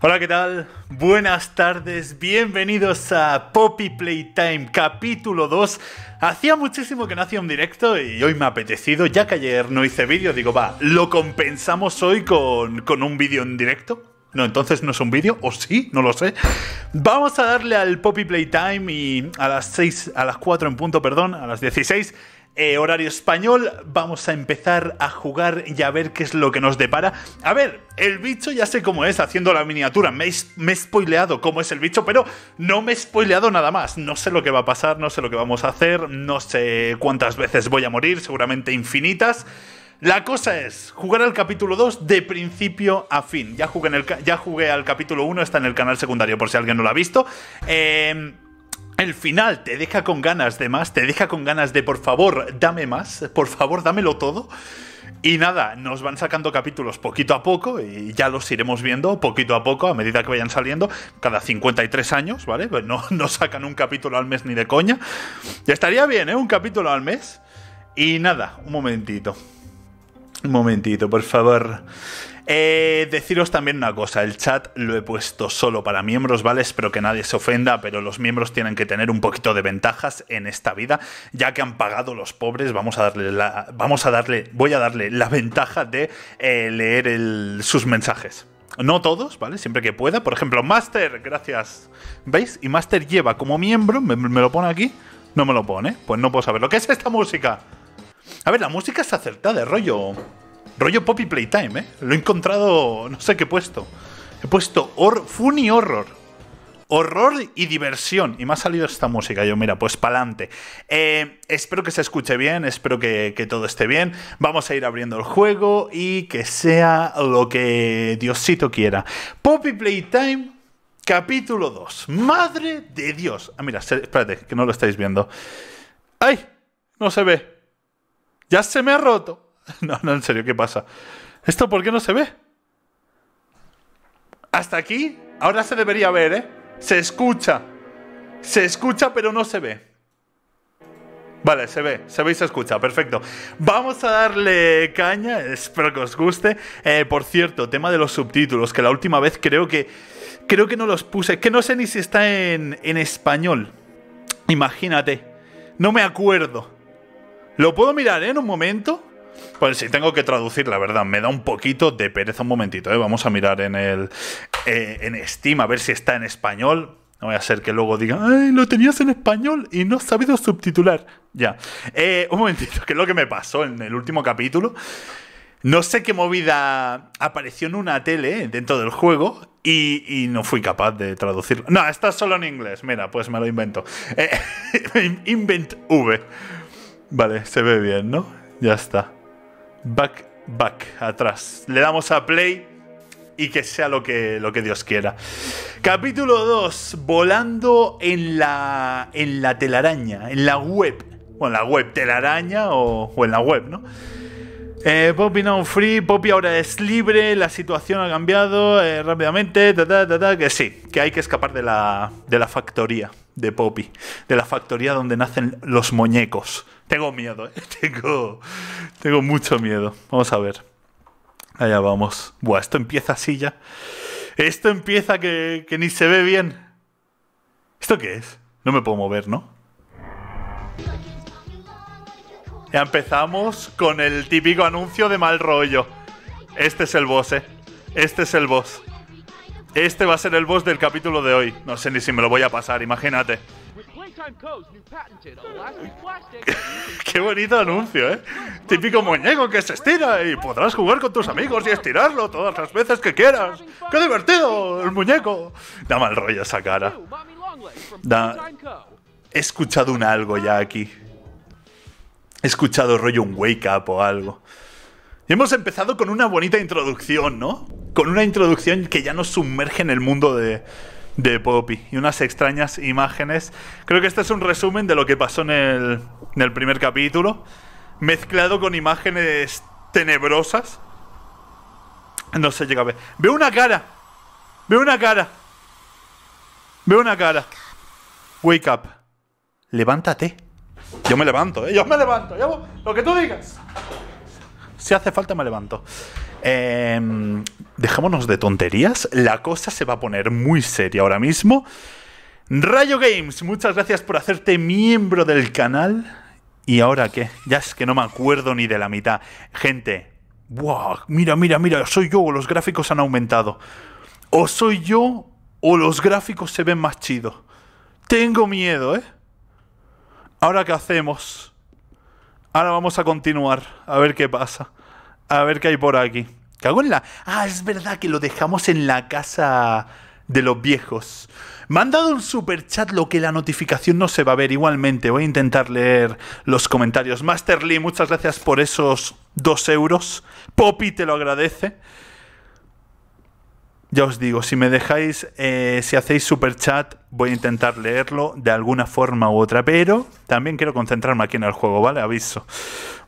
Hola, ¿qué tal? Buenas tardes, bienvenidos a Poppy Playtime capítulo 2. Hacía muchísimo que no hacía un directo y hoy me ha apetecido, ya que ayer no hice vídeo, digo, va, lo compensamos hoy con, con un vídeo en directo. No, entonces no es un vídeo, o sí, no lo sé. Vamos a darle al Poppy Playtime y a las 6, a las 4 en punto, perdón, a las 16 eh, horario español, vamos a empezar a jugar y a ver qué es lo que nos depara. A ver, el bicho ya sé cómo es haciendo la miniatura, me, he spoileado cómo es el bicho, pero no me he spoileado nada más. No sé lo que va a pasar, no sé lo que vamos a hacer, no sé cuántas veces voy a morir, seguramente infinitas. La cosa es jugar al capítulo 2 de principio a fin. Ya jugué, ya jugué al capítulo 1, está en el canal secundario por si alguien no lo ha visto. Eh, el final te deja con ganas de más, te deja con ganas de por favor, dame más, por favor, dámelo todo. Y nada, nos van sacando capítulos poquito a poco y ya los iremos viendo poquito a poco a medida que vayan saliendo, cada 53 años, ¿vale? Pues no, no sacan un capítulo al mes ni de coña. Estaría bien, ¿eh? Un capítulo al mes. Y nada, un momentito. Un momentito, por favor. Eh, deciros también una cosa, el chat lo he puesto solo para miembros, ¿vale? Espero que nadie se ofenda, pero los miembros tienen que tener un poquito de ventajas en esta vida, ya que han pagado los pobres, vamos a darle la, vamos a darle, voy a darle la ventaja de eh, leer sus mensajes. No todos, ¿vale? Siempre que pueda. Por ejemplo, Master, gracias. ¿Veis? Y Master lleva como miembro, me, lo pone aquí, no me lo pone, pues no puedo saber lo que es esta música. A ver, la música es acertada, rollo. Rollo Poppy Playtime, ¿eh? Lo he encontrado, no sé qué he puesto. He puesto or, Funny Horror. Horror y diversión. Y me ha salido esta música. Yo, mira, pues pa'lante. Eh, espero que se escuche bien, espero que, que todo esté bien. Vamos a ir abriendo el juego y que sea lo que Diosito quiera. Poppy Playtime Capítulo 2. Madre de Dios. Ah, mira, espérate, que no lo estáis viendo. ¡Ay! No se ve. Ya se me ha roto. No, no, en serio, ¿qué pasa? ¿Esto por qué no se ve? Hasta aquí, ahora se debería ver, ¿eh? Se escucha. Se escucha, pero no se ve. Vale, se ve, se ve y se escucha, perfecto. Vamos a darle caña, espero que os guste. Eh, por cierto, tema de los subtítulos, que la última vez creo que. Creo que no los puse, que no sé ni si está en, en español. Imagínate, no me acuerdo. Lo puedo mirar eh, en un momento, pues sí, tengo que traducir, la verdad. Me da un poquito de pereza un momentito. ¿eh? Vamos a mirar en el eh, en Steam a ver si está en español. No voy a ser que luego digan, ¡ay, lo tenías en español y no has sabido subtitular! Ya. Eh, un momentito, que es lo que me pasó en el último capítulo. No sé qué movida apareció en una tele dentro del juego y, no fui capaz de traducirlo. No, está solo en inglés. Mira, pues me lo invento. Eh, invent V. Vale, se ve bien, ¿no? Ya está. Back, back, atrás. Le damos a play y que sea lo que, lo que Dios quiera. Capítulo 2, volando en la, en la telaraña, en la web. O en la web, telaraña o, en la web, ¿no? Eh, Poppy now free, Poppy ahora es libre, la situación ha cambiado eh, rápidamente, que sí, que hay que escapar de la, de la factoría de Poppy, de la factoría donde nacen los muñecos. Tengo miedo, ¿eh? tengo, tengo mucho miedo. Vamos a ver. Allá vamos. Buah, esto empieza así ya. Esto empieza que, que ni se ve bien. ¿Esto qué es? No me puedo mover, ¿no? Ya empezamos con el típico anuncio de mal rollo. Este es el boss, ¿eh? Este es el boss. Este va a ser el boss del capítulo de hoy. No sé ni si me lo voy a pasar, imagínate. Hmm. Qué bonito anuncio, ¿eh? Típico muñeco que se estira y podrás jugar con tus amigos y estirarlo todas las veces que quieras. ¡Qué divertido! El muñeco. Da mal rollo esa cara. He escuchado un algo ya aquí. He escuchado rollo un wake up o algo. Y hemos empezado con una bonita introducción, ¿no? Con una introducción que ya nos sumerge en el mundo de, de Poppy y unas extrañas imágenes. Creo que este es un resumen de lo que pasó en el, en el primer capítulo, mezclado con imágenes tenebrosas. No sé, llega a ver. Veo una cara. Veo una cara. Veo una cara. Wake up. Levántate. Yo me levanto, ¿eh? Yo me levanto. lo que tú digas. Si hace falta me levanto. Eh, dejémonos de tonterías. La cosa se va a poner muy seria ahora mismo. Rayo Games, muchas gracias por hacerte miembro del canal. ¿Y ahora qué? Ya es que no me acuerdo ni de la mitad. Gente, ¡buah! Mira, mira, mira, soy yo o los gráficos han aumentado. O soy yo o los gráficos se ven más chidos. Tengo miedo, ¿eh? Ahora qué hacemos. Ahora vamos a continuar, a ver qué pasa. A ver qué hay por aquí. hago en la. Ah, es verdad que lo dejamos en la casa de los viejos. Me han dado un super chat, lo que la notificación no se va a ver igualmente. Voy a intentar leer los comentarios. Master Lee, muchas gracias por esos dos euros. Poppy te lo agradece. Ya os digo, si me dejáis, eh, si hacéis super chat, voy a intentar leerlo de alguna forma u otra, pero también quiero concentrarme aquí en el juego, ¿vale? Aviso.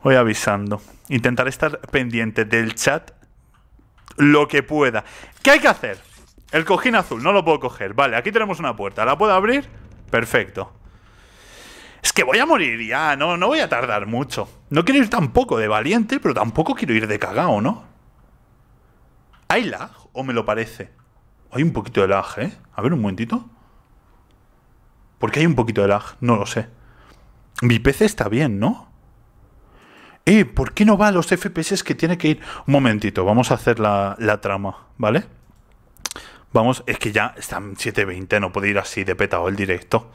Voy avisando. Intentar estar pendiente del chat lo que pueda. ¿Qué hay que hacer? El cojín azul, no lo puedo coger. Vale, aquí tenemos una puerta. ¿La puedo abrir? Perfecto. Es que voy a morir ya, no, no voy a tardar mucho. No quiero ir tampoco de valiente, pero tampoco quiero ir de cagao, ¿no? ayla o me lo parece. Hay un poquito de lag, ¿eh? A ver un momentito. ¿Por qué hay un poquito de lag? No lo sé. Mi PC está bien, ¿no? Eh, ¿por qué no va a los FPS que tiene que ir? Un momentito, vamos a hacer la, trama, ¿vale? Vamos, es que ya están en 720, no puede ir así de o el directo.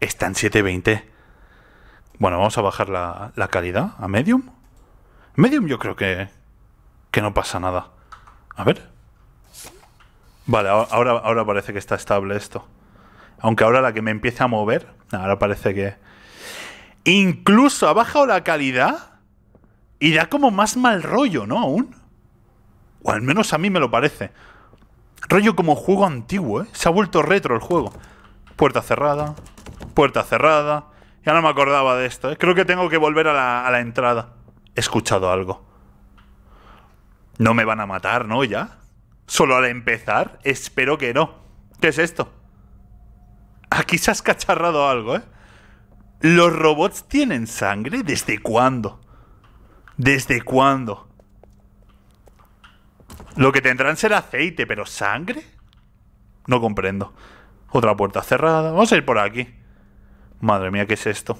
Está en 720. Bueno, vamos a bajar la, la calidad a medium. Medium yo creo que, que no pasa nada. A ver. Vale, ahora, ahora parece que está estable esto. Aunque ahora la que me empieza a mover, ahora parece que... Incluso ha bajado la calidad y da como más mal rollo, ¿no? Aún. O al menos a mí me lo parece. Rollo como juego antiguo, ¿eh? Se ha vuelto retro el juego. Puerta cerrada, puerta cerrada. Ya no me acordaba de esto, ¿eh? Creo que tengo que volver a la, a la entrada. He escuchado algo. No me van a matar, ¿no? Ya. Solo al empezar, espero que no. ¿Qué es esto? Aquí se ha cacharrado algo, ¿eh? ¿Los robots tienen sangre? ¿Desde cuándo? ¿Desde cuándo? Lo que tendrán será aceite, pero ¿sangre? No comprendo. Otra puerta cerrada. Vamos a ir por aquí. Madre mía, ¿qué es esto?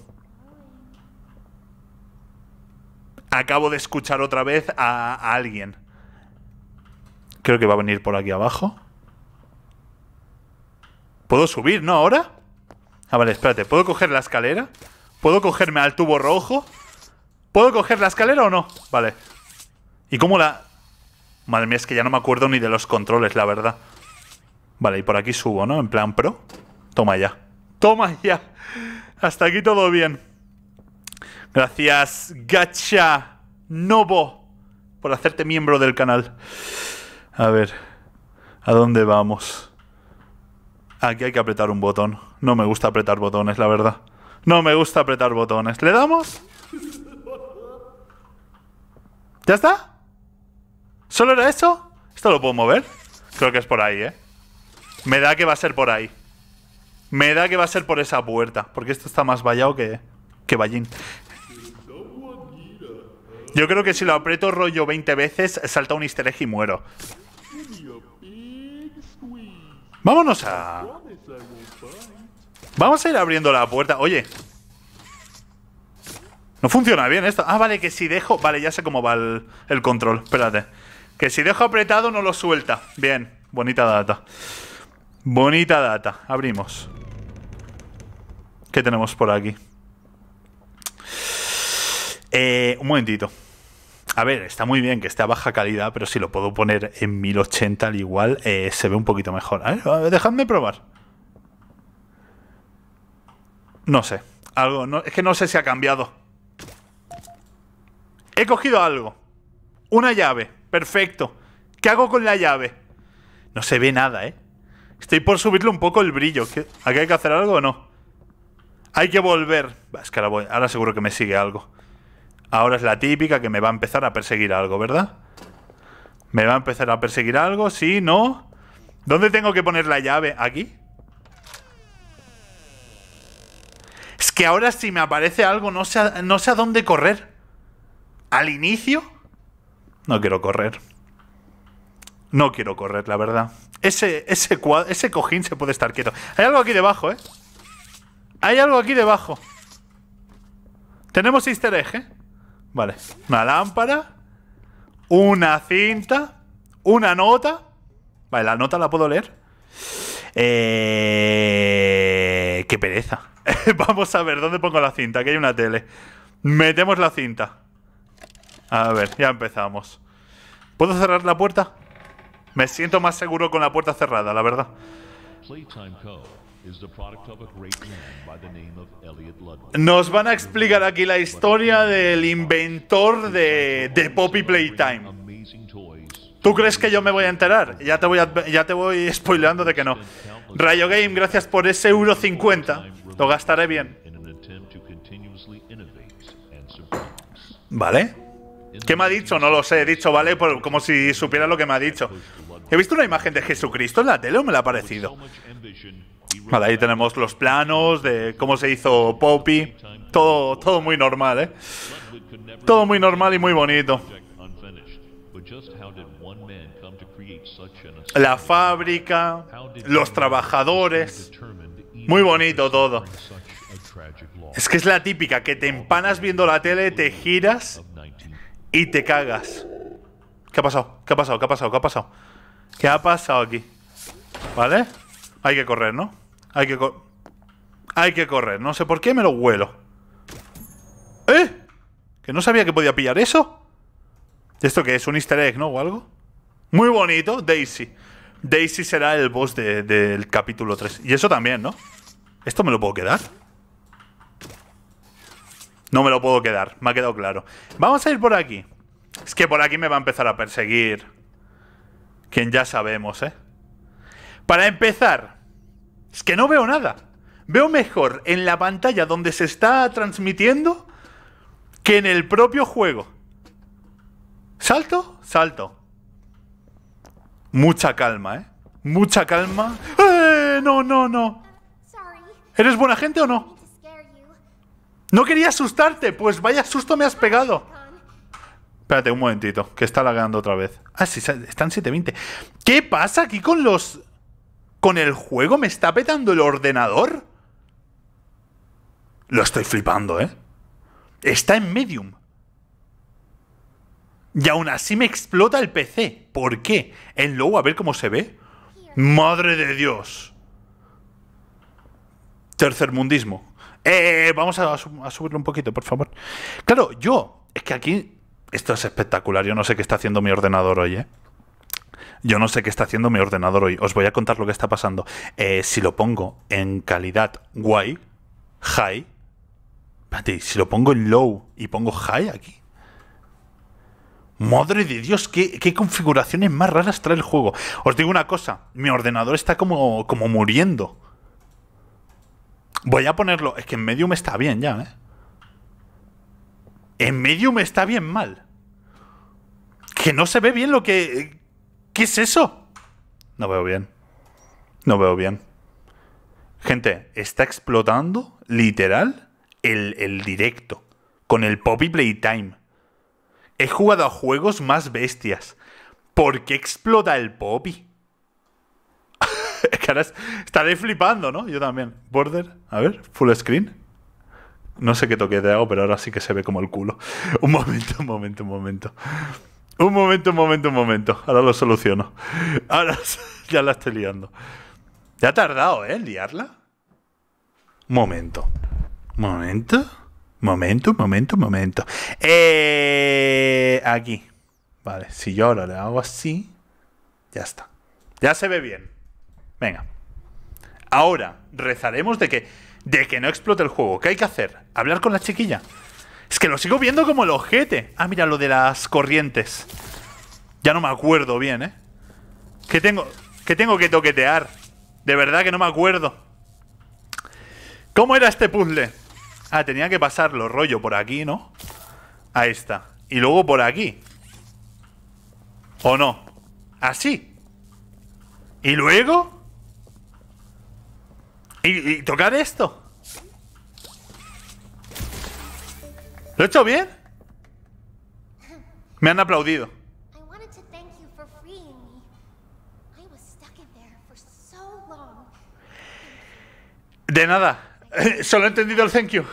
Acabo de escuchar otra vez a alguien. Creo que va a venir por aquí abajo. ¿Puedo subir, no, ahora? Ah, vale, espérate. ¿Puedo coger la escalera? ¿Puedo cogerme al tubo rojo? ¿Puedo coger la escalera o no? Vale. ¿Y cómo la...? Madre mía, es que ya no me acuerdo ni de los controles, la verdad. Vale, y por aquí subo, ¿no? En plan pro. Toma ya. Toma ya. Hasta aquí todo bien. Gracias, Gacha Novo, por hacerte miembro del canal. A ver, ¿a dónde vamos? Aquí hay que apretar un botón. No me gusta apretar botones, la verdad. No me gusta apretar botones. ¿Le damos? ¿Ya está? ¿Solo era eso? ¿Esto lo puedo mover? Creo que es por ahí, ¿eh? Me da que va a ser por ahí. Me da que va a ser por esa puerta. Porque esto está más vallado que, que vallín. Yo creo que si lo aprieto rollo 20 veces, salta un easter egg y muero. Vámonos a... Vamos a ir abriendo la puerta. Oye. No funciona bien esto. Ah, vale, que si dejo... Vale, ya sé cómo va el, control. Espérate. Que si dejo apretado no lo suelta. Bien. Bonita data. Bonita data. Abrimos. ¿Qué tenemos por aquí? Eh, un momentito a ver, está muy bien que esté a baja calidad, pero si lo puedo poner en 1080 al igual, eh, se ve un poquito mejor. A ver, dejadme probar. No sé. Algo, no, es que no sé si ha cambiado. He cogido algo. Una llave. Perfecto. ¿Qué hago con la llave? No se ve nada, ¿eh? Estoy por subirle un poco el brillo. ¿Aquí hay que hacer algo o no? Hay que volver. Es que ahora seguro que me sigue algo. Ahora es la típica que me va a empezar a perseguir algo, ¿verdad? Me va a empezar a perseguir algo, sí, no. ¿Dónde tengo que poner la llave? ¿Aquí? Es que ahora si me aparece algo no sé, a, no sé a dónde correr. ¿Al inicio? No quiero correr. No quiero correr, la verdad. Ese, ese, ese cojín se puede estar quieto. Hay algo aquí debajo, ¿eh? Hay algo aquí debajo. Tenemos easter egg, ¿eh? Vale. Una lámpara. Una cinta. Una nota. Vale, la nota la puedo leer. Eh... Qué pereza. Vamos a ver, ¿dónde pongo la cinta? Aquí hay una tele. Metemos la cinta. A ver, ya empezamos. ¿Puedo cerrar la puerta? Me siento más seguro con la puerta cerrada, la verdad. Nos van a explicar aquí la historia del inventor de, de Poppy Playtime. ¿Tú crees que yo me voy a enterar? Ya te voy, ya te voy spoileando de que no. Rayo Game, gracias por ese euro 50. Lo gastaré bien. ¿Vale? ¿Qué me ha dicho? No lo sé. He dicho, ¿vale? como si supiera lo que me ha dicho. ¿He visto una imagen de Jesucristo en la tele o me la ha parecido? Vale, ahí tenemos los planos de cómo se hizo Poppy. Todo, todo muy normal, ¿eh? Todo muy normal y muy bonito. La fábrica, los trabajadores. Muy bonito todo. Es que es la típica, que te empanas viendo la tele, te giras y te cagas. ¿Qué ha pasado? ¿Qué ha pasado? ¿Qué ha pasado? ¿Qué ha pasado? ¿Qué ha pasado aquí? ¿Vale? Hay que correr, ¿no? Hay que correr. Hay que correr. No sé por qué me lo huelo. ¿Eh? ¿Que no sabía que podía pillar eso? ¿Esto qué es? ¿Un easter egg, no? ¿O algo? Muy bonito, Daisy. Daisy será el boss del capítulo 3. Y eso también, ¿no? ¿Esto me lo puedo quedar? No me lo puedo quedar, me ha quedado claro. Vamos a ir por aquí. Es que por aquí me va a empezar a perseguir. Quien ya sabemos, ¿eh? Para empezar, es que no veo nada. Veo mejor en la pantalla donde se está transmitiendo que en el propio juego. ¿Salto? Salto. Mucha calma, ¿eh? Mucha calma. ¡Eh! No, no, no. ¿Eres buena gente o no? No quería asustarte, pues vaya susto me has pegado. Espérate un momentito, que está lagando otra vez. Ah, sí, están 720. ¿Qué pasa aquí con los ¿Con el juego me está petando el ordenador? Lo estoy flipando, ¿eh? Está en medium. Y aún así me explota el PC. ¿Por qué? En low, a ver cómo se ve. Madre de Dios. Tercermundismo. Eh, eh, eh, vamos a, a, subirlo un poquito, por favor. Claro, yo, es que aquí, esto es espectacular. Yo no sé qué está haciendo mi ordenador hoy, ¿eh? Yo no sé qué está haciendo mi ordenador hoy. Os voy a contar lo que está pasando. Eh, si lo pongo en calidad guay, high. si lo pongo en low y pongo high aquí. Madre de Dios, ¿qué, configuraciones más raras trae el juego. Os digo una cosa, mi ordenador está como, como muriendo. Voy a ponerlo. Es que en Medium está bien ya, ¿eh? En Medium está bien mal. Que no se ve bien lo que. ¿Qué es eso? No veo bien. No veo bien. Gente, está explotando, literal, el, directo. Con el Poppy Playtime. He jugado a juegos más bestias. ¿Por qué explota el Poppy? estaré flipando, ¿no? Yo también. Border, a ver, full screen. No sé qué toque de hago, pero ahora sí que se ve como el culo. Un momento, un momento, un momento. Un momento, un momento, un momento. Ahora lo soluciono. Ahora ya la estoy liando. Ya ha tardado, ¿eh? Liarla. Momento. Momento. Momento, momento, momento. Eh, aquí. Vale, si yo ahora le hago así, ya está. Ya se ve bien. Venga. Ahora rezaremos de que, de que no explote el juego. ¿Qué hay que hacer? ¿Hablar con la chiquilla? Es que lo sigo viendo como el ojete. Ah, mira, lo de las corrientes. Ya no me acuerdo bien, ¿eh? ¿Qué tengo, que tengo que toquetear. De verdad que no me acuerdo. ¿Cómo era este puzzle? Ah, tenía que pasarlo, rollo, por aquí, ¿no? Ahí está. Y luego por aquí. ¿O no? Así. ¿Y luego? y tocar esto? ¿Lo he hecho bien? Me han aplaudido. De nada. Solo he entendido el thank you.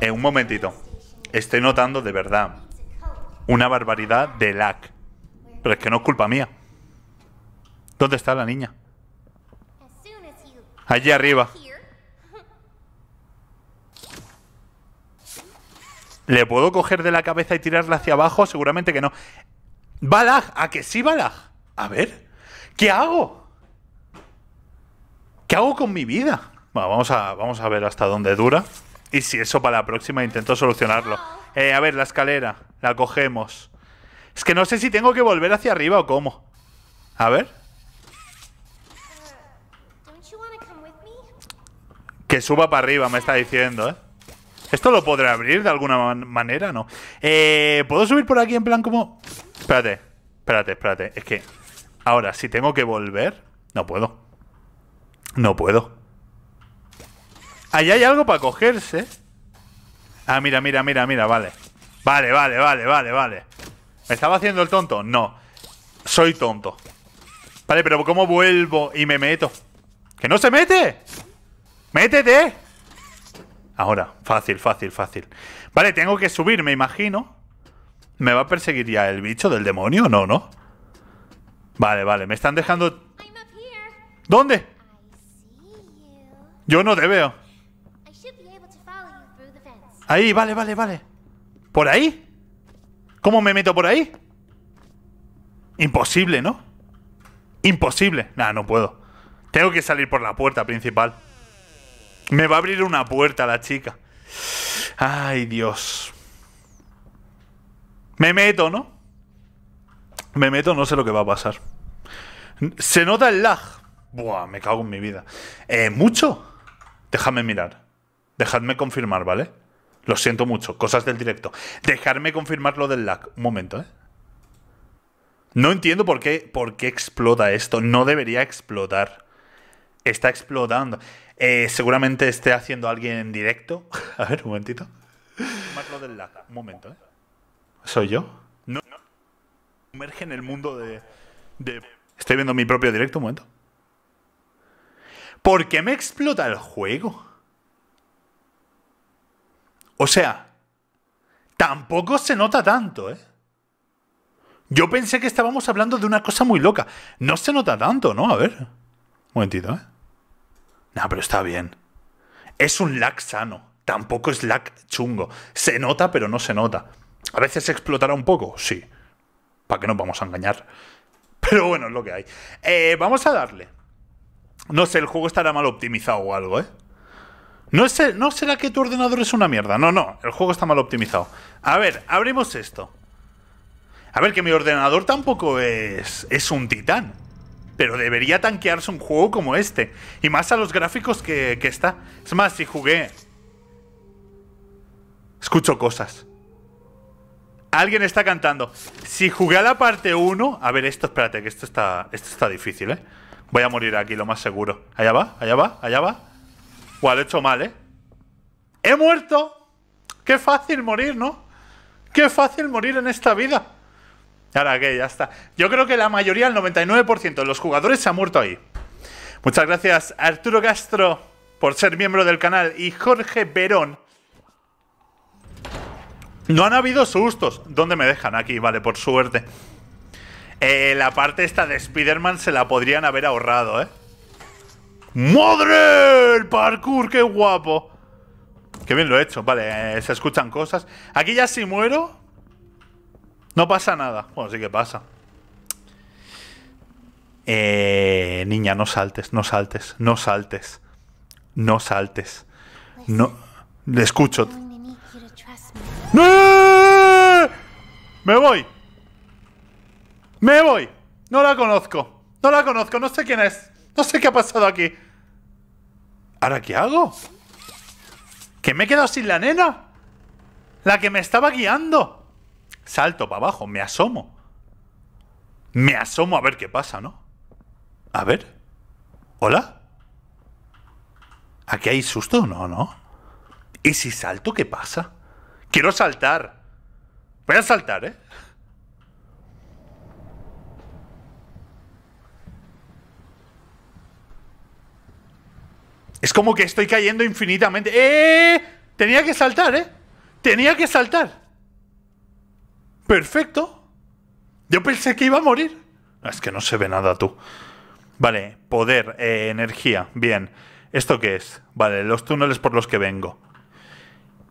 En un momentito. Estoy notando de verdad una barbaridad de lag. Pero es que no es culpa mía. ¿Dónde está la niña? Allí arriba. ¿Le puedo coger de la cabeza y tirarla hacia abajo? Seguramente que no. Balag, ¿a que sí, Balag? A ver, ¿qué hago? ¿Qué hago con mi vida? Bueno, vamos a, vamos a ver hasta dónde dura. Y si eso para la próxima intento solucionarlo. Eh, a ver, la escalera. La cogemos. Es que no sé si tengo que volver hacia arriba o cómo. A ver. Que suba para arriba, me está diciendo, ¿eh? ¿Esto lo podré abrir de alguna manera? No. Eh, ¿Puedo subir por aquí en plan como...? Espérate, espérate, espérate. Es que ahora, si tengo que volver... No puedo. No puedo. Allá hay algo para cogerse. Ah, mira, mira, mira, mira, vale. Vale, vale, vale, vale, vale. ¿Me estaba haciendo el tonto? No. Soy tonto. Vale, pero ¿cómo vuelvo y me meto? ¡Que no se mete! ¡Métete! Ahora, fácil, fácil, fácil. Vale, tengo que subir, me imagino. ¿Me va a perseguir ya el bicho del demonio? No, no. Vale, vale, me están dejando... ¿Dónde? Yo no te veo. Ahí, vale, vale, vale. ¿Por ahí? ¿Cómo me meto por ahí? Imposible, ¿no? Imposible. Nah, no puedo. Tengo que salir por la puerta principal. Me va a abrir una puerta la chica. Ay, Dios. Me meto, ¿no? Me meto, no sé lo que va a pasar. Se nota el lag. Buah, me cago en mi vida. Eh, ¿Mucho? Déjame mirar. Dejadme confirmar, ¿vale? Lo siento mucho. Cosas del directo. Dejadme confirmar lo del lag. Un momento, ¿eh? No entiendo por qué, por qué explota esto. No debería explotar. Está explotando. Eh, seguramente esté haciendo alguien en directo. A ver, un momentito. momento, ¿eh? ¿Soy yo? No. Sumerge en el mundo de... Estoy viendo mi propio directo, un momento. ¿Por qué me explota el juego? O sea, tampoco se nota tanto, ¿eh? Yo pensé que estábamos hablando de una cosa muy loca. No se nota tanto, ¿no? A ver. Un momentito, ¿eh? No, pero está bien. Es un lag sano. Tampoco es lag chungo. Se nota, pero no se nota. ¿A veces explotará un poco? Sí. ¿Para qué nos vamos a engañar? Pero bueno, es lo que hay. Eh, vamos a darle. No sé, el juego estará mal optimizado o algo, ¿eh? No, no será que tu ordenador es una mierda. No, no, el juego está mal optimizado. A ver, abrimos esto. A ver, que mi ordenador tampoco es, es un titán pero debería tanquearse un juego como este. Y más a los gráficos que, está. Es más, si jugué... Escucho cosas. Alguien está cantando. Si jugué a la parte 1... A ver, esto, espérate, que esto está, esto está difícil, ¿eh? Voy a morir aquí, lo más seguro. Allá va, allá va, allá va. Guau, lo he hecho mal, ¿eh? ¡He muerto! ¡Qué fácil morir, ¿no? ¡Qué fácil morir en esta vida! Ahora que ya está. Yo creo que la mayoría, el 99% de los jugadores se ha muerto ahí. Muchas gracias Arturo Castro por ser miembro del canal y Jorge Perón. No han habido sustos. ¿Dónde me dejan? Aquí, vale, por suerte. Eh, la parte esta de Spider-Man se la podrían haber ahorrado, ¿eh? ¡Madre! El parkour, qué guapo. Qué bien lo he hecho. Vale, eh, se escuchan cosas. Aquí ya si muero, no pasa nada. Bueno, sí que pasa. Eh, niña, no saltes, no saltes, no saltes. No saltes. Pues no. Le escucho. ¡No! ¡Me voy! ¡Me voy! No la conozco. No la conozco. No sé quién es. No sé qué ha pasado aquí. ¿Ahora qué hago? ¿Que me he quedado sin la nena? La que me estaba guiando salto para abajo, me asomo. Me asomo a ver qué pasa, ¿no? A ver. ¿Hola? ¿Aquí hay susto? No, no. ¿Y si salto, qué pasa? Quiero saltar. Voy a saltar, ¿eh? Es como que estoy cayendo infinitamente. ¡Eh! Tenía que saltar, ¿eh? Tenía que saltar. Perfecto. Yo pensé que iba a morir. Es que no se ve nada tú. Vale, poder, eh, energía, bien. ¿Esto qué es? Vale, los túneles por los que vengo.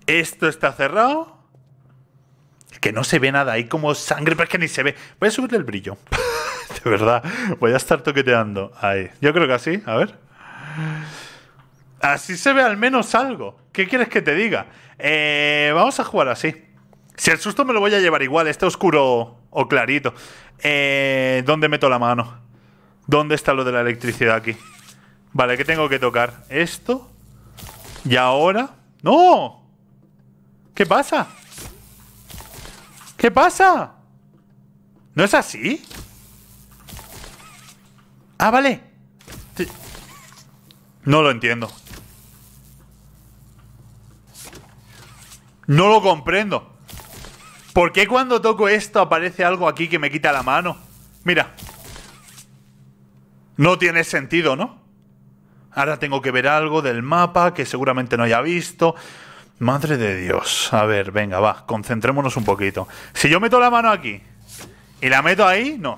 Esto está cerrado. Que no se ve nada, hay como sangre, pero es que ni se ve. Voy a subirle el brillo. de verdad, voy a estar toqueteando. Ahí, yo creo que así, a ver. Así se ve al menos algo. ¿Qué quieres que te diga? Eh, vamos a jugar así. Si el susto me lo voy a llevar igual, este oscuro o clarito. Eh, ¿Dónde meto la mano? ¿Dónde está lo de la electricidad aquí? Vale, ¿qué tengo que tocar? Esto. Y ahora. ¡No! ¿Qué pasa? ¿Qué pasa? ¿No es así? Ah, vale. No lo entiendo. No lo comprendo. ¿Por qué cuando toco esto aparece algo aquí que me quita la mano? Mira. No tiene sentido, ¿no? Ahora tengo que ver algo del mapa que seguramente no haya visto. Madre de Dios. A ver, venga, va. Concentrémonos un poquito. Si yo meto la mano aquí y la meto ahí, no.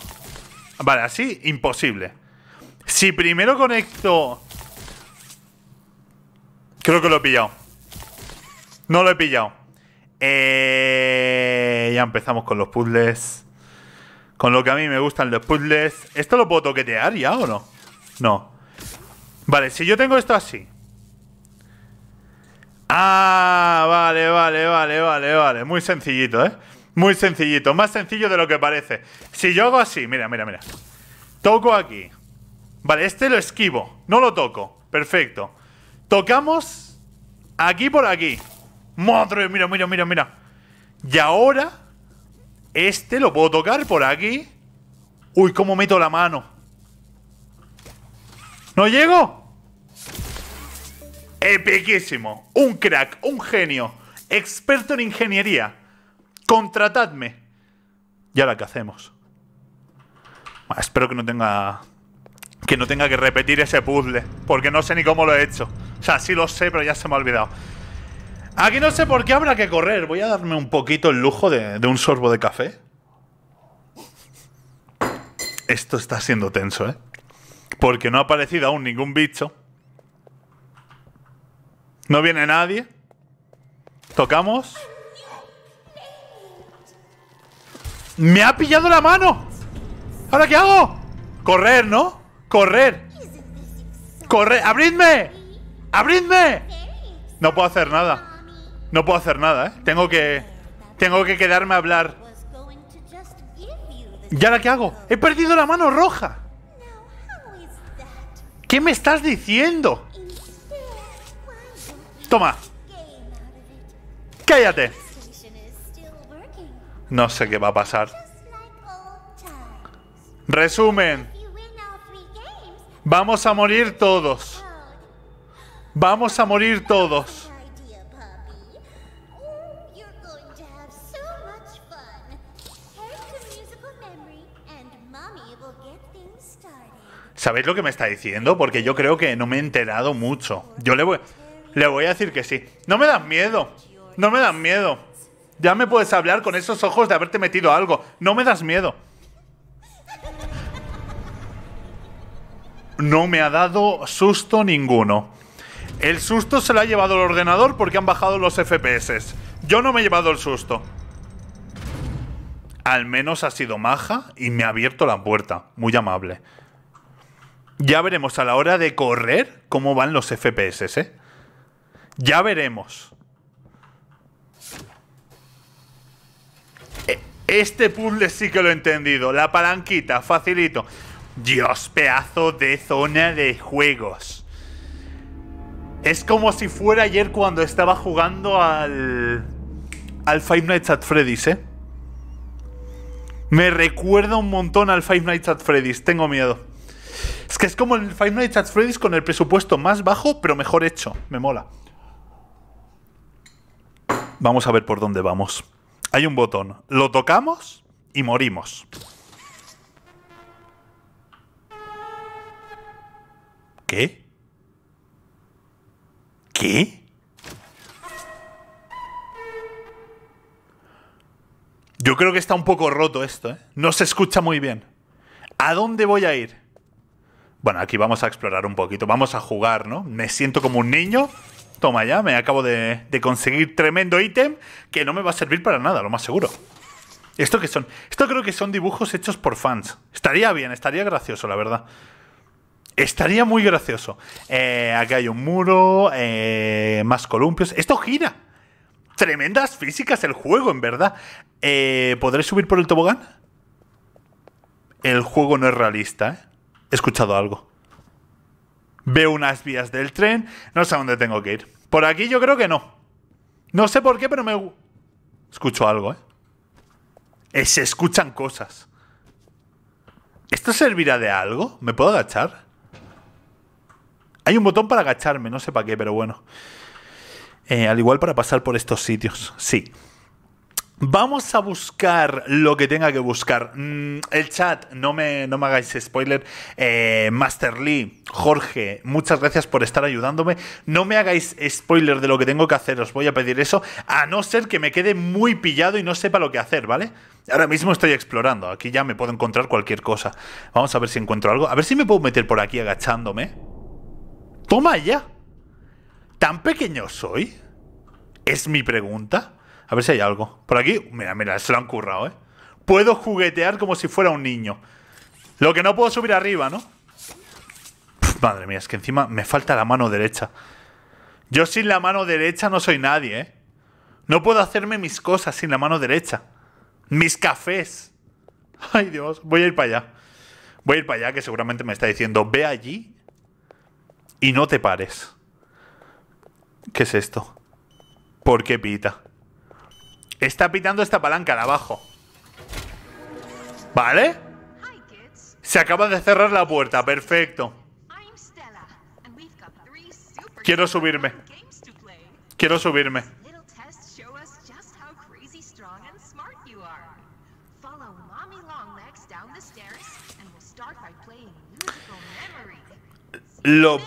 Vale, así, imposible. Si primero conecto... Creo que lo he pillado. No lo he pillado. Eh ya empezamos con los puzzles. Con lo que a mí me gustan los puzzles. ¿Esto lo puedo toquetear ya o no? No. Vale, si yo tengo esto así. Ah, vale, vale, vale, vale, vale. Muy sencillito, ¿eh? Muy sencillito. Más sencillo de lo que parece. Si yo hago así, mira, mira, mira. Toco aquí. Vale, este lo esquivo. No lo toco. Perfecto. Tocamos aquí por aquí. Madre, mira, mira, mira, mira. Y ahora este lo puedo tocar por aquí. Uy, cómo meto la mano. ¿No llego? Epiquísimo. Un crack, un genio. Experto en ingeniería. Contratadme. ¿Y ahora qué hacemos? espero que no tenga... Que no tenga que repetir ese puzzle. Porque no sé ni cómo lo he hecho. O sea, sí lo sé, pero ya se me ha olvidado. Aquí no sé por qué habrá que correr. Voy a darme un poquito el lujo de, un sorbo de café. Esto está siendo tenso, ¿eh? Porque no ha aparecido aún ningún bicho. No viene nadie. Tocamos. ¡Me ha pillado la mano! ¿Ahora qué hago? Correr, ¿no? Correr. Correr. ¡Abridme! ¡Abridme! No puedo hacer nada. No puedo hacer nada, ¿eh? Tengo que... Tengo que quedarme a hablar. ¿Y ahora qué hago? ¡He perdido la mano roja! ¿Qué me estás diciendo? Toma. Cállate. No sé qué va a pasar. Resumen. Vamos a morir todos. Vamos a morir todos. ¿Sabéis lo que me está diciendo? Porque yo creo que no me he enterado mucho. Yo le voy, le voy a decir que sí. No me das miedo. No me das miedo. Ya me puedes hablar con esos ojos de haberte metido algo. No me das miedo. No me ha dado susto ninguno. El susto se lo ha llevado el ordenador porque han bajado los FPS. Yo no me he llevado el susto. Al menos ha sido maja y me ha abierto la puerta. Muy amable. Ya veremos a la hora de correr cómo van los FPS, ¿eh? Ya veremos. E, este puzzle sí que lo he entendido. La palanquita, facilito. Dios, pedazo de zona de juegos. Es como si fuera ayer cuando estaba jugando al... Al Five Nights at Freddy's, ¿eh? Me recuerda un montón al Five Nights at Freddy's. Tengo miedo. Es que es como el Five Nights at Freddy's con el presupuesto más bajo, pero mejor hecho. Me mola. Vamos a ver por dónde vamos. Hay un botón. Lo tocamos y morimos. ¿Qué? ¿Qué? Yo creo que está un poco roto esto, ¿eh? No se escucha muy bien. ¿A dónde voy a ir? Bueno, aquí vamos a explorar un poquito. Vamos a jugar, ¿no? Me siento como un niño. Toma ya, me acabo de, conseguir tremendo ítem que no me va a servir para nada, lo más seguro. ¿Esto qué son? Esto creo que son dibujos hechos por fans. Estaría bien, estaría gracioso, la verdad. Estaría muy gracioso. Eh, aquí hay un muro, eh, más columpios. Esto gira. Tremendas físicas el juego, en verdad. Eh, ¿Podré subir por el tobogán? El juego no es realista, ¿eh? he escuchado algo. Veo unas vías del tren, no sé a dónde tengo que ir. Por aquí yo creo que no. No sé por qué, pero me... Escucho algo, ¿eh? ¿eh? se escuchan cosas. ¿Esto servirá de algo? ¿Me puedo agachar? Hay un botón para agacharme, no sé para qué, pero bueno. Eh, al igual para pasar por estos sitios. Sí. Vamos a buscar lo que tenga que buscar. Mm, el chat, no me, me hagáis spoiler. Eh, Master Lee, Jorge, muchas gracias por estar ayudándome. No me hagáis spoiler de lo que tengo que hacer, os voy a pedir eso, a no ser que me quede muy pillado y no sepa lo que hacer, ¿vale? Ahora mismo estoy explorando, aquí ya me puedo encontrar cualquier cosa. Vamos a ver si encuentro algo. A ver si me puedo meter por aquí agachándome. Toma ya. ¿Tan pequeño soy? Es mi pregunta. A ver si hay algo. Por aquí, mira, mira, se lo han currado, ¿eh? Puedo juguetear como si fuera un niño. Lo que no puedo subir arriba, ¿no? madre mía, es que encima me falta la mano derecha. Yo sin la mano derecha no soy nadie, ¿eh? No puedo hacerme mis cosas sin la mano derecha. Mis cafés. Ay, Dios, voy a ir para allá. Voy a ir para allá, que seguramente me está diciendo, ve allí y no te pares. ¿Qué es esto? ¿Por qué pita? Está pitando esta palanca de abajo. ¿Vale? Se acaba de cerrar la puerta. Perfecto. Quiero subirme. Quiero subirme. Lo,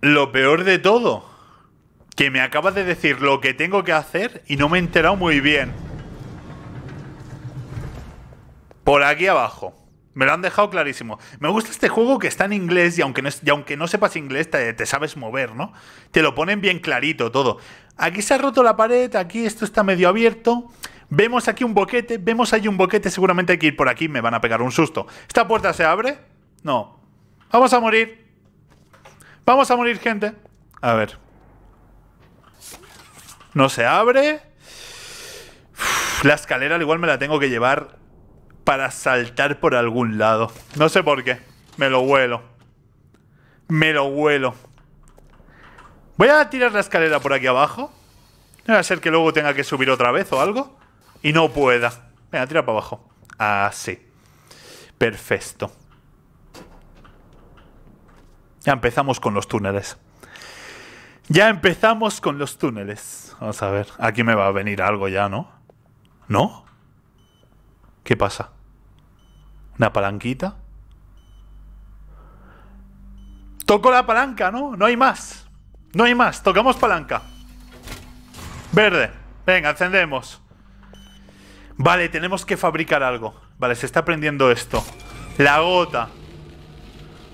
lo peor de todo que me acaba de decir lo que tengo que hacer y no me he enterado muy bien. Por aquí abajo. Me lo han dejado clarísimo. Me gusta este juego que está en inglés y aunque no, sepas inglés te, te, sabes mover, ¿no? Te lo ponen bien clarito todo. Aquí se ha roto la pared, aquí esto está medio abierto. Vemos aquí un boquete, vemos ahí un boquete, seguramente hay que ir por aquí, me van a pegar un susto. ¿Esta puerta se abre? No. Vamos a morir. Vamos a morir, gente. A ver. No se abre. la escalera al igual me la tengo que llevar para saltar por algún lado. No sé por qué. Me lo huelo. Me lo huelo. Voy a tirar la escalera por aquí abajo. No va a ser que luego tenga que subir otra vez o algo. Y no pueda. Venga, tira para abajo. Así. Perfecto. Ya empezamos con los túneles. Ya empezamos con los túneles. Vamos a ver. Aquí me va a venir algo ya, ¿no? ¿No? ¿Qué pasa? ¿Una palanquita? Toco la palanca, ¿no? No hay más. No hay más. Tocamos palanca. Verde. Venga, encendemos. Vale, tenemos que fabricar algo. Vale, se está prendiendo esto. La gota.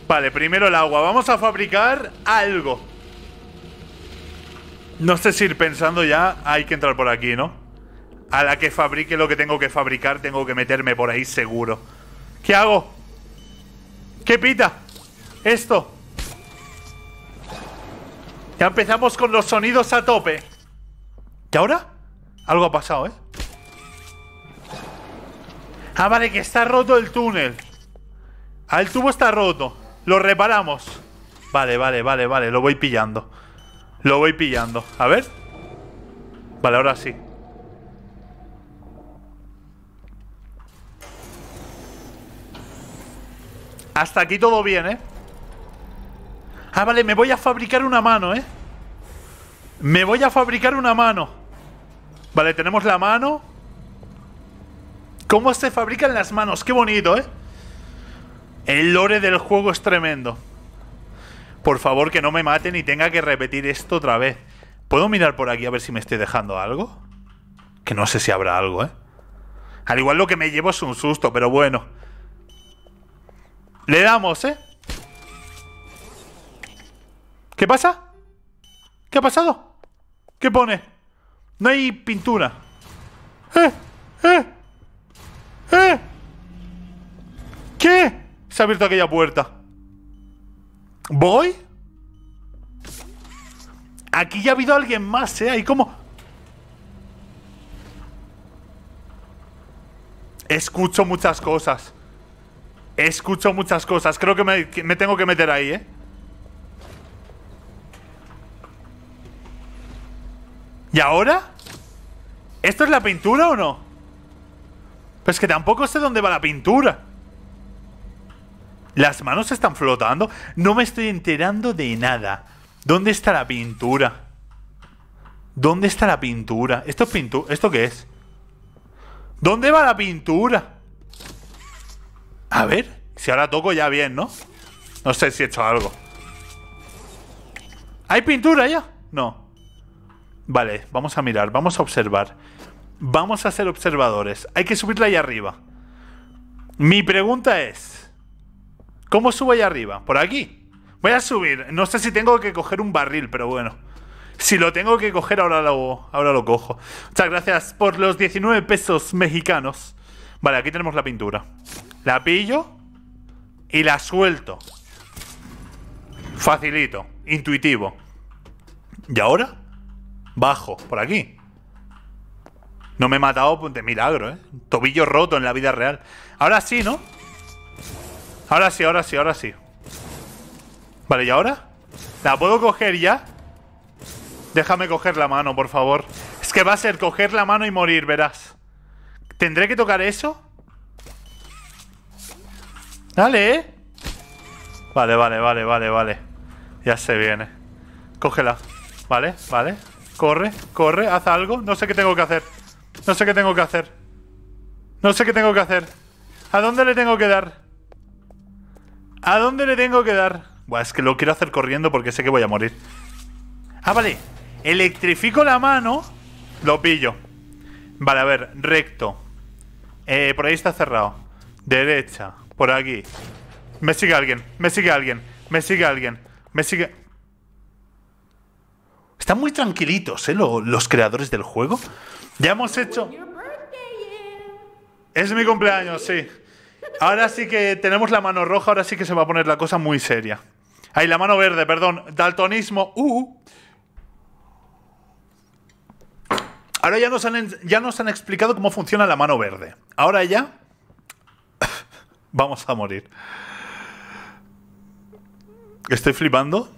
Vale, primero el agua. Vamos a fabricar algo. No sé si ir pensando ya, hay que entrar por aquí, ¿no? A la que fabrique lo que tengo que fabricar, tengo que meterme por ahí seguro. ¿Qué hago? ¿Qué pita? Esto. Ya empezamos con los sonidos a tope. ¿Y ahora? Algo ha pasado, ¿eh? Ah, vale, que está roto el túnel. Ah, el tubo está roto. Lo reparamos. Vale, vale, vale, vale. Lo voy pillando. Lo voy pillando. A ver. Vale, ahora sí. Hasta aquí todo bien, ¿eh? Ah, vale, me voy a fabricar una mano, ¿eh? Me voy a fabricar una mano. Vale, tenemos la mano. ¿Cómo se fabrican las manos? Qué bonito, ¿eh? El lore del juego es tremendo. Por favor, que no me maten y tenga que repetir esto otra vez. ¿Puedo mirar por aquí a ver si me estoy dejando algo? Que no sé si habrá algo, ¿eh? Al igual lo que me llevo es un susto, pero bueno. Le damos, ¿eh? ¿Qué pasa? ¿Qué ha pasado? ¿Qué pone? No hay pintura. ¡Eh! ¡Eh! ¡Eh! ¿Qué? Se ha abierto aquella puerta. ¿Voy? Aquí ya ha habido alguien más, ¿eh? Hay como... Escucho muchas cosas. Escucho muchas cosas. Creo que me, que me tengo que meter ahí, ¿eh? ¿Y ahora? ¿Esto es la pintura o no? Pues que tampoco sé dónde va la pintura. Las manos están flotando. No me estoy enterando de nada. ¿Dónde está la pintura? ¿Dónde está la pintura? ¿Esto, es pintu ¿Esto qué es? ¿Dónde va la pintura? A ver, si ahora toco ya bien, ¿no? No sé si he hecho algo. ¿Hay pintura ya? No. Vale, vamos a mirar, vamos a observar. Vamos a ser observadores. Hay que subirla ahí arriba. Mi pregunta es... ¿Cómo subo ahí arriba? Por aquí. Voy a subir. No sé si tengo que coger un barril, pero bueno. Si lo tengo que coger, ahora lo, ahora lo cojo. Muchas gracias por los 19 pesos mexicanos. Vale, aquí tenemos la pintura. La pillo y la suelto. Facilito, intuitivo. ¿Y ahora? Bajo, por aquí. No me he matado de milagro, ¿eh? Tobillo roto en la vida real. Ahora sí, ¿no? Ahora sí, ahora sí, ahora sí. Vale, ¿y ahora? ¿La puedo coger ya? Déjame coger la mano, por favor. Es que va a ser coger la mano y morir, verás. ¿Tendré que tocar eso? Dale. ¿eh? Vale, vale, vale, vale, vale. Ya se viene. Cógela. Vale, vale. Corre, corre, haz algo. No sé qué tengo que hacer. No sé qué tengo que hacer. No sé qué tengo que hacer. ¿A dónde le tengo que dar? ¿A dónde le tengo que dar? Buah, es que lo quiero hacer corriendo porque sé que voy a morir. Ah, vale. Electrifico la mano. Lo pillo. Vale, a ver. Recto. Eh, por ahí está cerrado. Derecha. Por aquí. Me sigue alguien. Me sigue alguien. Me sigue alguien. Me sigue... Están muy tranquilitos, ¿eh? los creadores del juego. Ya hemos hecho... Es mi cumpleaños, sí. Ahora sí que tenemos la mano roja, ahora sí que se va a poner la cosa muy seria. Ahí, la mano verde, perdón. Daltonismo. Uh, uh. Ahora ya nos, han, ya nos han explicado cómo funciona la mano verde. Ahora ya vamos a morir. Estoy flipando.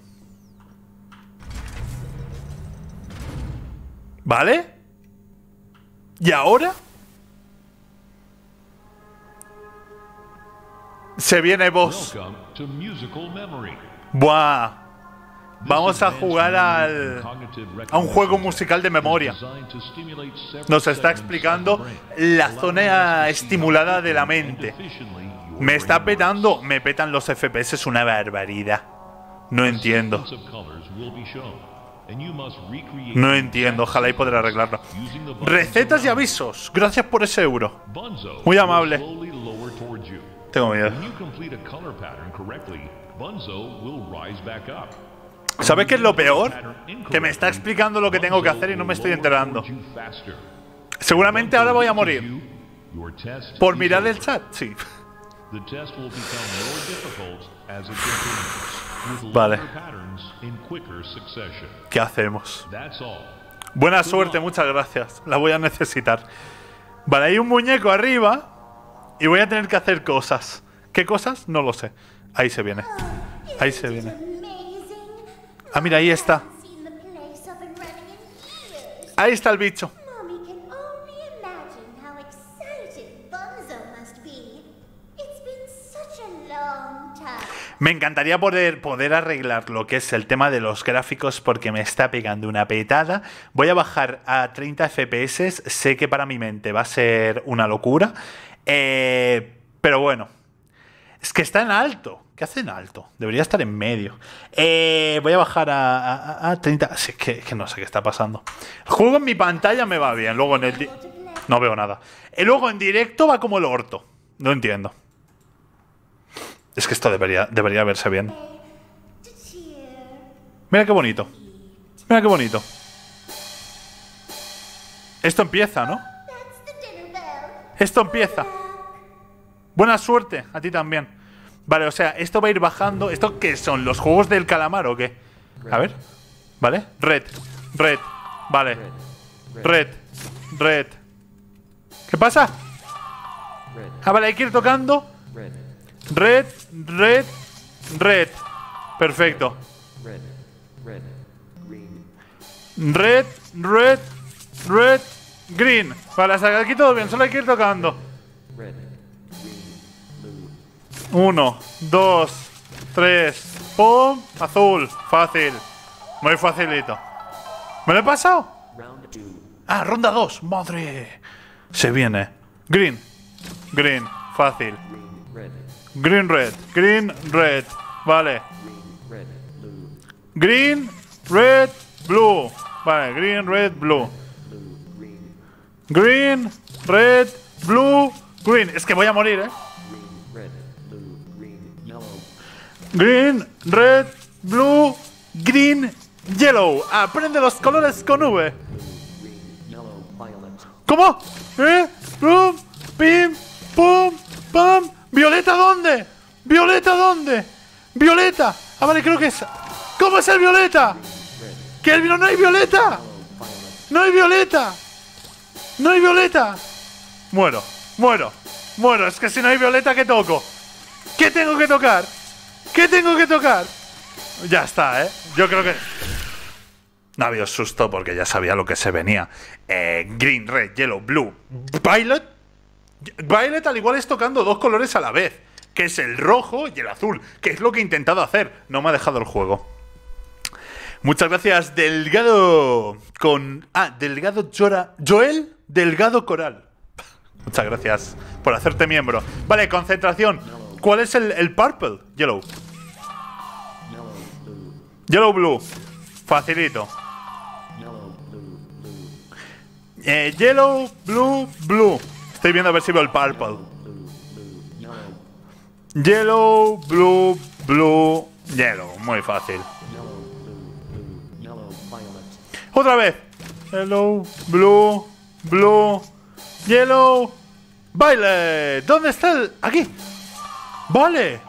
¿Vale? ¿Y ahora? Se viene vos. Buah. Vamos a jugar al, a un juego musical de memoria. Nos está explicando la zona estimulada de la mente. Me está petando, me petan los FPS, es una barbaridad. No entiendo. No entiendo, ojalá y podré arreglarlo. Recetas y avisos, gracias por ese euro. Muy amable. Tengo miedo. ¿Sabes qué es lo peor? Que me está explicando lo que tengo que hacer y no me estoy enterando. Seguramente ahora voy a morir. ¿Por mirar el chat? Sí. Vale. ¿Qué hacemos? Buena suerte, muchas gracias. La voy a necesitar. Vale, hay un muñeco arriba y voy a tener que hacer cosas. ¿Qué cosas? No lo sé. Ahí se viene. Ahí se viene. Ah, mira, ahí está. Ahí está el bicho. Me encantaría poder, poder arreglar lo que es el tema de los gráficos porque me está pegando una petada. Voy a bajar a 30 FPS, sé que para mi mente va a ser una locura. Eh, pero bueno, es que está en alto. ¿Qué hace en alto? Debería estar en medio. Eh, voy a bajar a, 30. es que, no sé qué está pasando. El juego en mi pantalla me va bien. Luego en el. No veo nada. Y eh, luego en directo va como el orto. No entiendo. Es que esto debería, debería verse bien. Mira qué bonito. Mira qué bonito. Esto empieza, ¿no? Esto empieza. Buena suerte a ti también. Vale, o sea, esto va a ir bajando. ¿Esto qué son? ¿Los juegos del calamar o qué? A ver. ¿Vale? Red. Red. Vale. Red. Red. ¿Qué pasa? Ah, vale, hay que ir tocando. Red, red, red. Perfecto. Red, red, red. Green. Para sacar aquí todo bien, solo hay que ir tocando. Uno, dos, tres, pum, azul. Fácil. Muy facilito. ¿Me lo he pasado? Ah, ronda dos. Madre. Se viene. Green. Green. Fácil. Green, red. Green, red. Vale. Green, red, blue. Vale, green, red, blue. Green, red, blue, green. Es que voy a morir, ¿eh? Green, red, blue, green, yellow. Aprende los colores con V. ¿Cómo? ¿Eh? Pum, pim, pum, pam. ¿Violeta dónde? ¿Violeta dónde? ¡Violeta! Ah, vale, creo que es... ¿Cómo es el violeta? ¿Que el... no hay violeta? ¡No hay violeta! ¡No hay violeta! Muero, muero, muero. Es que si no hay violeta, ¿qué toco? ¿Qué tengo que tocar? ¿Qué tengo que tocar? Ya está, ¿eh? Yo creo que... Nadie había susto porque ya sabía lo que se venía. Eh, green, red, yellow, blue. Violet. Violet al igual es tocando dos colores a la vez. Que es el rojo y el azul. Que es lo que he intentado hacer. No me ha dejado el juego. Muchas gracias, Delgado. Con... Ah, Delgado llora... Joel. Delgado Coral. Muchas gracias por hacerte miembro. Vale, concentración. ¿Cuál es el, purple? Yellow. Yellow blue. Facilito. Eh, yellow, blue, blue. Estoy viendo a ver si veo el purple. Yellow, blue, blue, yellow. Muy fácil. Otra vez. Yellow, blue, blue, yellow, baile. ¿Dónde está el...? Aquí. Vale.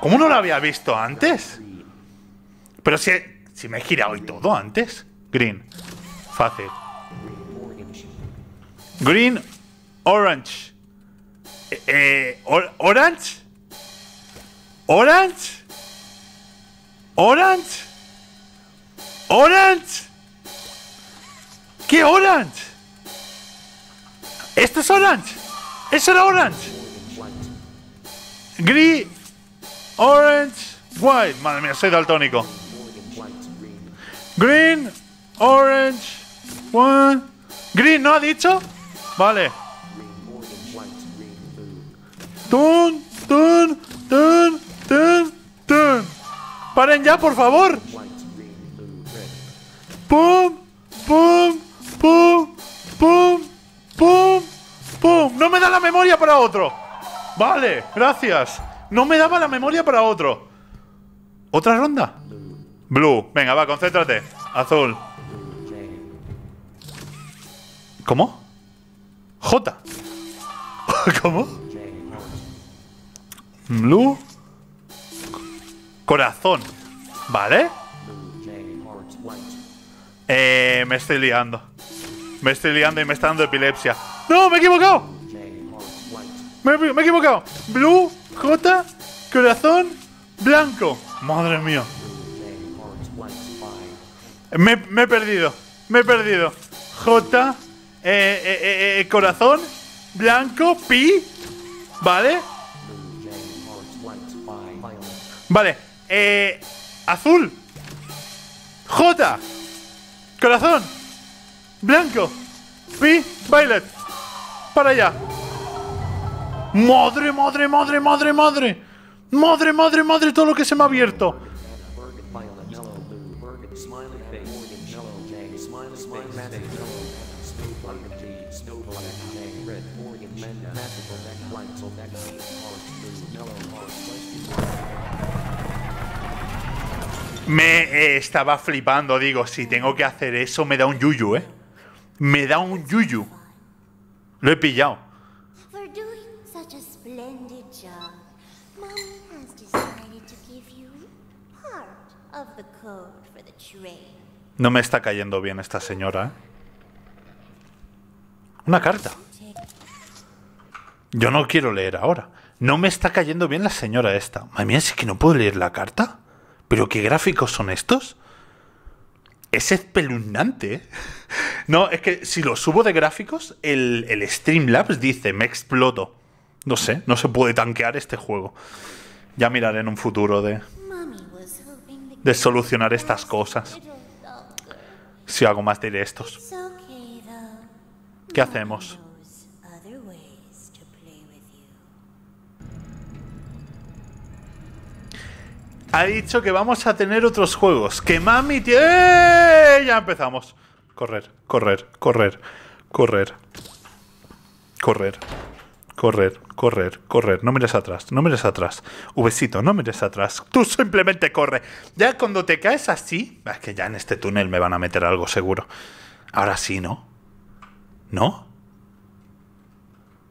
¿Cómo no lo había visto antes? Pero si, si me he girado y todo antes. Green. Fácil. Green, orange. Eh, eh orange. Orange. Orange. Orange qué Orange? ¿Esto es Orange? ¿Eso era Orange? Green Orange, White. Madre mía, soy daltónico. Green, Orange, White. Green, ¿no ha dicho? Vale. Tun, tun, tun, tun, tun. Paren ya, por favor. Pum, pum, ¡Pum! ¡Pum! ¡Pum! ¡Pum! ¡No me da la memoria para otro! Vale, gracias. No me daba la memoria para otro. ¿Otra ronda? Blue. Venga, va, concéntrate. Azul. ¿Cómo? J. ¿Cómo? Blue. Corazón. ¿Vale? Eh, me estoy liando. Me estoy liando y me está dando epilepsia. ¡No! ¡Me he equivocado! Me, he equivocado. Blue, J, corazón, blanco. Madre mía. Me, he perdido. Me he perdido. J, eh, eh, eh, corazón, blanco, pi. ¿Vale? Vale. azul. J. Corazón. Blanco. Pi. Violet. Para allá. Madre, madre, madre, madre, madre. Madre, madre, madre, todo lo que se me ha abierto. Me eh, estaba flipando, digo, si tengo que hacer eso me da un yuyu, ¿eh? me da un yuyu. Lo he pillado. No me está cayendo bien esta señora. ¿eh? Una carta. Yo no quiero leer ahora. No me está cayendo bien la señora esta. Madre mía, es que no puedo leer la carta. ¿Pero qué gráficos son estos? Es espeluznante. ¿eh? No, es que si lo subo de gráficos, el, Streamlabs dice, me exploto. No sé, no se puede tanquear este juego. Ya miraré en un futuro de, de solucionar estas cosas. Si hago más estos, ¿Qué hacemos? Ha dicho que vamos a tener otros juegos. ¡Que mami tiene! ¡Eh! Ya empezamos. Correr, correr, correr, correr. Correr. Correr, correr, correr. No mires atrás, no mires atrás. Uvesito, no mires atrás. Tú simplemente corre. Ya cuando te caes así... Es que ya en este túnel me van a meter algo seguro. Ahora sí, ¿no? ¿No?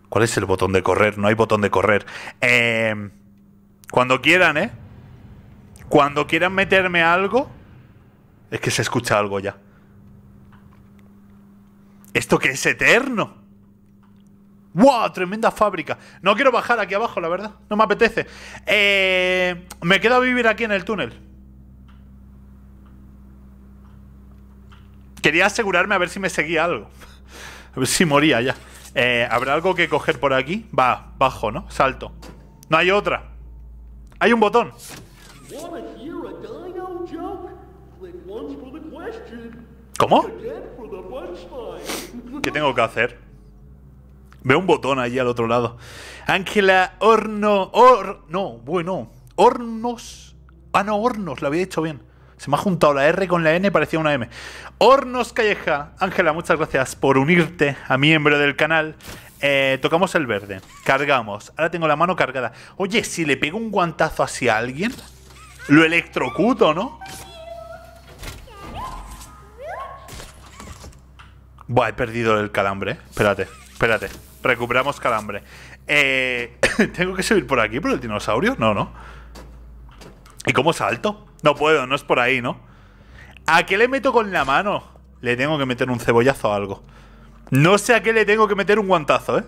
¿Cuál es el botón de correr? No hay botón de correr. Em, cuando quieran, ¿eh? Cuando quieran meterme algo... Es que se escucha algo ya. ¿Esto que es eterno? ¡Wow! Tremenda fábrica. No quiero bajar aquí abajo, la verdad. No me apetece. Eh, me quedo a vivir aquí en el túnel. Quería asegurarme a ver si me seguía algo. A ver si moría ya. Eh, ¿Habrá algo que coger por aquí? Va, bajo, ¿no? Salto. No hay otra. Hay un botón. ¿Cómo? ¿Qué tengo que hacer? Veo un botón allí al otro lado. Ángela Horno... Or, no, bueno. Hornos... Ah, no, Hornos, lo había dicho bien. Se me ha juntado la R con la N, parecía una M. Hornos Calleja. Ángela, muchas gracias por unirte a miembro del canal. Eh, tocamos el verde. Cargamos. Ahora tengo la mano cargada. Oye, si le pego un guantazo así a alguien, lo electrocuto, ¿no? Buah, he perdido el calambre. Espérate, espérate. Recuperamos calambre. Eh, ¿Tengo que subir por aquí, por el dinosaurio? No, no. ¿Y cómo salto? No puedo, no es por ahí, ¿no? ¿A qué le meto con la mano? Le tengo que meter un cebollazo o algo. No sé a qué le tengo que meter un guantazo, ¿eh?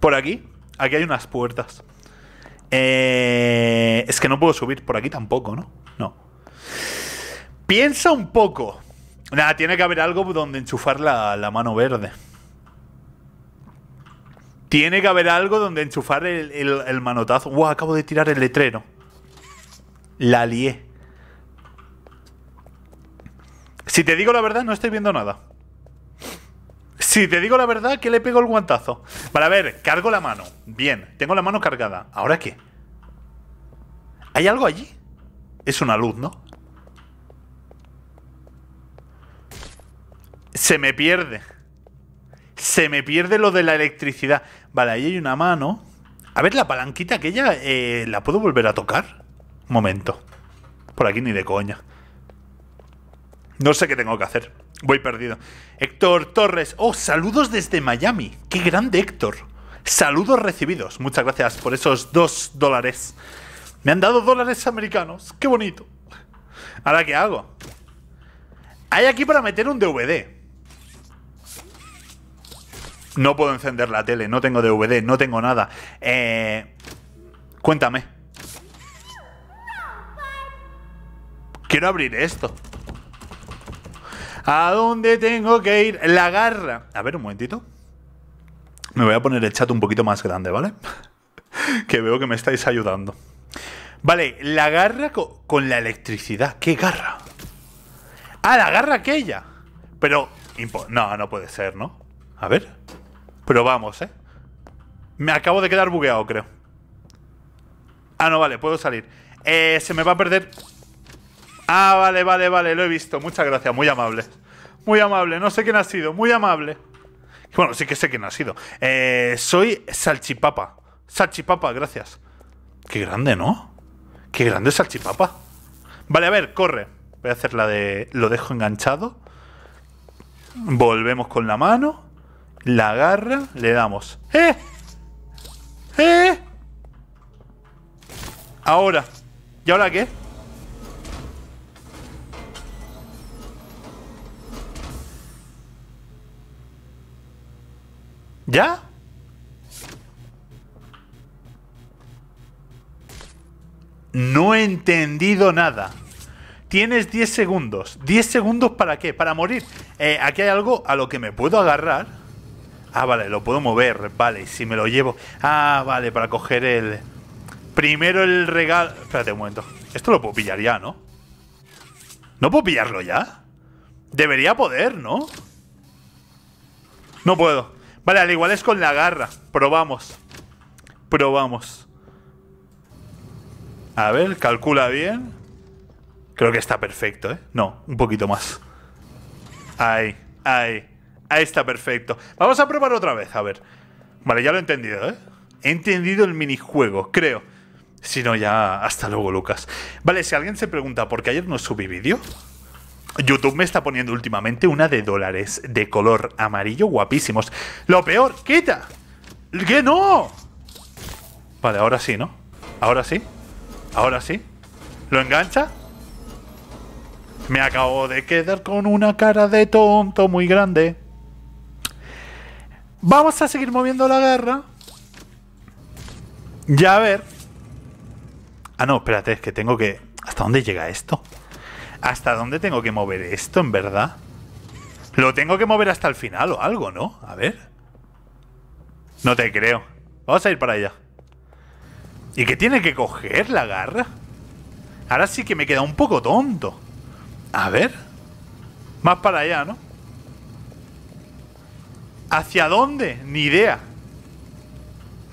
Por aquí. Aquí hay unas puertas. Eh, es que no puedo subir por aquí tampoco, ¿no? No. Piensa un poco. Nada, tiene que haber algo donde enchufar la, la mano verde. Tiene que haber algo donde enchufar el, manotazo. ¡Wow! Acabo de tirar el letrero. La lié. Si te digo la verdad, no estoy viendo nada. Si te digo la verdad, que le pego el guantazo. Vale, a ver, cargo la mano. Bien, tengo la mano cargada. ¿Ahora qué? ¿Hay algo allí? Es una luz, ¿no? Se me pierde. Se me pierde lo de la electricidad. Vale, ahí hay una mano. A ver, la palanquita aquella, eh, ¿la puedo volver a tocar? Un momento. Por aquí ni de coña. No sé qué tengo que hacer. Voy perdido. Héctor Torres. Oh, saludos desde Miami. Qué grande, Héctor. Saludos recibidos. Muchas gracias por esos dos dólares. Me han dado dólares americanos. Qué bonito. ¿Ahora qué hago? Hay aquí para meter un DVD no puedo encender la tele, no tengo DVD, no tengo nada. Eh, cuéntame. Quiero abrir esto. ¿A dónde tengo que ir? La garra. A ver, un momentito. Me voy a poner el chat un poquito más grande, ¿vale? que veo que me estáis ayudando. Vale, la garra con la electricidad. ¿Qué garra? Ah, la garra aquella. Pero... No, no puede ser, ¿no? A ver. Pero vamos, ¿eh? Me acabo de quedar bugueado, creo. Ah, no, vale, puedo salir. Eh, se me va a perder... Ah, vale, vale, vale, lo he visto. Muchas gracias, muy amable. Muy amable, no sé quién ha sido, muy amable. Bueno, sí que sé quién ha sido. Eh, soy Salchipapa. Salchipapa, gracias. Qué grande, ¿no? Qué grande Salchipapa. Vale, a ver, corre. Voy a hacer la de... Lo dejo enganchado. Volvemos con la mano. La agarra, le damos. ¡Eh! ¡Eh! Ahora. ¿Y ahora qué? ¿Ya? No he entendido nada. Tienes 10 segundos. ¿10 segundos para qué? Para morir. Eh, aquí hay algo a lo que me puedo agarrar. Ah, vale, lo puedo mover, vale, si me lo llevo. Ah, vale, para coger el... Primero el regalo... Espérate un momento. Esto lo puedo pillar ya, ¿no? ¿No puedo pillarlo ya? Debería poder, ¿no? No puedo. Vale, al igual es con la garra. Probamos. Probamos. A ver, calcula bien. Creo que está perfecto, ¿eh? No, un poquito más. Ahí, ahí. Ahí está, perfecto. Vamos a probar otra vez, a ver. Vale, ya lo he entendido, ¿eh? He entendido el minijuego, creo. Si no, ya hasta luego, Lucas. Vale, si alguien se pregunta por qué ayer no subí vídeo, YouTube me está poniendo últimamente una de dólares de color amarillo guapísimos. Lo peor, quita. ¿Qué no? Vale, ahora sí, ¿no? Ahora sí. Ahora sí. ¿Lo engancha? Me acabo de quedar con una cara de tonto muy grande. Vamos a seguir moviendo la guerra. Ya a ver. Ah, no, espérate, es que tengo que... ¿Hasta dónde llega esto? ¿Hasta dónde tengo que mover esto, en verdad? Lo tengo que mover hasta el final o algo, ¿no? A ver. No te creo. Vamos a ir para allá. ¿Y qué tiene que coger la garra? Ahora sí que me queda un poco tonto. A ver. Más para allá, ¿no? ¿Hacia dónde? Ni idea.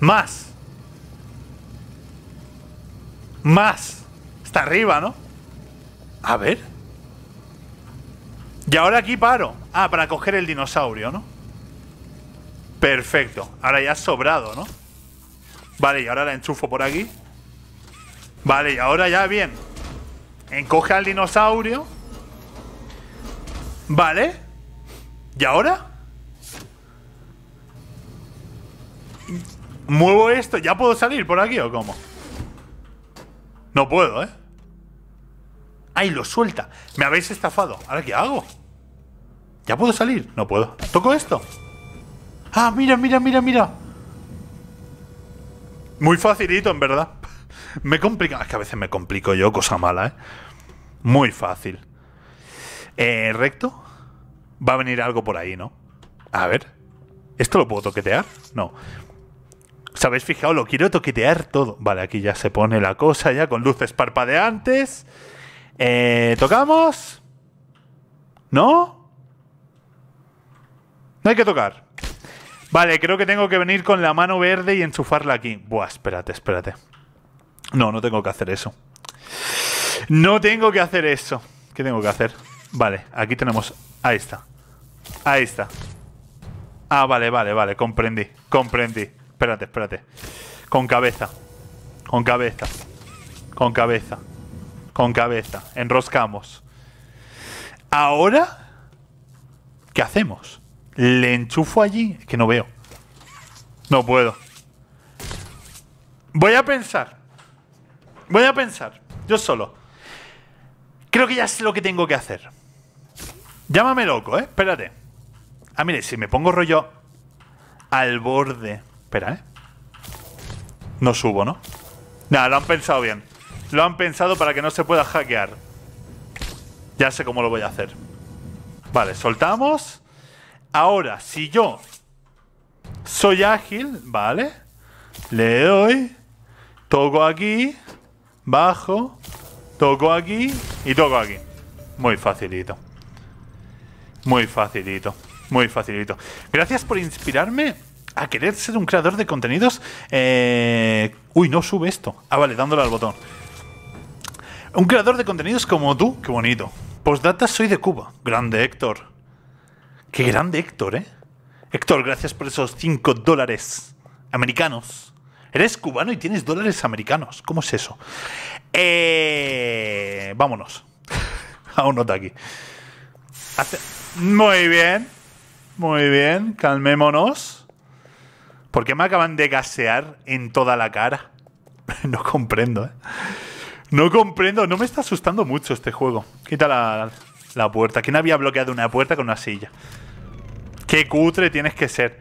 Más. Más. está arriba, ¿no? A ver. Y ahora aquí paro. Ah, para coger el dinosaurio, ¿no? Perfecto. Ahora ya ha sobrado, ¿no? Vale, y ahora la enchufo por aquí. Vale, y ahora ya bien. Encoge al dinosaurio. Vale. ¿Y ahora? ¿Muevo esto? ¿Ya puedo salir por aquí o cómo? No puedo, ¿eh? ¡Ay, lo suelta! Me habéis estafado. ¿Ahora qué hago? ¿Ya puedo salir? No puedo. ¿Toco esto? ¡Ah, mira, mira, mira, mira! Muy facilito, en verdad. me complica... Es que a veces me complico yo, cosa mala, ¿eh? Muy fácil. Eh, recto. Va a venir algo por ahí, ¿no? A ver. ¿Esto lo puedo toquetear? No. ¿Os habéis fijado? Lo quiero toquetear todo. Vale, aquí ya se pone la cosa ya con luces parpadeantes. Eh, ¿Tocamos? ¿No? No hay que tocar. Vale, creo que tengo que venir con la mano verde y enchufarla aquí. Buah, espérate, espérate. No, no tengo que hacer eso. No tengo que hacer eso. ¿Qué tengo que hacer? Vale, aquí tenemos... Ahí está. Ahí está. Ah, vale, vale, vale. Comprendí. Comprendí. Espérate, espérate. Con cabeza. Con cabeza. Con cabeza. Con cabeza. Enroscamos. Ahora, ¿qué hacemos? ¿Le enchufo allí? Que no veo. No puedo. Voy a pensar. Voy a pensar. Yo solo. Creo que ya sé lo que tengo que hacer. Llámame loco, ¿eh? Espérate. Ah, mire, si me pongo rollo al borde Espera, ¿eh? No subo, ¿no? Nada, lo han pensado bien. Lo han pensado para que no se pueda hackear. Ya sé cómo lo voy a hacer. Vale, soltamos. Ahora, si yo soy ágil, ¿vale? Le doy. Toco aquí. Bajo. Toco aquí. Y toco aquí. Muy facilito. Muy facilito. Muy facilito. Gracias por inspirarme a querer ser un creador de contenidos. Eh, uy, no sube esto. Ah, vale, dándole al botón. Un creador de contenidos como tú, qué bonito. Postdata, soy de Cuba. Grande Héctor. Qué grande Héctor, ¿eh? Héctor, gracias por esos 5 dólares americanos. Eres cubano y tienes dólares americanos. ¿Cómo es eso? Eh, vámonos. Aún no está aquí. Muy bien. Muy bien. Calmémonos. ¿Por qué me acaban de gasear en toda la cara? no comprendo, ¿eh? No comprendo, no me está asustando mucho este juego. Quita la, puerta. ¿Quién había bloqueado una puerta con una silla? Qué cutre tienes que ser.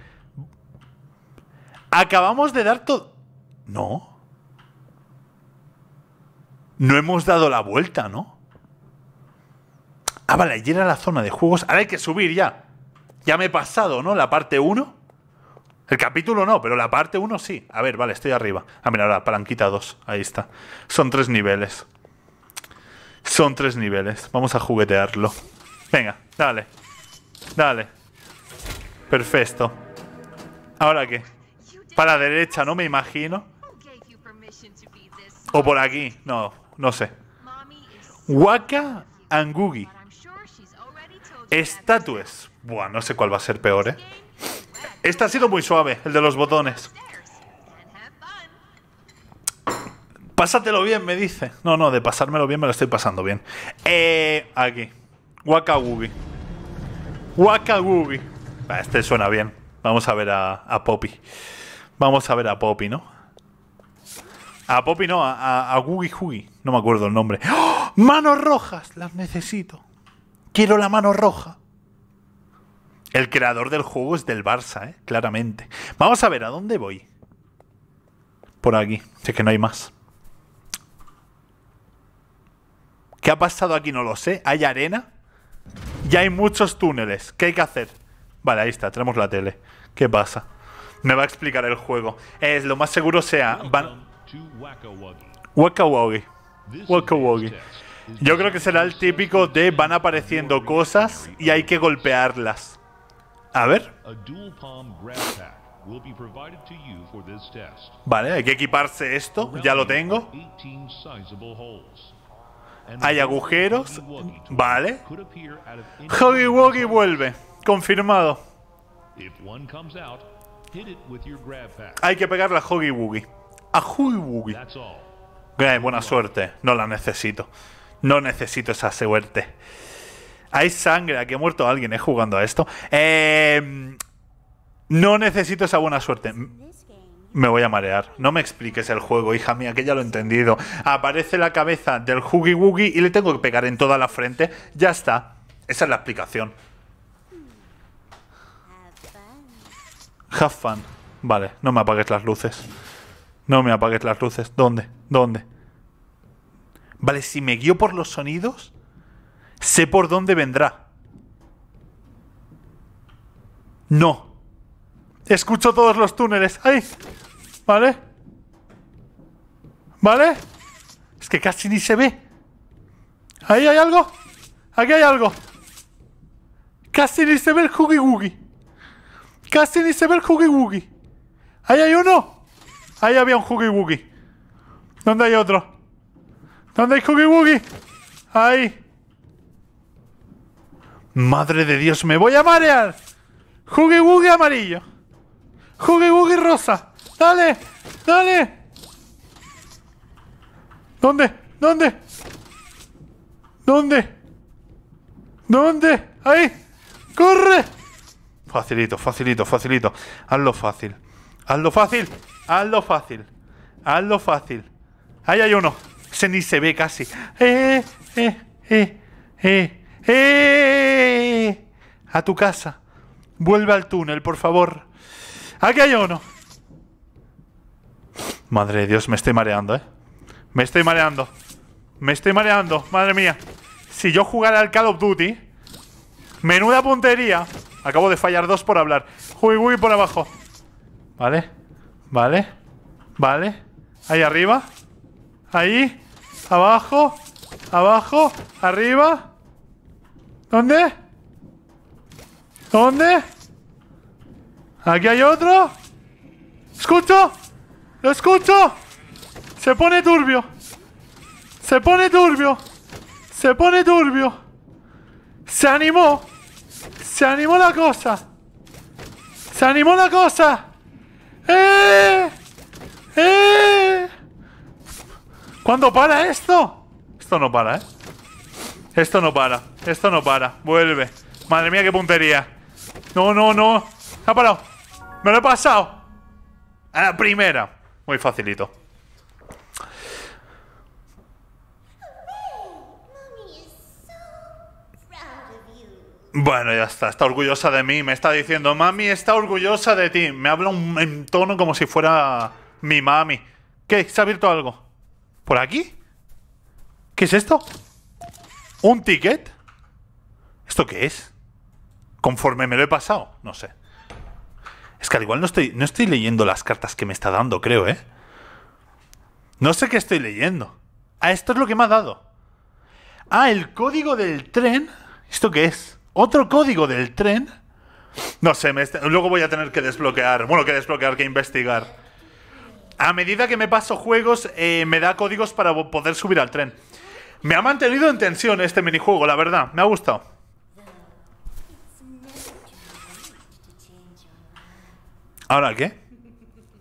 Acabamos de dar todo... No. No hemos dado la vuelta, ¿no? Ah, vale, Y era la zona de juegos. Ahora hay que subir ya. Ya me he pasado, ¿no? La parte 1. El capítulo no, pero la parte 1 sí. A ver, vale, estoy arriba. A ah, mira, ahora, palanquita 2. Ahí está. Son tres niveles. Son tres niveles. Vamos a juguetearlo. Venga, dale. Dale. Perfecto. ¿Ahora qué? Para la derecha, no me imagino. O por aquí. No, no sé. Waka Angugi. Estatues. Buah, no sé cuál va a ser peor, ¿eh? Este ha sido muy suave, el de los botones. Pásatelo bien, me dice. No, no, de pasármelo bien me lo estoy pasando bien. Eh, aquí. Waka Wubi. Waka ah, Este suena bien. Vamos a ver a, Poppy. Vamos a ver a Poppy, ¿no? A Poppy no, a, a, No me acuerdo el nombre. ¡Oh! ¡Manos rojas! Las necesito. Quiero la mano roja. El creador del juego es del Barça, ¿eh? claramente. Vamos a ver, ¿a dónde voy? Por aquí, sé que no hay más. ¿Qué ha pasado aquí? No lo sé. ¿Hay arena? Ya hay muchos túneles. ¿Qué hay que hacer? Vale, ahí está, tenemos la tele. ¿Qué pasa? Me va a explicar el juego. Es lo más seguro sea... Van... Yo creo que será el típico de van apareciendo cosas y hay que golpearlas. A ver. Vale, hay que equiparse esto. Ya lo tengo. Hay agujeros. Vale. Huggy Wuggy vuelve. Confirmado. Hay que pegarle a Huggy Wuggy. A Huggy Wuggy. buena suerte. No la necesito. No necesito esa suerte. Hay sangre, aquí ha muerto alguien, ¿eh? Jugando a esto. Em, no necesito esa buena suerte. Me voy a marear. No me expliques el juego, hija mía, que ya lo he entendido. Aparece la cabeza del Huggy Wuggy y le tengo que pegar en toda la frente. Ya está. Esa es la explicación. Have fun. Vale, no me apagues las luces. No me apagues las luces. ¿Dónde? ¿Dónde? Vale, si me guío por los sonidos sé por dónde vendrá. No. Escucho todos los túneles. Ahí. ¿Vale? ¿Vale? Es que casi ni se ve. ¿Ahí hay algo? Aquí hay algo. Casi ni se ve el Huggy Casi ni se ve el Huggy Ahí hay uno. Ahí había un Huggy ¿Dónde hay otro? ¿Dónde hay Huggy Ahí. Madre de Dios, me voy a marear. Jugue amarillo. Jugue rosa. Dale, dale. ¿Dónde? ¿Dónde? ¿Dónde? ¿Dónde? ¡Ahí! ¡Corre! Facilito, facilito, facilito. Hazlo fácil. Hazlo fácil. Hazlo fácil. Hazlo fácil. Ahí hay uno. Se ni se ve casi. ¡Eh, eh, eh, eh! ¡Eh! A tu casa. Vuelve al túnel, por favor. Aquí hay uno. Madre de Dios, me estoy mareando, ¿eh? Me estoy mareando. Me estoy mareando, madre mía. Si yo jugara al Call of Duty... Menuda puntería. Acabo de fallar dos por hablar. Uy, uy, por abajo. Vale. Vale. Vale. Ahí arriba. Ahí. Abajo. Abajo. Arriba. ¿Dónde? ¿Dónde? ¿Aquí hay otro? ¡Escucho! ¡Lo escucho! Se pone turbio. Se pone turbio. Se pone turbio. Se animó. Se animó la cosa. Se animó la cosa. ¡Eh! ¡Eh! ¿Cuándo para esto? Esto no para, ¿eh? Esto no para, esto no para. Vuelve. Madre mía, qué puntería. No, no, no. Ha parado. Me lo he pasado. A la primera. Muy facilito. Bueno, ya está, está orgullosa de mí, me está diciendo, mami, está orgullosa de ti. Me habla un, en tono como si fuera mi mami. ¿Qué? ¿Se ha abierto algo? ¿Por aquí? ¿Qué es esto? ¿Un ticket? ¿Esto qué es? Conforme me lo he pasado, no sé. Es que al igual no estoy, no estoy leyendo las cartas que me está dando, creo, ¿eh? No sé qué estoy leyendo. Ah, esto es lo que me ha dado. Ah, el código del tren. ¿Esto qué es? Otro código del tren. No sé, luego voy a tener que desbloquear. Bueno, que desbloquear, que investigar. A medida que me paso juegos, eh, me da códigos para poder subir al tren. Me ha mantenido en tensión este minijuego, la verdad. Me ha gustado. ¿Ahora qué?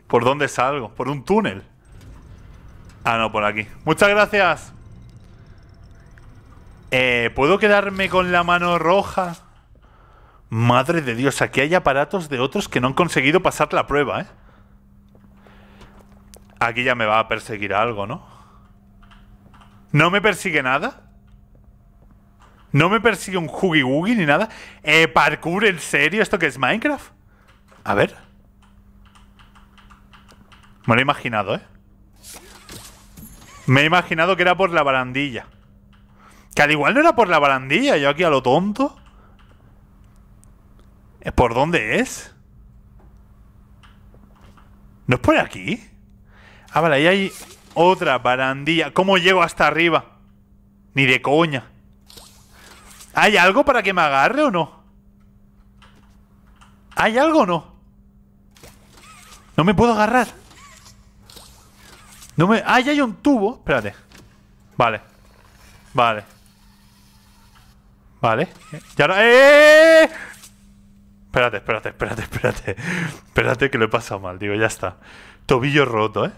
¿Por dónde salgo? ¿Por un túnel? Ah, no, por aquí. Muchas gracias. Eh, ¿Puedo quedarme con la mano roja? Madre de Dios, aquí hay aparatos de otros que no han conseguido pasar la prueba, ¿eh? Aquí ya me va a perseguir algo, ¿no? ¿No me persigue nada? ¿No me persigue un Huggy Woogie ni nada? ¿Eh, ¿Parkour en serio? ¿Esto que es Minecraft? A ver. Me lo he imaginado, ¿eh? Me he imaginado que era por la barandilla. Que al igual no era por la barandilla, yo aquí a lo tonto. Eh, ¿Por dónde es? ¿No es por aquí? Ah, vale, ahí hay... Otra barandilla. ¿Cómo llego hasta arriba? Ni de coña. ¿Hay algo para que me agarre o no? ¿Hay algo o no? No me puedo agarrar. No me... Ah, ya hay un tubo. Espérate. Vale. Vale. Vale. Y ahora... ¡eh, eh, eh, ¡Eh! Espérate, espérate, espérate, espérate. Espérate que lo he pasado mal. Digo, ya está. Tobillo roto, ¿eh?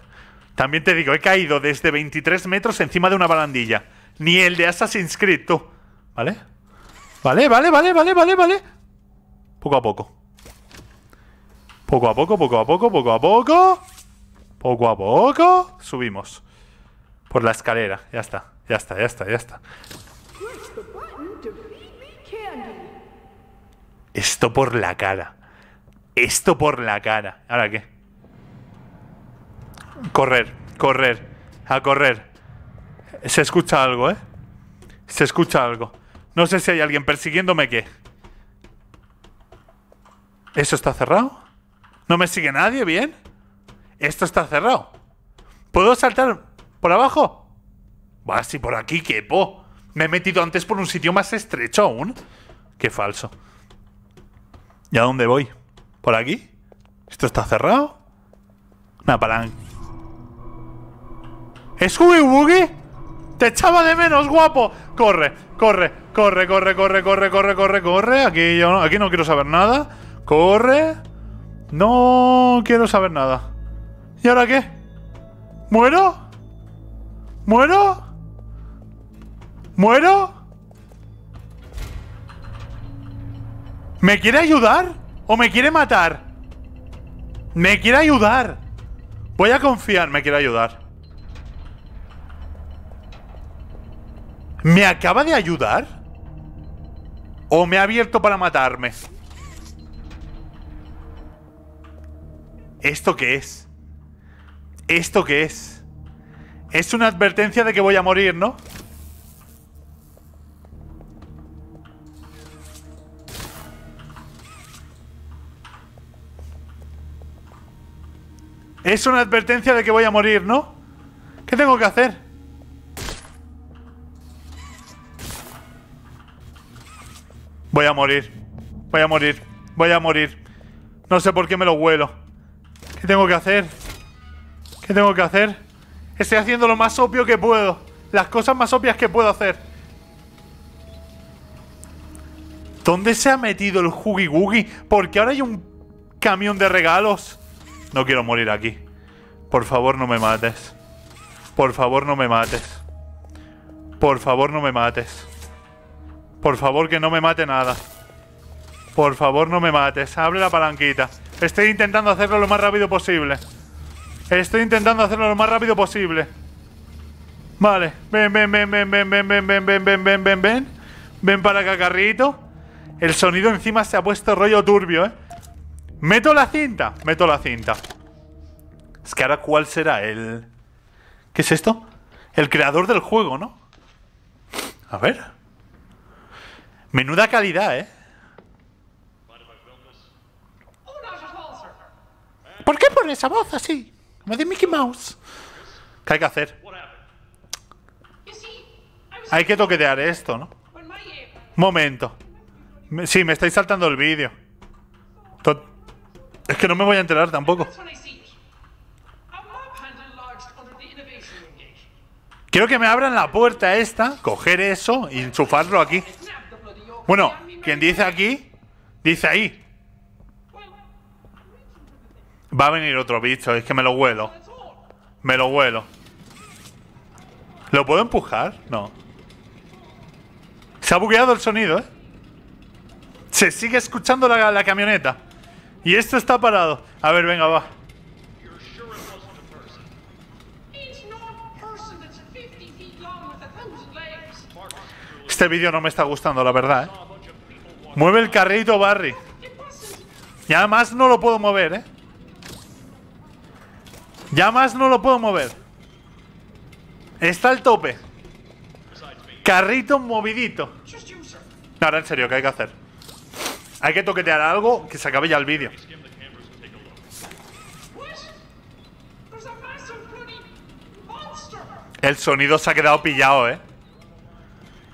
También te digo, he caído desde 23 metros encima de una balandilla Ni el de Assassin's Creed, tú. ¿Vale? Vale, vale, vale, vale, vale, vale. Poco a poco. Poco a poco, poco a poco, poco a poco. Poco a poco. Subimos. Por la escalera. Ya está, ya está, ya está, ya está. Esto por la cara. Esto por la cara. ¿Ahora qué? Correr, correr, a correr. Se escucha algo, ¿eh? Se escucha algo. No sé si hay alguien persiguiéndome qué. ¿Eso está cerrado? ¿No me sigue nadie? ¿Bien? Esto está cerrado. ¿Puedo saltar por abajo? Va, si por aquí quepo. Me he metido antes por un sitio más estrecho aún. Qué falso. ¿Y a dónde voy? ¿Por aquí? ¿Esto está cerrado? Una palanca. ¿Es Huggy Wuggy? ¡Te echaba de menos, guapo! Corre, corre, corre, corre, corre, corre, corre, corre, corre. Aquí aquí no quiero saber nada. Corre. No quiero saber nada. ¿Y ahora qué? ¿Muero? ¿Muero? ¿Muero? ¿Me quiere ayudar? ¿O me quiere matar? Me quiere ayudar. Voy a confiar, me quiere ayudar. ¿Me acaba de ayudar? ¿O me ha abierto para matarme? ¿Esto qué es? ¿Esto qué es? Es una advertencia de que voy a morir, ¿no? Es una advertencia de que voy a morir, ¿no? ¿Qué tengo que hacer? Voy a morir. Voy a morir. Voy a morir. No sé por qué me lo huelo. ¿Qué tengo que hacer? ¿Qué tengo que hacer? Estoy haciendo lo más obvio que puedo. Las cosas más obvias que puedo hacer. ¿Dónde se ha metido el Huggy Wuggy? Porque ahora hay un camión de regalos. No quiero morir aquí. Por favor, no me mates. Por favor, no me mates. Por favor, no me mates. Por favor, que no me mate nada. Por favor, no me mates. Abre la palanquita. Estoy intentando hacerlo lo más rápido posible. Estoy intentando hacerlo lo más rápido posible. Vale. Ven, ven, ven, ven, ven, ven, ven, ven, ven, ven, ven, ven, ven. Ven para acá, carrito. El sonido encima se ha puesto rollo turbio, ¿eh? ¿Meto la cinta? Meto la cinta. Es que ahora cuál será el... ¿Qué es esto? El creador del juego, ¿no? A ver... Menuda calidad, ¿eh? ¿Por qué pone esa voz así? Como de Mickey Mouse. ¿Qué hay que hacer? Hay que toquetear esto, ¿no? Momento. Sí, me estáis saltando el vídeo. Es que no me voy a enterar tampoco. Quiero que me abran la puerta esta, coger eso y enchufarlo aquí. Bueno, quien dice aquí, dice ahí. Va a venir otro bicho, es que me lo huelo. Me lo huelo. ¿Lo puedo empujar? No. Se ha bugueado el sonido, ¿eh? Se sigue escuchando la, la camioneta. Y esto está parado. A ver, venga, va. Este vídeo no me está gustando, la verdad, ¿eh? Mueve el carrito, Barry. Ya más no lo puedo mover, ¿eh? Ya más no lo puedo mover. Está al tope. Carrito movidito. ahora en serio, ¿qué hay que hacer? Hay que toquetear algo que se acabe ya el vídeo. El sonido se ha quedado pillado, ¿eh?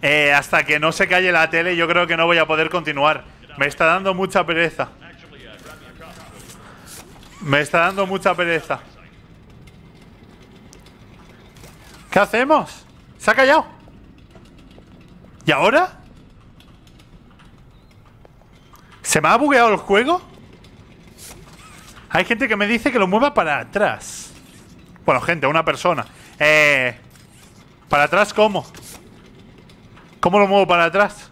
Eh, hasta que no se calle la tele yo creo que no voy a poder continuar. Me está dando mucha pereza. Me está dando mucha pereza. ¿Qué hacemos? ¿Se ha callado? ¿Y ahora? ¿Se me ha bugueado el juego? Hay gente que me dice que lo mueva para atrás. Bueno, gente, una persona. Eh, ¿Para atrás cómo? ¿Cómo lo muevo para atrás?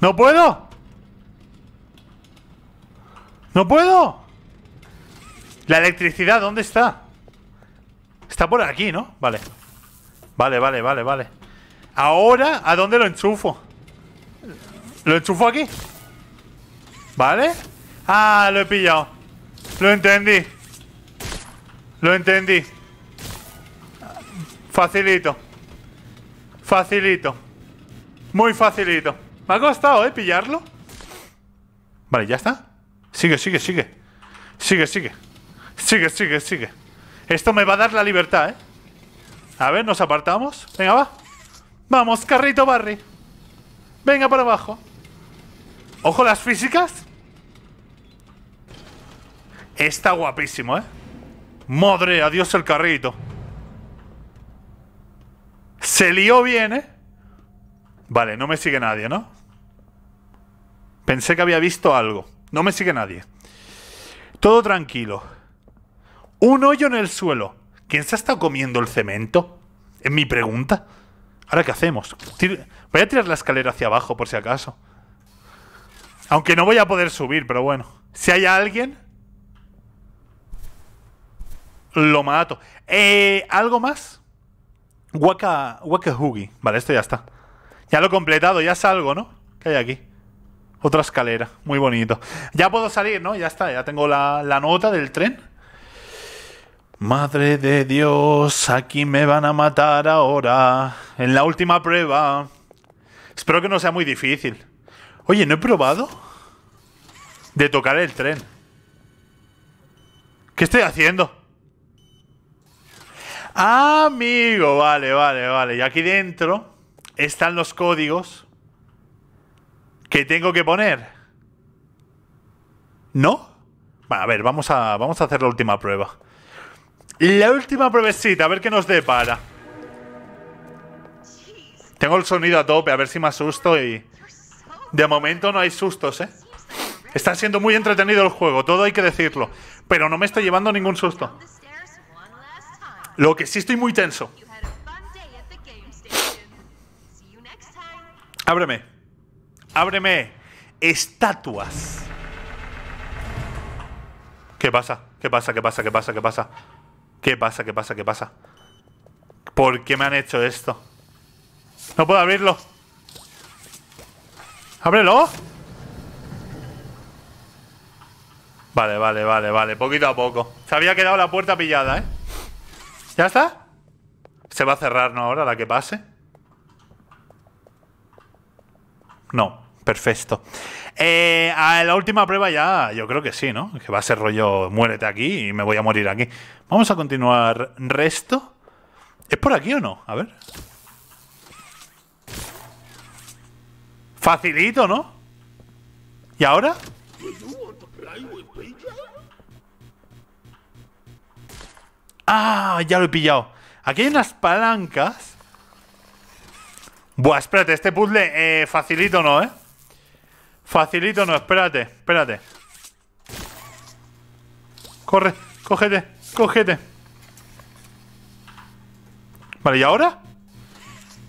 ¿No puedo? ¿No puedo? ¿La electricidad dónde está? Está por aquí, ¿no? Vale Vale, vale, vale, vale Ahora, ¿a dónde lo enchufo? ¿Lo enchufo aquí? ¿Vale? Ah, lo he pillado Lo entendí Lo entendí Facilito Facilito. Muy facilito. Me ha costado, ¿eh? Pillarlo. Vale, ¿ya está? Sigue, sigue, sigue. Sigue, sigue. Sigue, sigue, sigue. Esto me va a dar la libertad, ¿eh? A ver, nos apartamos. Venga, va. Vamos, carrito Barry. Venga para abajo. Ojo las físicas. Está guapísimo, ¿eh? Madre, adiós el carrito. Se lió bien, ¿eh? Vale, no me sigue nadie, ¿no? Pensé que había visto algo. No me sigue nadie. Todo tranquilo. Un hoyo en el suelo. ¿Quién se ha estado comiendo el cemento? Es mi pregunta. ¿Ahora qué hacemos? Voy a tirar la escalera hacia abajo por si acaso. Aunque no voy a poder subir, pero bueno. Si hay alguien... Lo mato. Eh, ¿Algo más? Waka, Hugi Vale, esto ya está. Ya lo he completado, ya salgo, ¿no? ¿Qué hay aquí? Otra escalera, muy bonito. Ya puedo salir, ¿no? Ya está, ya tengo la, la nota del tren. Madre de Dios, aquí me van a matar ahora. En la última prueba. Espero que no sea muy difícil. Oye, no he probado de tocar el tren. ¿Qué estoy haciendo? Amigo, vale, vale, vale. Y aquí dentro están los códigos que tengo que poner. ¿No? Va a ver, vamos a, vamos a hacer la última prueba. La última pruebecita, a ver qué nos depara. Tengo el sonido a tope, a ver si me asusto y... De momento no hay sustos, ¿eh? Está siendo muy entretenido el juego, todo hay que decirlo. Pero no me estoy llevando ningún susto. Lo que sí estoy muy tenso. Ábreme. Ábreme. Estatuas. ¿Qué pasa? ¿Qué pasa? ¿Qué pasa? ¿Qué pasa? ¿Qué pasa? ¿Qué pasa? ¿Qué pasa? ¿Qué pasa? ¿Por qué me han hecho esto? No puedo abrirlo. ¡Ábrelo! Vale, vale, vale, vale. Poquito a poco. Se había quedado la puerta pillada, ¿eh? ¿Ya está? ¿Se va a cerrar no ahora la que pase? No, perfecto. Eh, a la última prueba ya, yo creo que sí, ¿no? Que va a ser rollo, muérete aquí y me voy a morir aquí. Vamos a continuar resto. ¿Es por aquí o no? A ver. Facilito, ¿no? ¿Y ahora? ¡Ah! Ya lo he pillado. Aquí hay unas palancas. Buah, espérate, este puzzle eh, facilito no, ¿eh? Facilito no, espérate, espérate. Corre, cógete, cógete. Vale, ¿y ahora?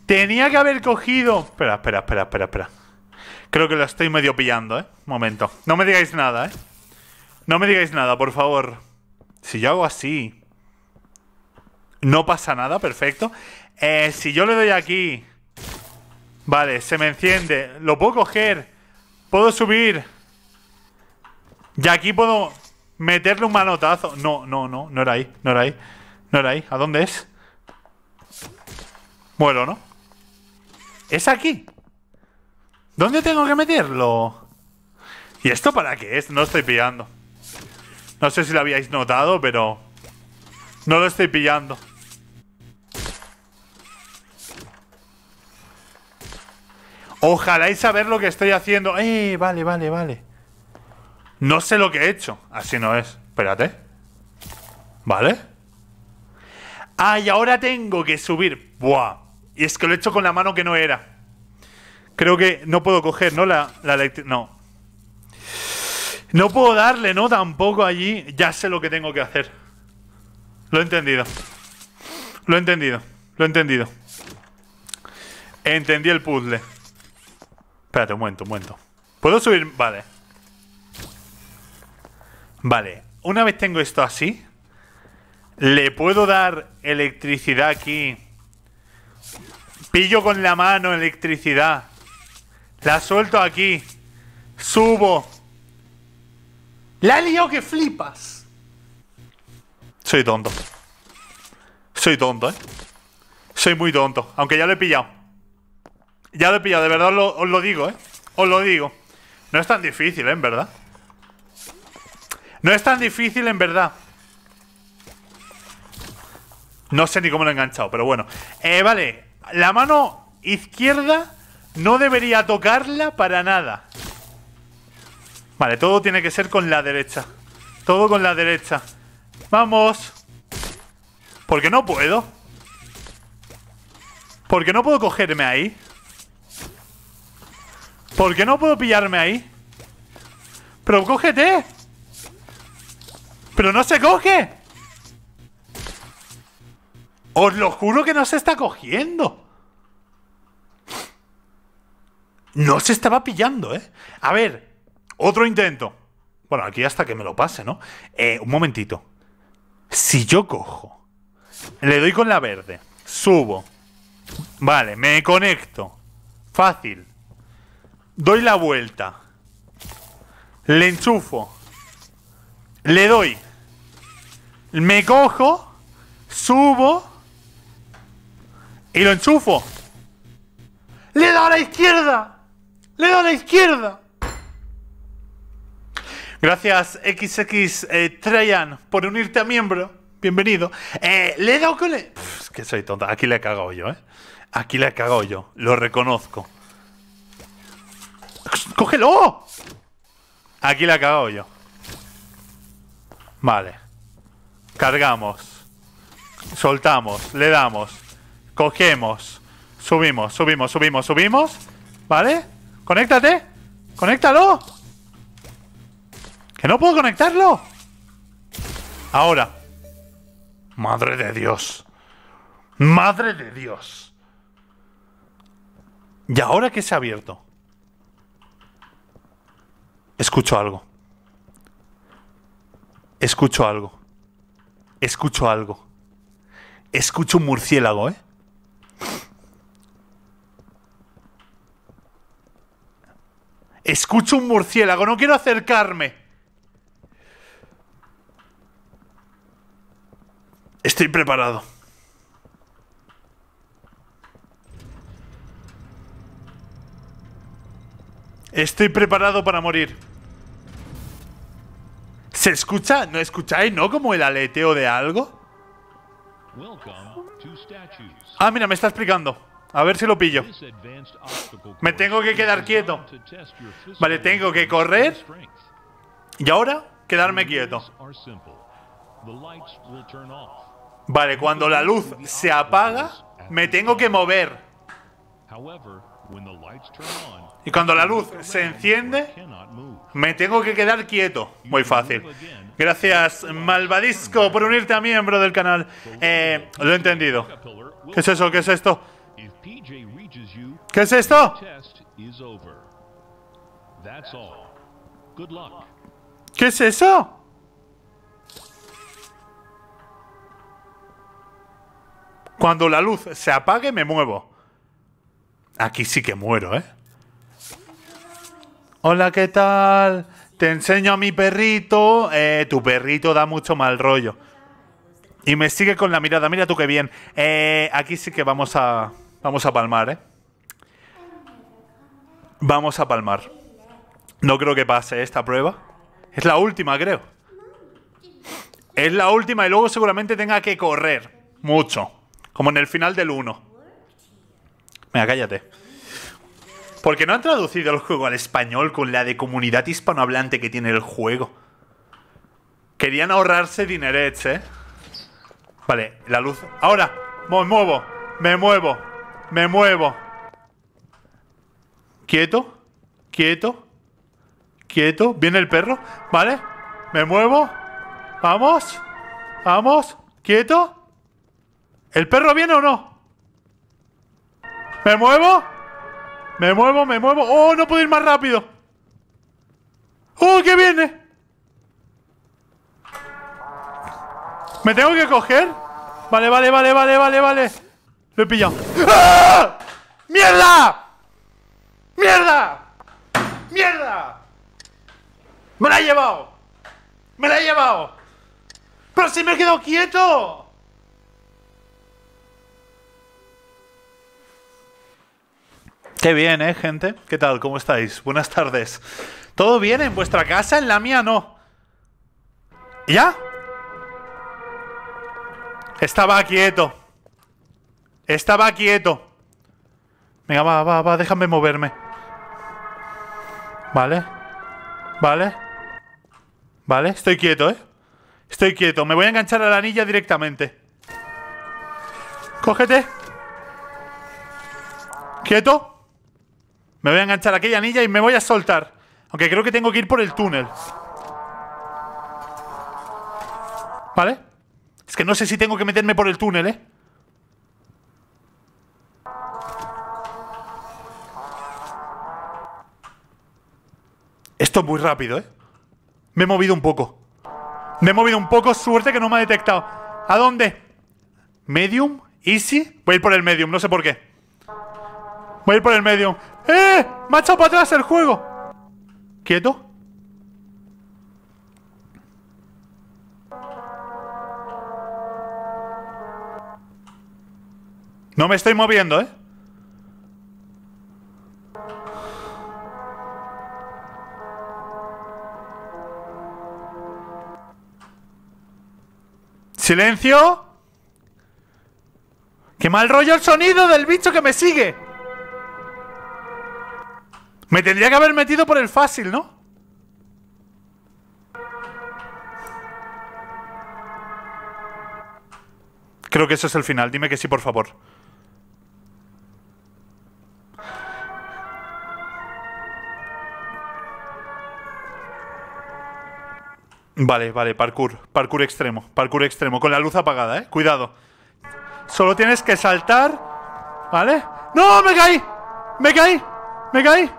Tenía que haber cogido... Espera, espera, espera, espera, espera. Creo que lo estoy medio pillando, ¿eh? Momento. No me digáis nada, ¿eh? No me digáis nada, por favor. Si yo hago así... No pasa nada, perfecto. Eh, si yo le doy aquí... Vale, se me enciende. Lo puedo coger. Puedo subir. Y aquí puedo meterle un manotazo. No, no, no. No era ahí. No era ahí. No era ahí. ¿A dónde es? Bueno, ¿no? Es aquí. ¿Dónde tengo que meterlo? ¿Y esto para qué es? No lo estoy pillando. No sé si lo habíais notado, pero... No lo estoy pillando. Ojalá y saber lo que estoy haciendo. Eh, vale, vale, vale. No sé lo que he hecho. Así no es. Espérate. ¿Vale? Ah, y ahora tengo que subir. Buah. Y es que lo he hecho con la mano que no era. Creo que no puedo coger, ¿no? La, la No. No puedo darle, ¿no? Tampoco allí. Ya sé lo que tengo que hacer. Lo he entendido. Lo he entendido. Lo he entendido. Entendí el puzzle. Espérate, un momento, un momento. ¿Puedo subir? Vale. Vale. Una vez tengo esto así, le puedo dar electricidad aquí. Pillo con la mano electricidad. La suelto aquí. Subo. La he liado que flipas. Soy tonto. Soy tonto, ¿eh? Soy muy tonto, aunque ya lo he pillado. Ya lo he pillado, de verdad os lo digo, ¿eh? Os lo digo. No es tan difícil, ¿eh? En verdad. No es tan difícil, en verdad. No sé ni cómo lo he enganchado, pero bueno. Eh, vale. La mano izquierda no debería tocarla para nada. Vale, todo tiene que ser con la derecha. Todo con la derecha. ¡Vamos! Porque no puedo. Porque no puedo cogerme ahí. ¿Por qué no puedo pillarme ahí? ¡Pero cógete! ¡Pero no se coge! Os lo juro que no se está cogiendo. No se estaba pillando, ¿eh? A ver, otro intento. Bueno, aquí hasta que me lo pase, ¿no? Eh, un momentito. Si yo cojo, le doy con la verde, subo. Vale, me conecto. Fácil. Doy la vuelta. Le enchufo. Le doy. Me cojo. Subo. Y lo enchufo. Le doy a la izquierda. Le doy a la izquierda. Gracias XX eh, por unirte a miembro. Bienvenido. Eh, le he dado con el... que soy tonta. Aquí le he cagado yo, ¿eh? Aquí le he cagado yo. Lo reconozco. ¡Cógelo! Aquí la he cagado yo. Vale. Cargamos. Soltamos. Le damos. Cogemos. Subimos, subimos, subimos, subimos. ¿Vale? ¡Conéctate! ¡Conéctalo! ¡Que no puedo conectarlo! Ahora. Madre de Dios. Madre de Dios. ¿Y ahora qué se ha abierto? Escucho algo. Escucho algo. Escucho algo. Escucho un murciélago, ¿eh? Escucho un murciélago, no quiero acercarme. Estoy preparado. Estoy preparado para morir. ¿Se escucha? ¿No escucháis, no? Como el aleteo de algo. Ah, mira, me está explicando. A ver si lo pillo. Me tengo que quedar quieto. Vale, tengo que correr. Y ahora, quedarme quieto. Vale, cuando la luz se apaga, me tengo que mover. Y cuando la luz se enciende, me tengo que quedar quieto. Muy fácil. Gracias, Malvadisco, por unirte a miembro del canal. Eh, lo he entendido. ¿Qué es eso? ¿Qué es esto? ¿Qué es esto? ¿Qué es eso? Cuando la luz se apague me muevo. Aquí sí que muero, ¿eh? Hola, ¿qué tal? Te enseño a mi perrito. Eh, tu perrito da mucho mal rollo. Y me sigue con la mirada. Mira tú qué bien. Eh, aquí sí que vamos a. Vamos a palmar, ¿eh? Vamos a palmar. No creo que pase esta prueba. Es la última, creo. Es la última y luego seguramente tenga que correr. Mucho. Como en el final del 1. Mira, cállate. Porque no han traducido el juego al español con la de comunidad hispanohablante que tiene el juego. Querían ahorrarse dinerets, ¿eh? Vale, la luz. Ahora, me muevo, me muevo, me muevo. Quieto, quieto, quieto. Viene el perro, ¿vale? Me muevo. Vamos, vamos, quieto. ¿El perro viene o no? ¿Me muevo? Me muevo, me muevo. ¡Oh, no puedo ir más rápido! ¡Oh, que viene! ¿Me tengo que coger? Vale, vale, vale, vale, vale, vale. Lo he pillado. ¡Ah! ¡Mierda! ¡Mierda! ¡Mierda! ¡Me la he llevado! ¡Me la he llevado! ¡Pero si me he quedado quieto! Qué bien, ¿eh, gente? ¿Qué tal? ¿Cómo estáis? Buenas tardes. ¿Todo bien en vuestra casa? En la mía no. ¿Ya? Estaba quieto. Estaba quieto. Venga, va, va, va, déjame moverme. Vale. Vale. Vale, estoy quieto, ¿eh? Estoy quieto. Me voy a enganchar a la anilla directamente. Cógete. Quieto. Me voy a enganchar a aquella anilla y me voy a soltar. Aunque creo que tengo que ir por el túnel. ¿Vale? Es que no sé si tengo que meterme por el túnel, ¿eh? Esto es muy rápido, ¿eh? Me he movido un poco. Me he movido un poco, suerte que no me ha detectado. ¿A dónde? ¿Medium? ¿Easy? Voy a ir por el medium, no sé por qué. Voy a ir por el medium. ¡Eh! ¡Me ha echado para atrás el juego! ¿Quieto? No me estoy moviendo, ¿eh? ¡Silencio! ¡Qué mal rollo el sonido del bicho que me sigue! Me tendría que haber metido por el fácil, ¿no? Creo que ese es el final. Dime que sí, por favor. Vale, vale, parkour. Parkour extremo, parkour extremo. Con la luz apagada, ¿eh? Cuidado. Solo tienes que saltar. ¿Vale? ¡No! ¡Me caí! ¡Me caí! ¡Me caí!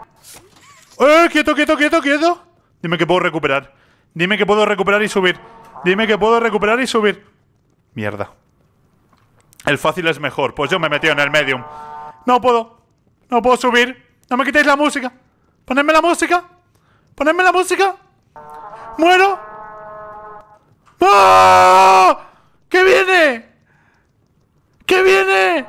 ¡Eh! ¡Quieto, quieto, quieto, quieto! Dime que puedo recuperar. Dime que puedo recuperar y subir. Dime que puedo recuperar y subir. Mierda. El fácil es mejor. Pues yo me metí en el medium. No puedo. No puedo subir. No me quitéis la música. Ponedme la música. Ponedme la música. Muero. ¡Oh! ¿Qué viene? ¿Qué viene?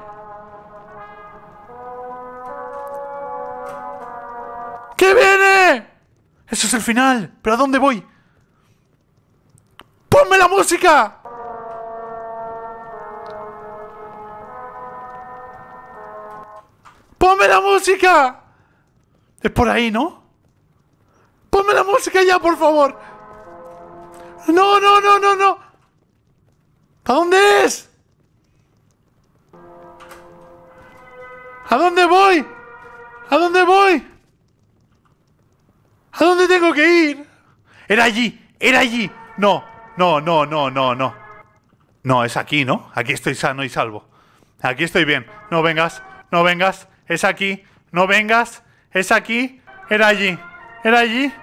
¿Qué viene? Eso es el final. ¿Pero a dónde voy? ¡Ponme la música! ¡Ponme la música! Es por ahí, ¿no? ¡Ponme la música ya, por favor! ¡No, no, no, no, no! ¿A dónde es? ¿A dónde voy? ¿A dónde voy? ¿A dónde tengo que ir? Era allí, era allí. No, no, no, no, no, no. No, es aquí, ¿no? Aquí estoy sano y salvo. Aquí estoy bien. No vengas, no vengas. Es aquí. No vengas. Es aquí. Era allí. Era allí.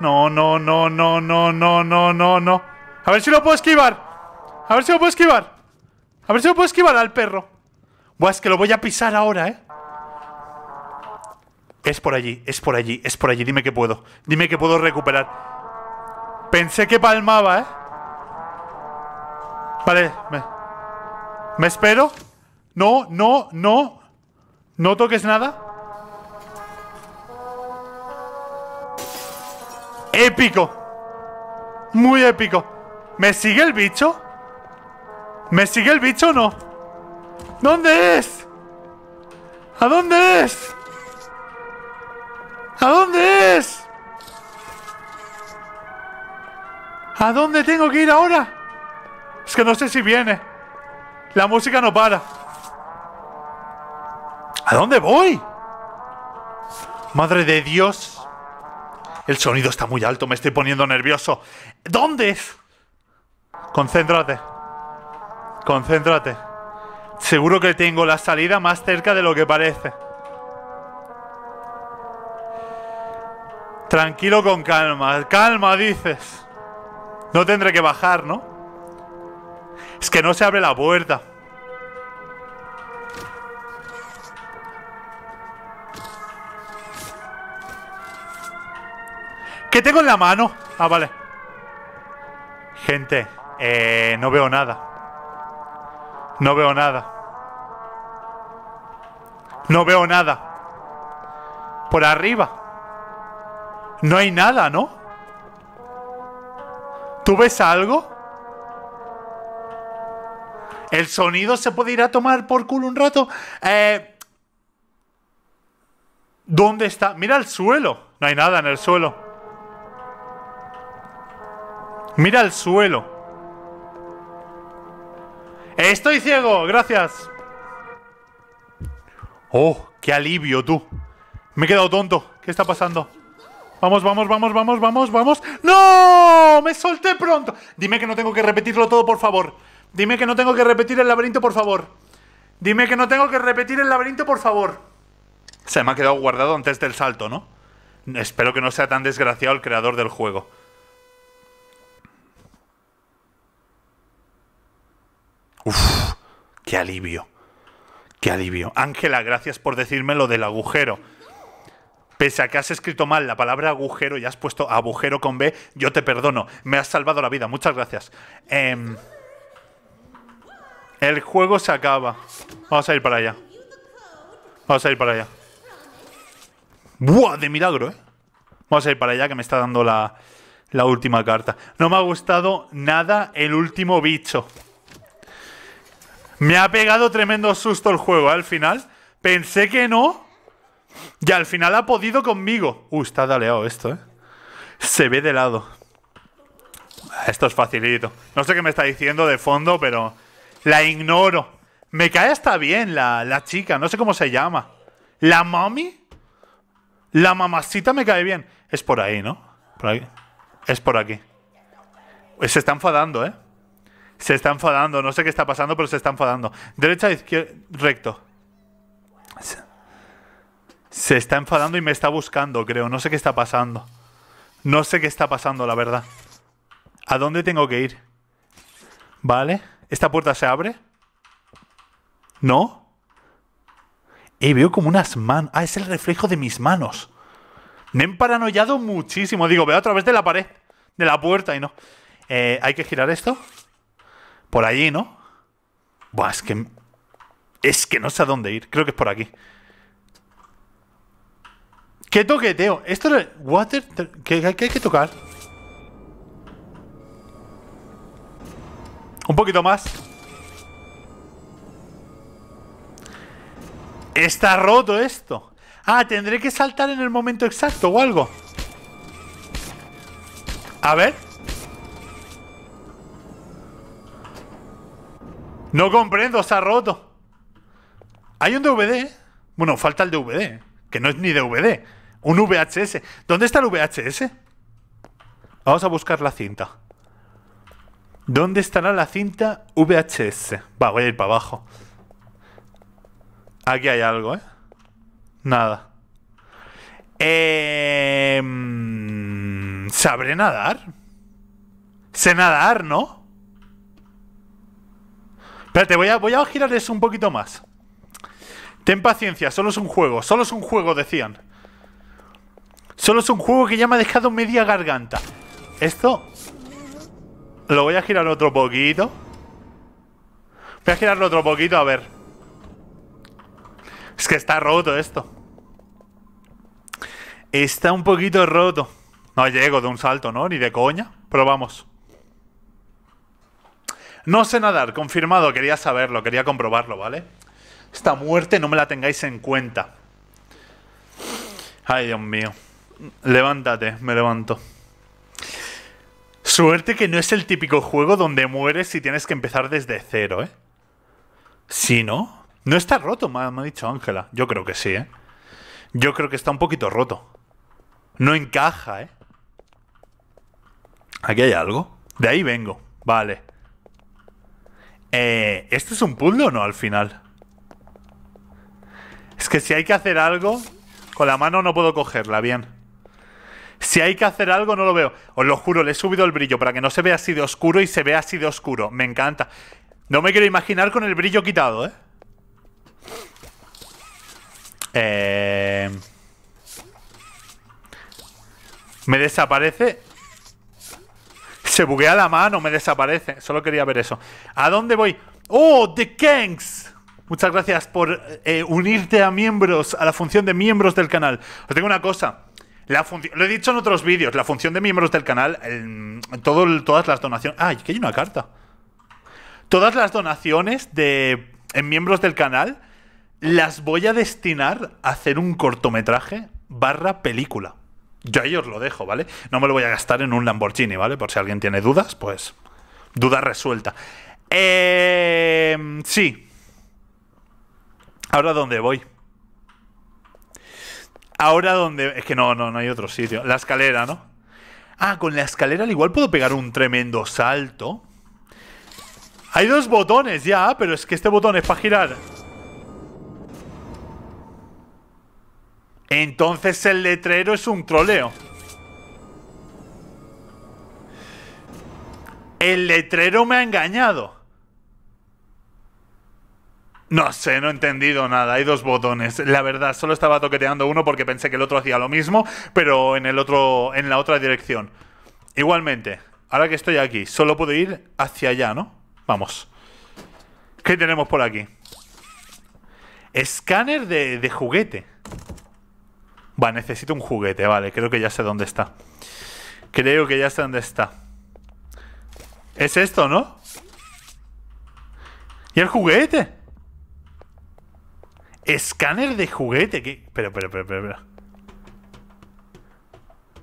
No, no, no, no, no, no, no, no, no. A ver si lo puedo esquivar. A ver si lo puedo esquivar. A ver si lo puedo esquivar al perro. Buah, es que lo voy a pisar ahora, ¿eh? Es por allí, es por allí, es por allí. Dime que puedo. Dime que puedo recuperar. Pensé que palmaba, ¿eh? Vale, me, me espero. No, no, no. No toques nada. Épico. Muy épico. ¿Me sigue el bicho? ¿Me sigue el bicho o no? ¿Dónde es? ¿A dónde es? ¿A dónde es? ¿A dónde tengo que ir ahora? Es que no sé si viene. La música no para. ¿A dónde voy? Madre de Dios. El sonido está muy alto, me estoy poniendo nervioso. ¿Dónde es? Concéntrate. Concéntrate. Seguro que tengo la salida más cerca de lo que parece. Tranquilo con calma. Calma, dices. No tendré que bajar, ¿no? Es que no se abre la puerta. ¿Qué tengo en la mano? Ah, vale. Gente, eh, no veo nada. No veo nada. No veo nada. Por arriba. No hay nada, ¿no? ¿Tú ves algo? ¿El sonido se puede ir a tomar por culo un rato? Eh, ¿Dónde está? Mira el suelo. No hay nada en el suelo. Mira el suelo. Estoy ciego, gracias. Oh, qué alivio tú. Me he quedado tonto. ¿Qué está pasando? Vamos, vamos, vamos, vamos, vamos, vamos. ¡No! ¡Me solté pronto! Dime que no tengo que repetirlo todo, por favor. Dime que no tengo que repetir el laberinto, por favor. Dime que no tengo que repetir el laberinto, por favor. Se me ha quedado guardado antes del salto, ¿no? Espero que no sea tan desgraciado el creador del juego. Uf, qué alivio. Qué alivio. Ángela, gracias por decirme lo del agujero. Pese a que has escrito mal la palabra agujero y has puesto agujero con B, yo te perdono. Me has salvado la vida. Muchas gracias. Em, el juego se acaba. Vamos a ir para allá. Vamos a ir para allá. ¡Buah! De milagro, ¿eh? Vamos a ir para allá que me está dando la, la última carta. No me ha gustado nada el último bicho. Me ha pegado tremendo susto el juego ¿eh? al final. Pensé que no, y al final ha podido conmigo. Uy, está daleado esto, ¿eh? Se ve de lado. Esto es facilito. No sé qué me está diciendo de fondo, pero la ignoro. Me cae hasta bien la, la chica, no sé cómo se llama. ¿La mami? La mamacita me cae bien. Es por ahí, ¿no? Por Es por aquí. Pues se está enfadando, ¿eh? Se está enfadando. No sé qué está pasando, pero se está enfadando. Derecha, izquierda, recto. Se está enfadando y me está buscando, creo. No sé qué está pasando. No sé qué está pasando, la verdad. ¿A dónde tengo que ir? Vale. ¿Esta puerta se abre? ¿No? Y veo como unas manos. Ah, es el reflejo de mis manos. Me he paranoiado muchísimo. Digo, veo a través de la pared. De la puerta y no. Eh, ¿Hay que girar esto? Por allí, ¿no? Buah, es que... Es que no sé a dónde ir. Creo que es por aquí. ¿Qué toqueteo? Esto es... Water... ¿Qué, hay que tocar? Un poquito más. Está roto esto. Ah, tendré que saltar en el momento exacto o algo. A ver. No comprendo, está roto. Hay un DVD. ¿eh? Bueno, falta el DVD, que no es ni DVD. Un VHS. ¿Dónde está el VHS? Vamos a buscar la cinta. ¿Dónde estará la cinta VHS? Va, voy a ir para abajo. Aquí hay algo, ¿eh? Nada. Eh... ¿Sabré nadar? Sé nadar, ¿no? Espérate, voy a, voy a girar eso un poquito más. Ten paciencia, solo es un juego, solo es un juego, decían. Solo es un juego que ya me ha dejado media garganta. Esto... Lo voy a girar otro poquito. Voy a girarlo otro poquito, a ver. Es que está roto esto. Está un poquito roto. No llego de un salto, ¿no? Ni de coña. Pero vamos. No sé nadar, confirmado. Quería saberlo, quería comprobarlo, ¿vale? Esta muerte no me la tengáis en cuenta. Ay, Dios mío. Levántate, me levanto. Suerte que no es el típico juego donde mueres y tienes que empezar desde cero, ¿eh? Si ¿no? No está roto, me ha, dicho Ángela. Yo creo que sí, ¿eh? Yo creo que está un poquito roto. No encaja, ¿eh? Aquí hay algo. De ahí vengo. Vale. Eh, ¿Esto es un puzzle o no al final? Es que si hay que hacer algo, con la mano no puedo cogerla, bien. Si hay que hacer algo, no lo veo. Os lo juro, le he subido el brillo para que no se vea así de oscuro y se vea así de oscuro. Me encanta. No me quiero imaginar con el brillo quitado, ¿eh? eh me desaparece. Se buguea la mano, me desaparece. Solo quería ver eso. ¿A dónde voy? ¡Oh, The Kings. Muchas gracias por eh, unirte a miembros, a la función de miembros del canal. Os tengo una cosa lo he dicho en otros vídeos, la función de miembros del canal, todas las donaciones... ¡Ay, ah, hay una carta! Todas las donaciones de en miembros del canal las voy a destinar a hacer un cortometraje barra película. Yo ahí os lo dejo, ¿vale? No me lo voy a gastar en un Lamborghini, ¿vale? Por si alguien tiene dudas, pues duda resuelta. Eh, sí. Ahora, ¿dónde voy? Ahora donde... Es que no, no, no hay otro sitio. La escalera, ¿no? Ah, con la escalera al igual puedo pegar un tremendo salto. Hay dos botones ya, pero es que este botón es para girar. Entonces el letrero es un troleo. El letrero me ha engañado. No sé, no he entendido nada. Hay dos botones. La verdad, solo estaba toqueteando uno porque pensé que el otro hacía lo mismo, pero en el otro, en la otra dirección. Igualmente, ahora que estoy aquí, solo puedo ir hacia allá, ¿no? Vamos. ¿Qué tenemos por aquí? Escáner de, juguete. Va, necesito un juguete, vale. Creo que ya sé dónde está. Creo que ya sé dónde está. Es esto, ¿no? ¿Y el juguete? Escáner de juguete. ¿Qué? Pero, pero, pero, pero,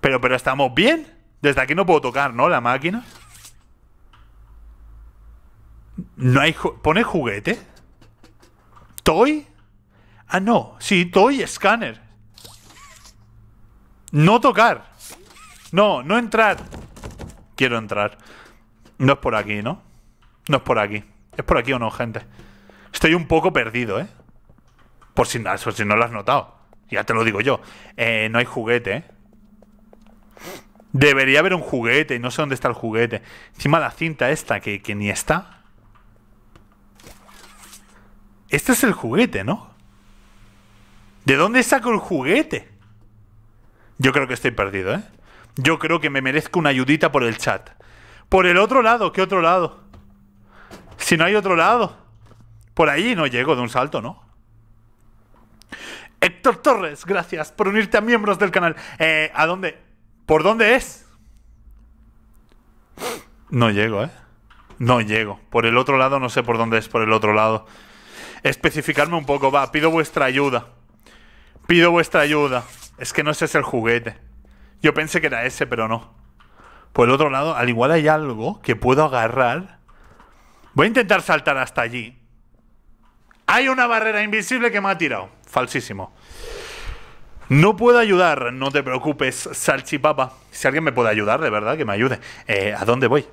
pero. Pero, ¿estamos bien? Desde aquí no puedo tocar, ¿no? La máquina. No hay... ¿Pone juguete? ¿Toy? Ah, no. Sí, toy escáner. No tocar. No, no entrar. Quiero entrar. No es por aquí, ¿no? No es por aquí. ¿Es por aquí o no, gente? Estoy un poco perdido, ¿eh? Por si, si no lo has notado. Ya te lo digo yo. Eh, no hay juguete, Debería haber un juguete y no sé dónde está el juguete. Encima la cinta esta que, que ni está. Este es el juguete, ¿no? ¿De dónde saco el juguete? Yo creo que estoy perdido, ¿eh? Yo creo que me merezco una ayudita por el chat. Por el otro lado, ¿qué otro lado? Si no hay otro lado. Por ahí no llego de un salto, ¿no? Héctor Torres, gracias por unirte a miembros del canal. Eh, ¿A dónde? ¿Por dónde es? No llego, ¿eh? No llego. Por el otro lado, no sé por dónde es, por el otro lado. Especificarme un poco, va, pido vuestra ayuda. Pido vuestra ayuda. Es que no sé si es el juguete. Yo pensé que era ese, pero no. Por el otro lado, al igual hay algo que puedo agarrar. Voy a intentar saltar hasta allí. Hay una barrera invisible que me ha tirado. Falsísimo. No puedo ayudar, no te preocupes, salchipapa. Si alguien me puede ayudar, de verdad, que me ayude. Eh, ¿A dónde voy?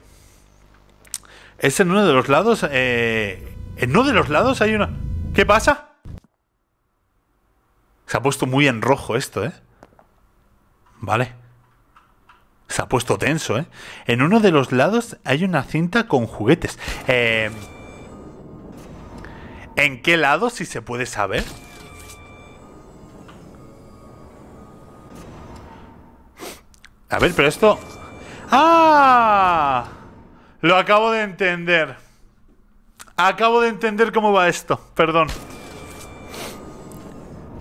Es en uno de los lados. Eh, en uno de los lados hay una. ¿Qué pasa? Se ha puesto muy en rojo esto, ¿eh? Vale. Se ha puesto tenso, ¿eh? En uno de los lados hay una cinta con juguetes. Eh. ¿En qué lado, si se puede saber? A ver, pero esto... ¡Ah! Lo acabo de entender. Acabo de entender cómo va esto. Perdón.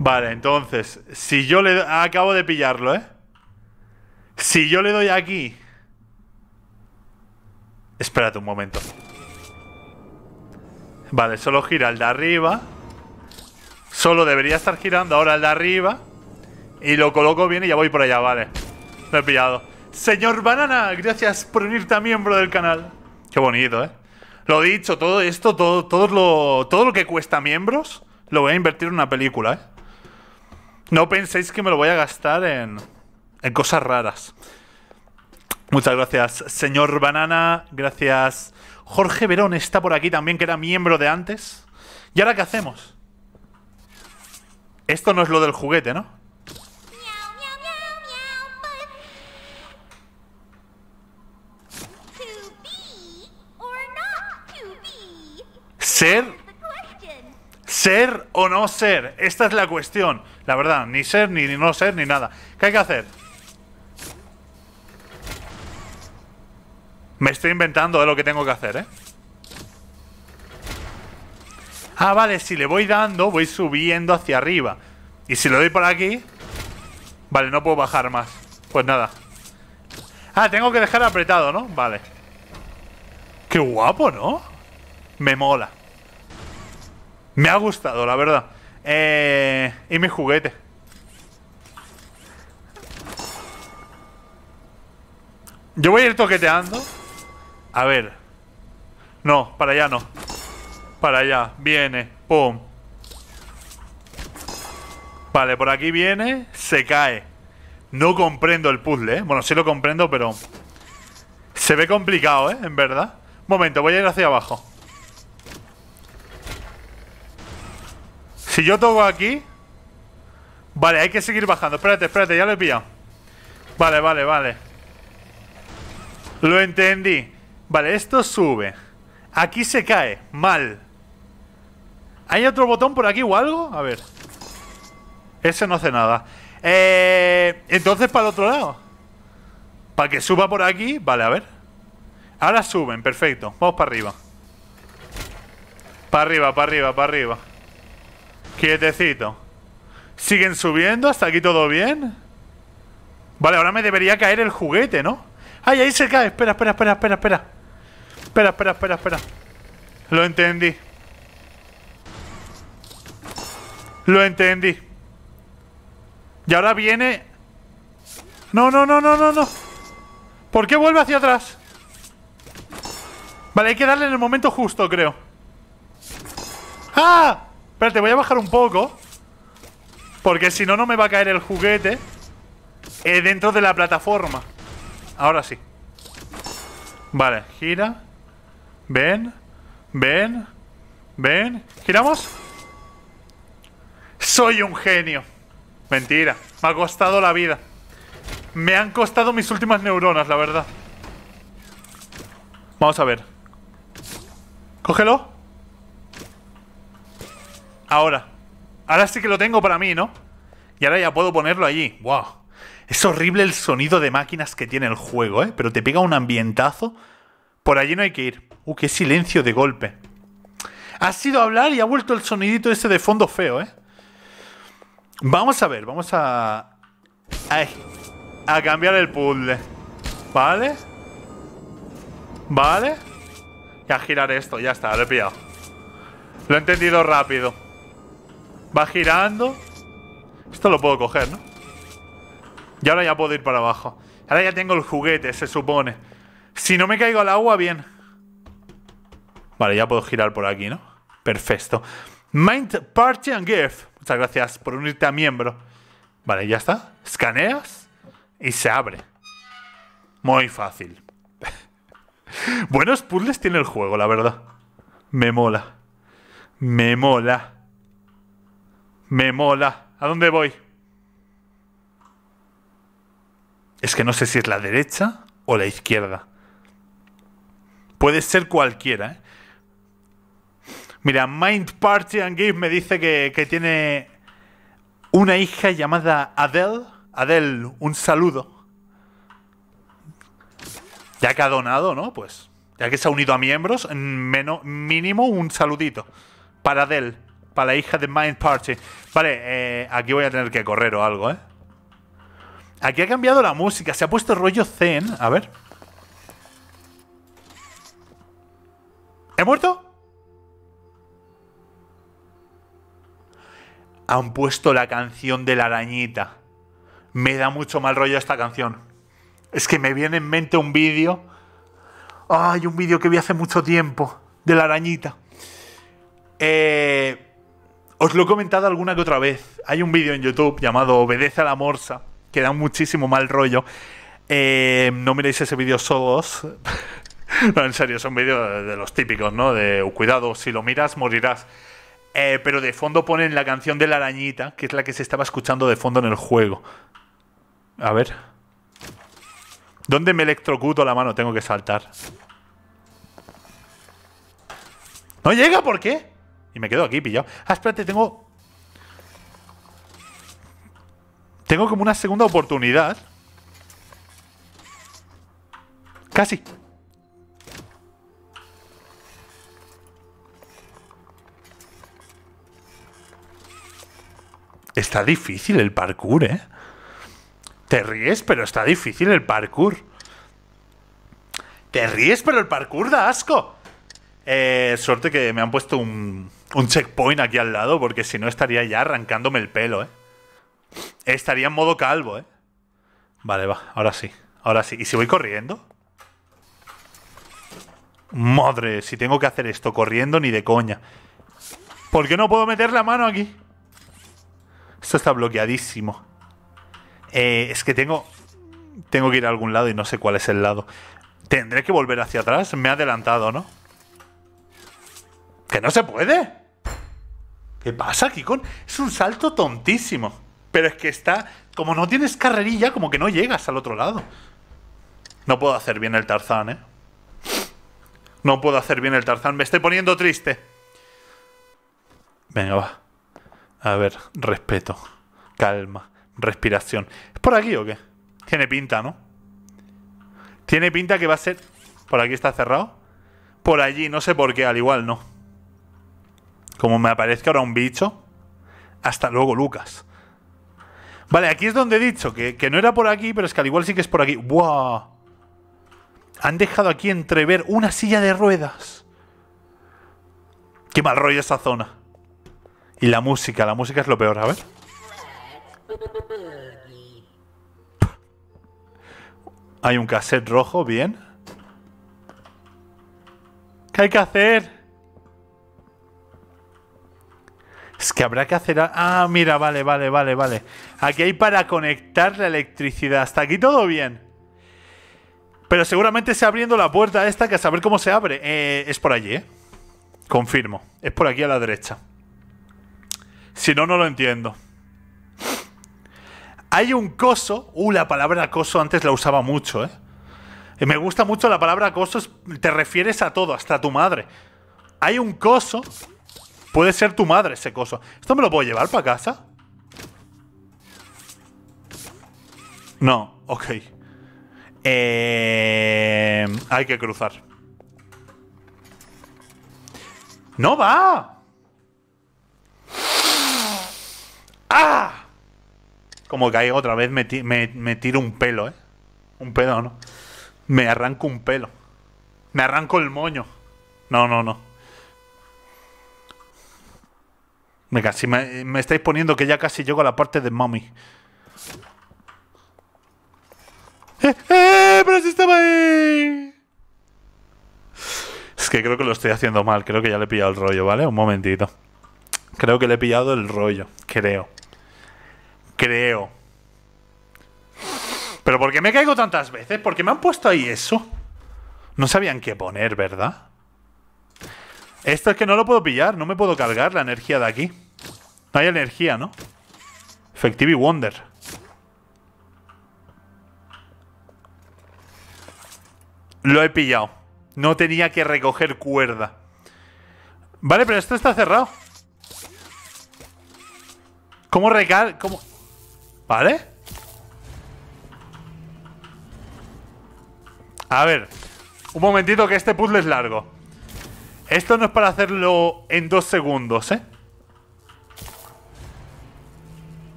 Vale, entonces, si yo le... Ah, acabo de pillarlo, ¿eh? Si yo le doy aquí... Espérate un momento. Vale, solo gira el de arriba. Solo debería estar girando ahora el de arriba. Y lo coloco bien y ya voy por allá, vale. Lo he pillado. Señor Banana, gracias por unirte a miembro del canal. Qué bonito, ¿eh? Lo dicho, todo esto, todo, todo, lo, todo lo que cuesta miembros, lo voy a invertir en una película, ¿eh? No penséis que me lo voy a gastar en, en cosas raras. Muchas gracias, señor Banana. Gracias, Jorge Verón está por aquí también, que era miembro de antes. ¿Y ahora qué hacemos? Esto no es lo del juguete, ¿no? ¿Ser? ¿Ser o no ser? Esta es la cuestión. La verdad, ni ser, ni no ser, ni nada. ¿Qué hay que hacer? Me estoy inventando de lo que tengo que hacer, ¿eh? Ah, vale, si le voy dando, voy subiendo hacia arriba. Y si le doy por aquí... Vale, no puedo bajar más. Pues nada. Ah, tengo que dejar apretado, ¿no? Vale. Qué guapo, ¿no? Me mola. Me ha gustado, la verdad. Eh... Y mi juguete. Yo voy a ir toqueteando a ver. No, para allá no. Para allá. Viene. Pum. Vale, por aquí viene. Se cae. No comprendo el puzzle, ¿eh? Bueno, sí lo comprendo, pero... Se ve complicado, ¿eh? En verdad. Momento, voy a ir hacia abajo. Si yo toco aquí... Vale, hay que seguir bajando. Espérate, espérate, ya lo he pillado. Vale, vale, vale. Lo entendí. Vale, esto sube. Aquí se cae. Mal. ¿Hay otro botón por aquí o algo? A ver. Ese no hace nada. Eh, entonces para el otro lado. Para que suba por aquí. Vale, a ver. Ahora suben, perfecto. Vamos para arriba. Para arriba, para arriba, para arriba. Quietecito. Siguen subiendo, hasta aquí todo bien. Vale, ahora me debería caer el juguete, ¿no? ¡Ay, ahí se cae! Espera, espera, espera, espera, espera. Espera, espera, espera, espera. Lo entendí. Lo entendí. Y ahora viene... No, no, no, no, no, no. ¿Por qué vuelve hacia atrás? Vale, hay que darle en el momento justo, creo. ¡Ah! Espérate, voy a bajar un poco. Porque si no, no me va a caer el juguete eh, dentro de la plataforma. Ahora sí. Vale, gira. Ven. Ven. Ven. ¿Giramos? Soy un genio. Mentira. Me ha costado la vida. Me han costado mis últimas neuronas, la verdad. Vamos a ver. Cógelo. Ahora. Ahora sí que lo tengo para mí, ¿no? Y ahora ya puedo ponerlo allí. ¡Wow! Es horrible el sonido de máquinas que tiene el juego, ¿eh? Pero te pega un ambientazo. Por allí no hay que ir. Uh, qué silencio de golpe. Ha sido hablar y ha vuelto el sonidito ese de fondo feo, ¿eh? Vamos a ver, vamos a... A, a cambiar el puzzle. ¿Vale? ¿Vale? Y a girar esto, ya está, lo he pillado. Lo he entendido rápido. Va girando. Esto lo puedo coger, ¿no? Y ahora ya puedo ir para abajo. Ahora ya tengo el juguete, se supone. Si no me caigo al agua, bien. Vale, ya puedo girar por aquí, ¿no? Perfecto. Mind Party and Gift. Muchas gracias por unirte a miembro. Vale, ya está. Escaneas y se abre. Muy fácil. Buenos puzzles tiene el juego, la verdad. Me mola. Me mola. Me mola. ¿A dónde voy? Es que no sé si es la derecha o la izquierda. Puede ser cualquiera, ¿eh? Mira, Mind Party and Give me dice que, tiene una hija llamada Adele. Adele, un saludo. Ya que ha donado, ¿no? Pues ya que se ha unido a miembros, menos, mínimo un saludito. Para Adele, para la hija de Mind Party. Vale, eh, aquí voy a tener que correr o algo, ¿eh? Aquí ha cambiado la música, se ha puesto rollo zen. A ver. ¿He muerto? han puesto la canción de la arañita. Me da mucho mal rollo esta canción. Es que me viene en mente un vídeo. Ay, un vídeo que vi hace mucho tiempo. De la arañita. Eh, os lo he comentado alguna que otra vez. Hay un vídeo en YouTube llamado Obedece a la morsa. Que da muchísimo mal rollo. Eh, no miréis ese vídeo solos. no, en serio, un vídeo de los típicos, ¿no? De cuidado, si lo miras, morirás. Eh, pero de fondo ponen la canción de la arañita, que es la que se estaba escuchando de fondo en el juego. A ver. ¿Dónde me electrocuto la mano? Tengo que saltar. ¿No llega? ¿Por qué? Y me quedo aquí pillado. Ah, espérate, tengo... Tengo como una segunda oportunidad. Casi. Está difícil el parkour, ¿eh? Te ríes, pero está difícil el parkour. Te ríes, pero el parkour da asco. Eh, suerte que me han puesto un, un checkpoint aquí al lado, porque si no estaría ya arrancándome el pelo, ¿eh? Estaría en modo calvo, ¿eh? Vale, va, ahora sí. Ahora sí. ¿Y si voy corriendo? Madre, si tengo que hacer esto corriendo, ni de coña. ¿Por qué no puedo meter la mano aquí? Esto está bloqueadísimo. Eh, es que tengo... Tengo que ir a algún lado y no sé cuál es el lado. ¿Tendré que volver hacia atrás? Me ha adelantado, ¿no? ¡Que no se puede! ¿Qué pasa, con Es un salto tontísimo. Pero es que está... Como no tienes carrerilla, como que no llegas al otro lado. No puedo hacer bien el Tarzán, ¿eh? No puedo hacer bien el Tarzán. Me estoy poniendo triste. Venga, va. A ver, respeto, calma, respiración. ¿Es por aquí o qué? Tiene pinta, ¿no? Tiene pinta que va a ser... ¿Por aquí está cerrado? Por allí, no sé por qué, al igual no. Como me aparezca ahora un bicho. Hasta luego, Lucas. Vale, aquí es donde he dicho que, no era por aquí, pero es que al igual sí que es por aquí. ¡Buah! Han dejado aquí entrever una silla de ruedas. Qué mal rollo esa zona. Y la música, la música es lo peor, a ver. Hay un cassette rojo, bien. ¿Qué hay que hacer? Es que habrá que hacer... Ah, mira, vale, vale, vale, vale. Aquí hay para conectar la electricidad. Hasta aquí todo bien. Pero seguramente se abriendo la puerta esta que a saber cómo se abre. Eh, es por allí, ¿eh? Confirmo. Es por aquí a la derecha. Si no, no lo entiendo. Hay un coso. Uh, la palabra coso antes la usaba mucho, ¿eh? me gusta mucho la palabra coso. Te refieres a todo, hasta a tu madre. Hay un coso. Puede ser tu madre ese coso. ¿Esto me lo puedo llevar para casa? No, ok. Eh, hay que cruzar. ¡No va! ¡Ah! Como caigo otra vez, me, tiro un pelo, ¿eh? Un pelo, ¿no? Me arranco un pelo. Me arranco el moño. No, no, no. Me casi me, estáis poniendo que ya casi llego a la parte de mommy. ¡Eh, eh! ¡Pero si estaba ahí! Es que creo que lo estoy haciendo mal. Creo que ya le he pillado el rollo, ¿vale? Un momentito. Creo que le he pillado el rollo. Creo. Creo. ¿Pero por qué me caigo tantas veces? ¿Por qué me han puesto ahí eso? No sabían qué poner, ¿verdad? Esto es que no lo puedo pillar. No me puedo cargar la energía de aquí. No hay energía, ¿no? Effective Wonder. Lo he pillado. No tenía que recoger cuerda. Vale, pero esto está cerrado. ¿Cómo recar... ¿Cómo? ¿Vale? A ver, un momentito que este puzzle es largo. Esto no es para hacerlo en dos segundos, ¿eh?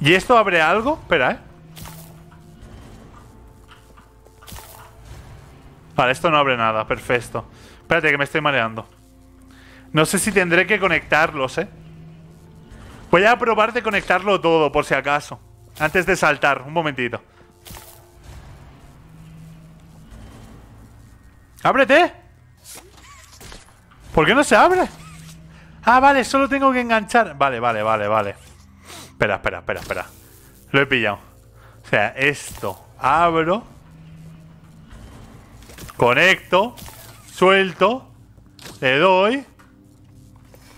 ¿Y esto abre algo? Espera, ¿eh? Vale, esto no abre nada, perfecto. Espérate que me estoy mareando. No sé si tendré que conectarlos, ¿eh? Voy a probar de conectarlo todo, por si acaso. Antes de saltar, un momentito. ¡Ábrete! ¿Por qué no se abre? Ah, vale, solo tengo que enganchar. Vale, vale, vale, vale. Espera, espera, espera, espera. Lo he pillado. O sea, esto abro. Conecto. Suelto. Le doy.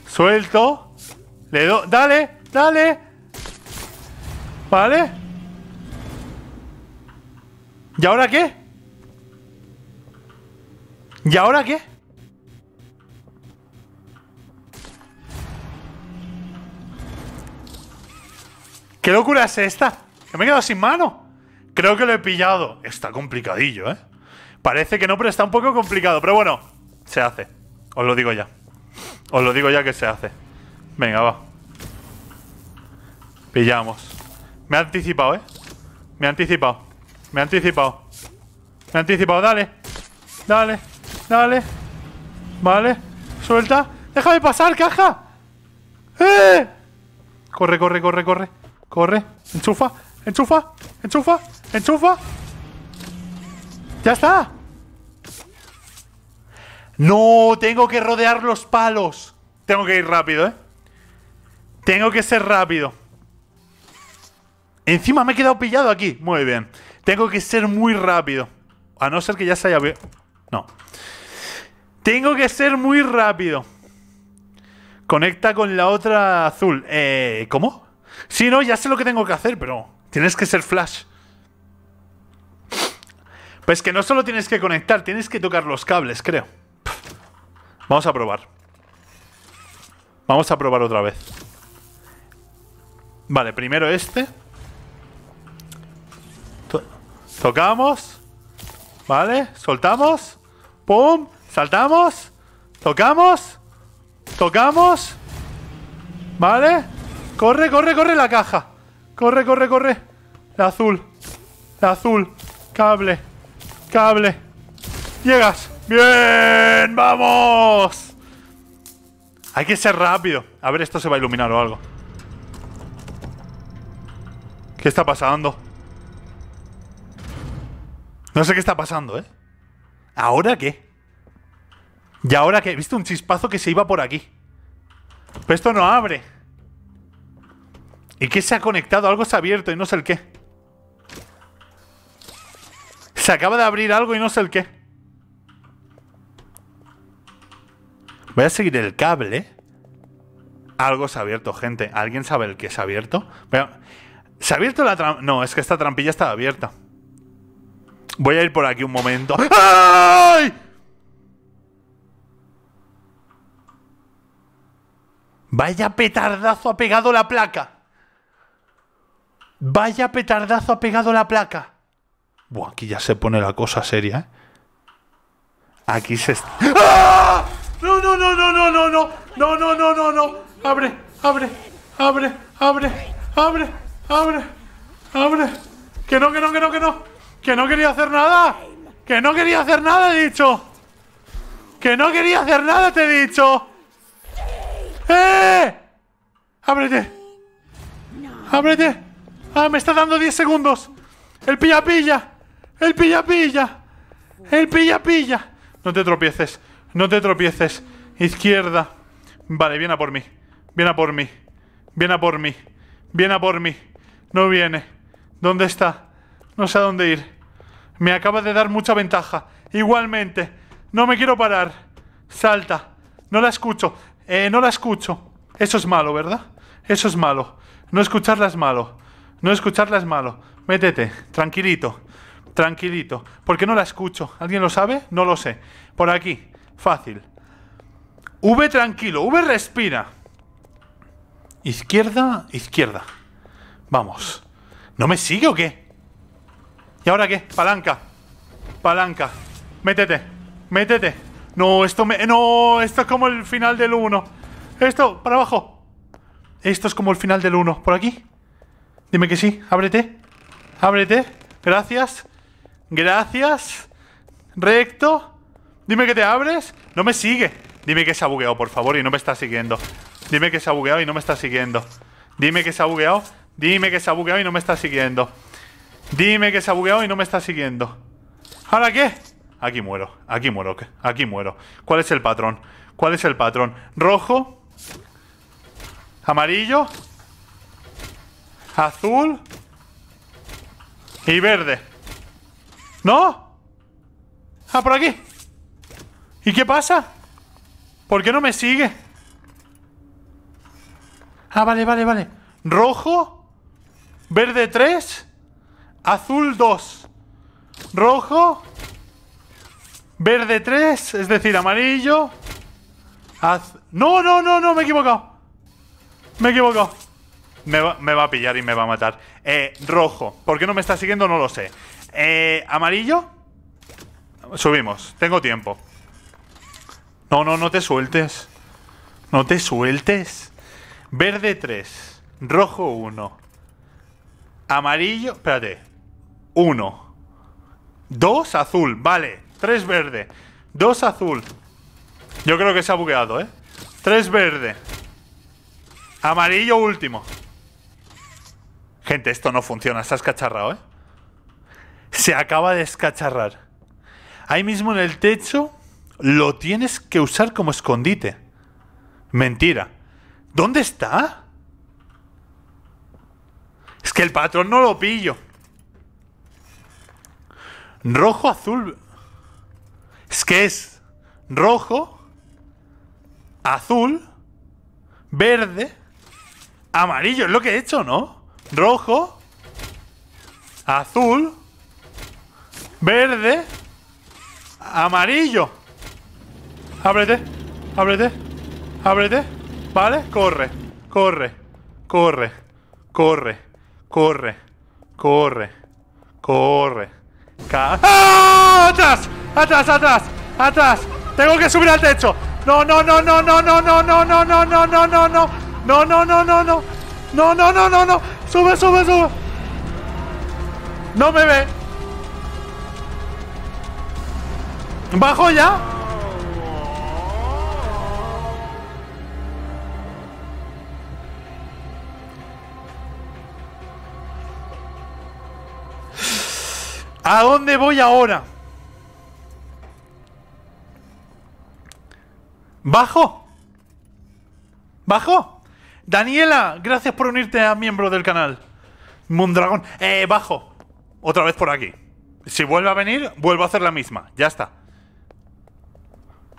Suelto. Le do, ¡Dale! ¡Dale! ¿Vale? ¿Y ahora qué? ¿Y ahora qué? ¿Qué locura es esta? Que me he quedado sin mano. Creo que lo he pillado. Está complicadillo, ¿eh? Parece que no, pero está un poco complicado. Pero bueno, se hace. Os lo digo ya. Os lo digo ya que se hace. Venga, va. Pillamos. Me ha anticipado, ¿eh? Me ha anticipado. Me ha anticipado. Me ha anticipado. Dale. Dale. Dale. Vale. Suelta. Déjame pasar, caja. ¡Eh! Corre, corre, corre, corre. Corre. Enchufa. Enchufa. Enchufa. Enchufa. Ya está. No, tengo que rodear los palos. Tengo que ir rápido, ¿eh? Tengo que ser rápido. Encima me he quedado pillado aquí. Muy bien. Tengo que ser muy rápido. A no ser que ya se haya... No. Tengo que ser muy rápido. Conecta con la otra azul. Eh, ¿Cómo? Sí, no, ya sé lo que tengo que hacer, pero... Tienes que ser flash. Pues que no solo tienes que conectar, tienes que tocar los cables, creo. Vamos a probar. Vamos a probar otra vez. Vale, primero este. tocamos. Vale, soltamos. ¡Pum! Saltamos. Tocamos. Tocamos. Vale. Corre, corre, corre la caja. Corre, corre, corre. La azul. La azul. Cable. Cable. Llegas. Bien. Vamos. Hay que ser rápido. A ver, esto se va a iluminar o algo. ¿Qué está pasando? No sé qué está pasando, ¿eh? ¿Ahora qué? ¿Y ahora qué? ¿Viste un chispazo que se iba por aquí? Pero esto no abre. ¿Y qué se ha conectado? Algo se ha abierto y no sé el qué. Se acaba de abrir algo y no sé el qué. Voy a seguir el cable. Algo se ha abierto, gente. ¿Alguien sabe el qué se ha abierto? Pero ¿Se ha abierto la trampa? No, es que esta trampilla estaba abierta. Voy a ir por aquí un momento. ¡Ay! Vaya petardazo ha pegado la placa. Vaya petardazo ha pegado la placa. Buah, aquí ya se pone la cosa seria, ¿eh? Aquí se está... ¡Ah! No, no, no, no, no, no, no, no, no, no, no, no. Abre, abre, abre, abre, abre. ¡Abre! ¡Abre! ¡Que no, que no, que no, que no! ¡Que no quería hacer nada! ¡Que no quería hacer nada, he dicho! ¡Que no quería hacer nada, te he dicho! ¡Eh! ¡Ábrete! ¡Ábrete! ¡Ah, me está dando 10 segundos! ¡El pilla pilla! ¡El pilla pilla! ¡El pilla pilla! No te tropieces, no te tropieces. Izquierda. Vale, viene a por mí. Viene a por mí. Viene a por mí. Viene a por mí. No viene. ¿Dónde está? No sé a dónde ir. Me acaba de dar mucha ventaja. Igualmente. No me quiero parar. Salta. No la escucho. Eh, no la escucho. Eso es malo, ¿verdad? Eso es malo. No escucharla es malo. No escucharla es malo. Métete. Tranquilito. Tranquilito. Porque no la escucho? ¿Alguien lo sabe? No lo sé. Por aquí. Fácil. V tranquilo. V respira. Izquierda, izquierda. Vamos. ¿No me sigue o qué? ¿Y ahora qué? Palanca. Palanca. Métete. Métete. No, esto me... No, esto es como el final del 1. Esto, para abajo. Esto es como el final del 1. ¿Por aquí? Dime que sí. Ábrete. Ábrete. Gracias. Gracias. Recto. Dime que te abres. No me sigue. Dime que se ha bugueado, por favor, y no me está siguiendo. Dime que se ha bugueado y no me está siguiendo. Dime que se ha bugueado Dime que se ha bugueado y no me está siguiendo. Dime que se ha bugueado y no me está siguiendo. ¿Ahora qué? Aquí muero, aquí muero, aquí muero. ¿Cuál es el patrón? ¿Cuál es el patrón? Rojo. Amarillo. Azul. Y verde. ¿No? Ah, por aquí. ¿Y qué pasa? ¿Por qué no me sigue? Ah, vale, vale, vale. Rojo. Verde 3. Azul 2. Rojo. Verde 3. Es decir, amarillo. no, no, no, no. Me he equivocado. Me he equivocado. Me va, a pillar y me va a matar. Eh, rojo. ¿Por qué no me está siguiendo? No lo sé. Eh, amarillo. Subimos. Tengo tiempo. No, no, no te sueltes. No te sueltes. Verde 3. Rojo 1 amarillo, espérate. Uno. Dos azul, vale. Tres verde. Dos azul. Yo creo que se ha bugueado, ¿eh? Tres verde. Amarillo último. Gente, esto no funciona. Se ha escacharrado, ¿eh? Se acaba de escacharrar. Ahí mismo en el techo lo tienes que usar como escondite. Mentira. ¿Dónde está? Es que el patrón no lo pillo. Rojo, azul. Es que es rojo, azul, verde, amarillo. Es lo que he hecho, ¿no? Rojo, azul, verde, amarillo. Ábrete, ábrete, ábrete. ¿Vale? Corre, corre, corre, corre. Corre. Corre. Corre. atrás! ¡Atrás! ¡Tengo que subir al techo! ¡No, no, no, no, no, no, no, no, no, no, no, no, no, no! ¡No, no, no, no, no! ¡No, no, no, no, no! ¡Sube, no, sube! ¡No me ve! ¿Bajo ya? ¿A dónde voy ahora? ¿Bajo? ¿Bajo? Daniela, gracias por unirte a miembro del canal. Mondragón. Eh, bajo. Otra vez por aquí. Si vuelve a venir, vuelvo a hacer la misma. Ya está.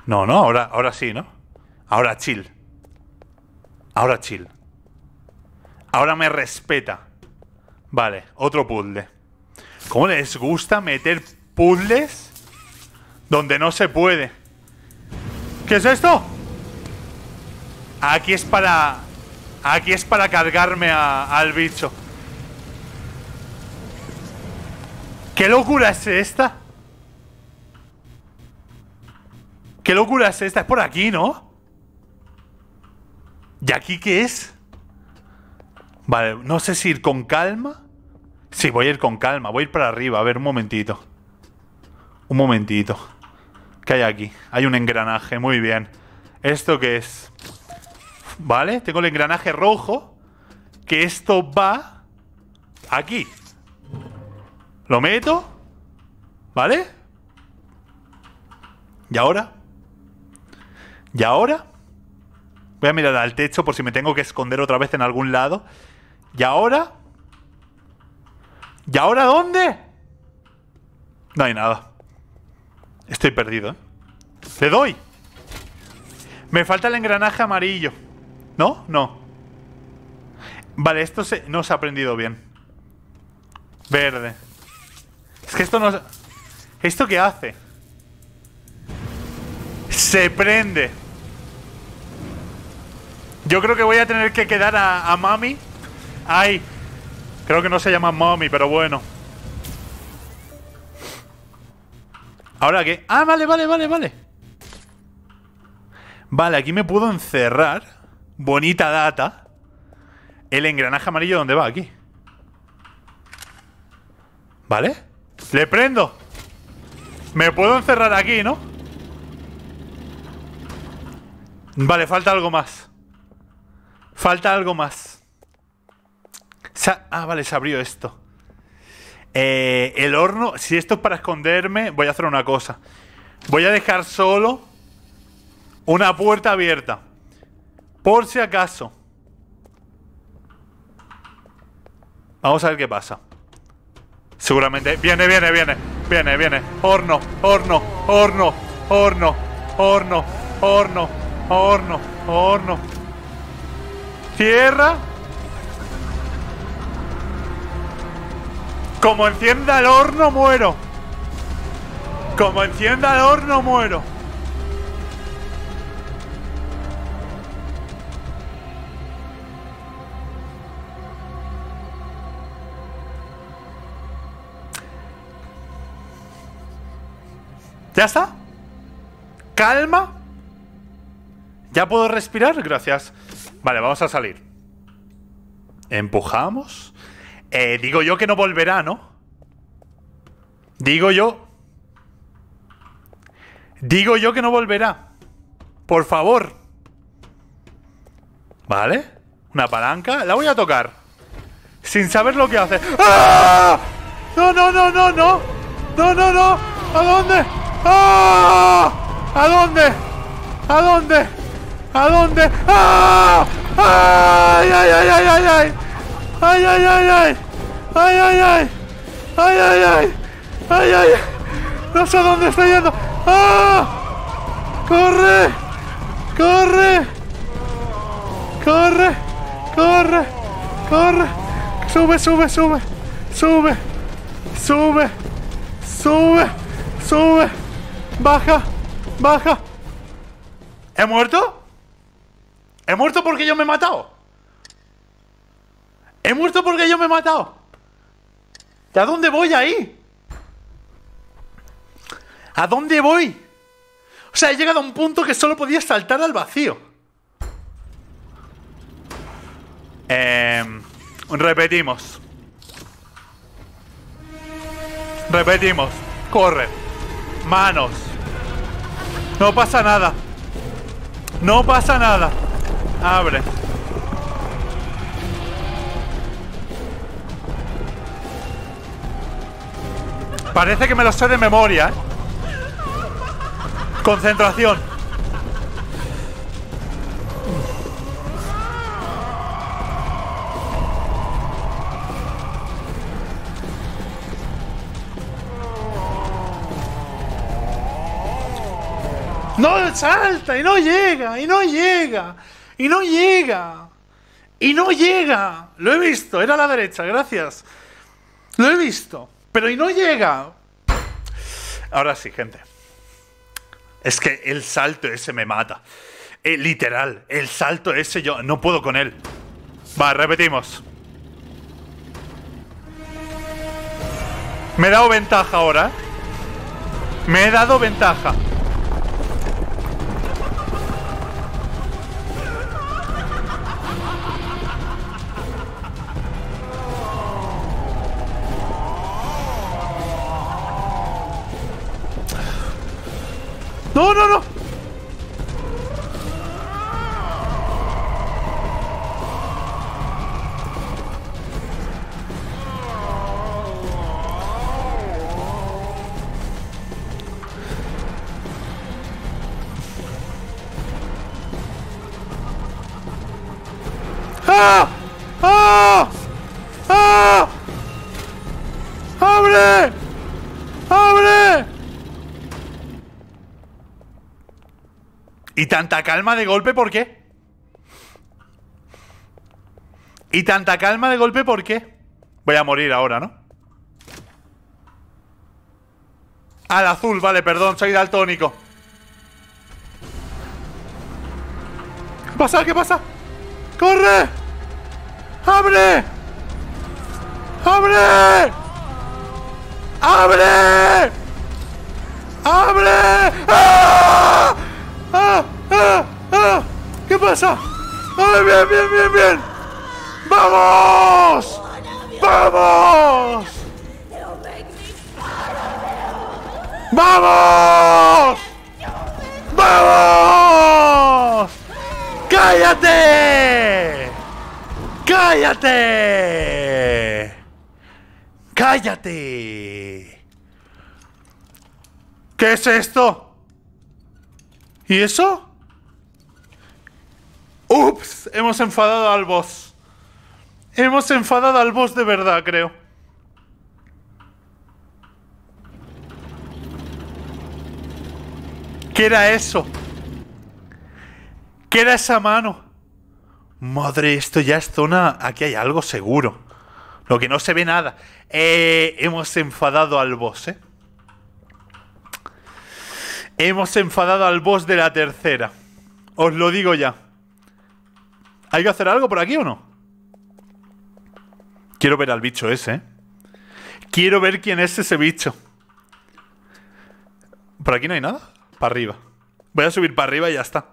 No, no, ahora, ahora sí, ¿no? Ahora chill. Ahora chill. Ahora me respeta. Vale, otro puzzle. ¿Cómo les gusta meter puzzles donde no se puede? ¿Qué es esto? Aquí es para... Aquí es para cargarme al bicho. ¿Qué locura es esta? ¿Qué locura es esta? Es por aquí, ¿no? ¿Y aquí qué es? Vale, no sé si ir con calma Sí, voy a ir con calma, voy a ir para arriba. A ver, un momentito. Un momentito. ¿Qué hay aquí? Hay un engranaje, muy bien. ¿Esto qué es? Vale, tengo el engranaje rojo. Que esto va aquí. Lo meto. ¿Vale? ¿Y ahora? ¿Y ahora? Voy a mirar al techo por si me tengo que esconder otra vez en algún lado. ¿Y ahora? ¿Y ahora dónde? No hay nada. Estoy perdido, ¿eh? ¡Le doy! Me falta el engranaje amarillo. ¿No? No. Vale, esto no se ha aprendido bien. Verde. Es que esto no... ¿Esto qué hace? Se prende. Yo creo que voy a tener que quedar a, a mami. Ahí. Creo que no se llama mommy, pero bueno. ¿Ahora qué? Ah, vale, vale, vale, vale. Vale, aquí me puedo encerrar. Bonita data. El engranaje amarillo, ¿dónde va? Aquí. ¿Vale? ¡Le prendo! Me puedo encerrar aquí, ¿no? Vale, falta algo más. Falta algo más ah, vale, se abrió esto. Eh, el horno, si esto es para esconderme, voy a hacer una cosa. Voy a dejar solo una puerta abierta. Por si acaso. Vamos a ver qué pasa. Seguramente... Viene, viene, viene. Viene, viene. Horno, horno, horno, horno, horno, horno, horno, horno. Tierra. Como encienda el horno, muero. Como encienda el horno, muero. ¿Ya está? ¿Calma? ¿Ya puedo respirar? Gracias. Vale, vamos a salir. Empujamos. Eh, digo yo que no volverá, ¿no? Digo yo. Digo yo que no volverá. Por favor. ¿Vale? Una palanca. La voy a tocar. Sin saber lo que hace. ¡Ah! No, no, no, no, no. No, no, no. ¿A dónde? ¡Ah! ¿A dónde? ¿A dónde? ¿A dónde? ¡Ah! ¡Ay, ay, ay, ay, ay! ay! ¡Ay, ay, ay, ay! ¡Ay, ay, ay! ¡Ay, ay, ay! ¡Ay, ay! ¡No sé dónde estoy yendo! ¡Ah! ¡Corre! ¡Corre! ¡Corre! ¡Corre! ¡Corre! ¡Sube, sube, sube! ¡Sube! ¡Sube! ¡Sube! ¡Sube! ¡Baja! ¡Baja! ¿He muerto? ¿He muerto porque yo me he matado? He muerto porque yo me he matado. ¿Y a dónde voy ahí? ¿A dónde voy? O sea, he llegado a un punto que solo podía saltar al vacío. Em, repetimos. Repetimos. Corre. Manos. No pasa nada. No pasa nada. Abre. Parece que me lo sé de memoria, ¿eh? Concentración. No salta y no llega, y no llega, y no llega, y no llega. Lo he visto, era a la derecha, gracias. Lo he visto. Pero y no llega. Ahora sí, gente. Es que el salto ese me mata. Eh, literal, el salto ese yo no puedo con él. Va, repetimos. Me he dado ventaja ahora. Me he dado ventaja. No, no, no. Ah! ¿Y tanta calma de golpe por qué? ¿Y tanta calma de golpe por qué? Voy a morir ahora, ¿no? Al azul, vale, perdón, soy daltónico ¿Qué pasa? ¿Qué pasa? ¡Corre! ¡Abre! ¡Abre! ¡Abre! ¡Abre! ¡Ah! ¡Ah! ¡Ah! ¡Ah! ¿Qué pasa? ¡Ay, bien, bien, bien, bien! ¡Vamos! ¡Vamos! ¡Vamos! ¡Vamos! ¡Cállate! ¡Cállate! ¡Cállate! ¿Qué es esto? ¿Y eso? ¡Ups! Hemos enfadado al boss. Hemos enfadado al boss de verdad, creo. ¿Qué era eso? ¿Qué era esa mano? Madre, esto ya es zona... Aquí hay algo seguro. Lo que no se ve nada. Eh, hemos enfadado al boss, ¿eh? Hemos enfadado al boss de la tercera. Os lo digo ya. ¿Hay que hacer algo por aquí o no? Quiero ver al bicho ese, ¿eh? Quiero ver quién es ese bicho. ¿Por aquí no hay nada? Para arriba. Voy a subir para arriba y ya está.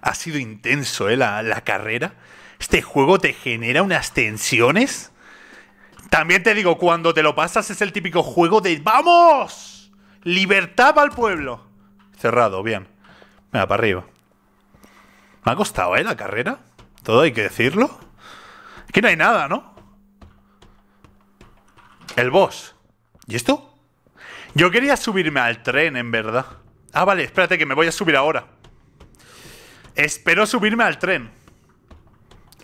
Ha sido intenso, ¿eh? La, la carrera. Este juego te genera unas tensiones. También te digo, cuando te lo pasas es el típico juego de ¡Vamos! Libertad al pueblo. Cerrado, bien. Venga, para arriba. Me ha costado, ¿eh? La carrera. Todo hay que decirlo. Aquí no hay nada, ¿no? El boss. ¿Y esto? Yo quería subirme al tren, en verdad. Ah, vale, espérate que me voy a subir ahora. Espero subirme al tren.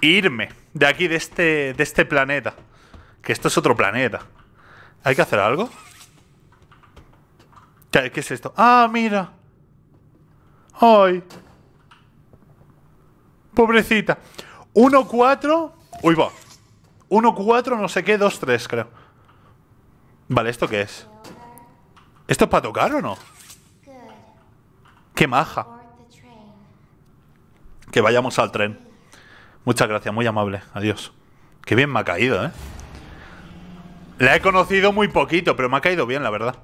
Irme de aquí, de este, de este planeta. Que esto es otro planeta. ¿Hay que hacer algo? ¿Qué, es esto? Ah, mira. Ay. Pobrecita. 1-4. Uy, va. 1-4, no sé qué, 2-3, creo. Vale, ¿esto qué es? ¿Esto es para tocar o no? ¡Qué maja! Que vayamos al tren. Muchas gracias, muy amable. Adiós. Qué bien me ha caído, ¿eh? La he conocido muy poquito, pero me ha caído bien, la verdad.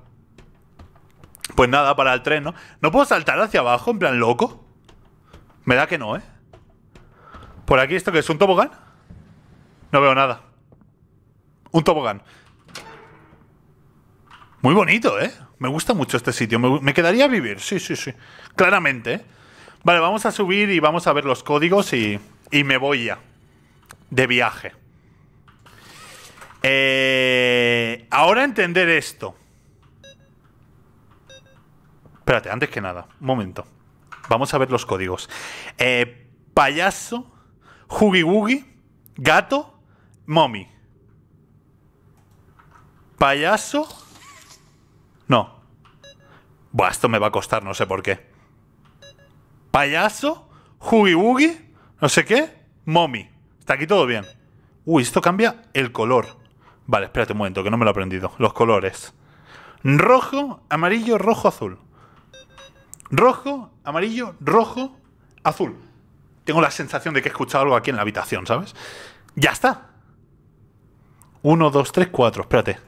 Pues nada, para el tren, ¿no? ¿No puedo saltar hacia abajo, en plan loco? Me da que no, ¿eh? ¿Por aquí esto que es? ¿Un tobogán? No veo nada. Un tobogán. Muy bonito, ¿eh? Me gusta mucho este sitio. Me, quedaría a vivir, sí, sí, sí. Claramente, ¿eh? Vale, vamos a subir y vamos a ver los códigos y, y me voy ya. De viaje. Eh, ahora entender esto. Espérate, antes que nada, un momento. Vamos a ver los códigos. Eh, payaso, Hugi gato, mommy. Payaso. No. Buah, esto me va a costar, no sé por qué. Payaso, Hugi no sé qué, mommy. Está aquí todo bien. Uy, esto cambia el color. Vale, espérate un momento, que no me lo he aprendido. Los colores. Rojo, amarillo, rojo, azul rojo, amarillo, rojo, azul. Tengo la sensación de que he escuchado algo aquí en la habitación, ¿sabes? Ya está. 1, 2, 3, 4, espérate.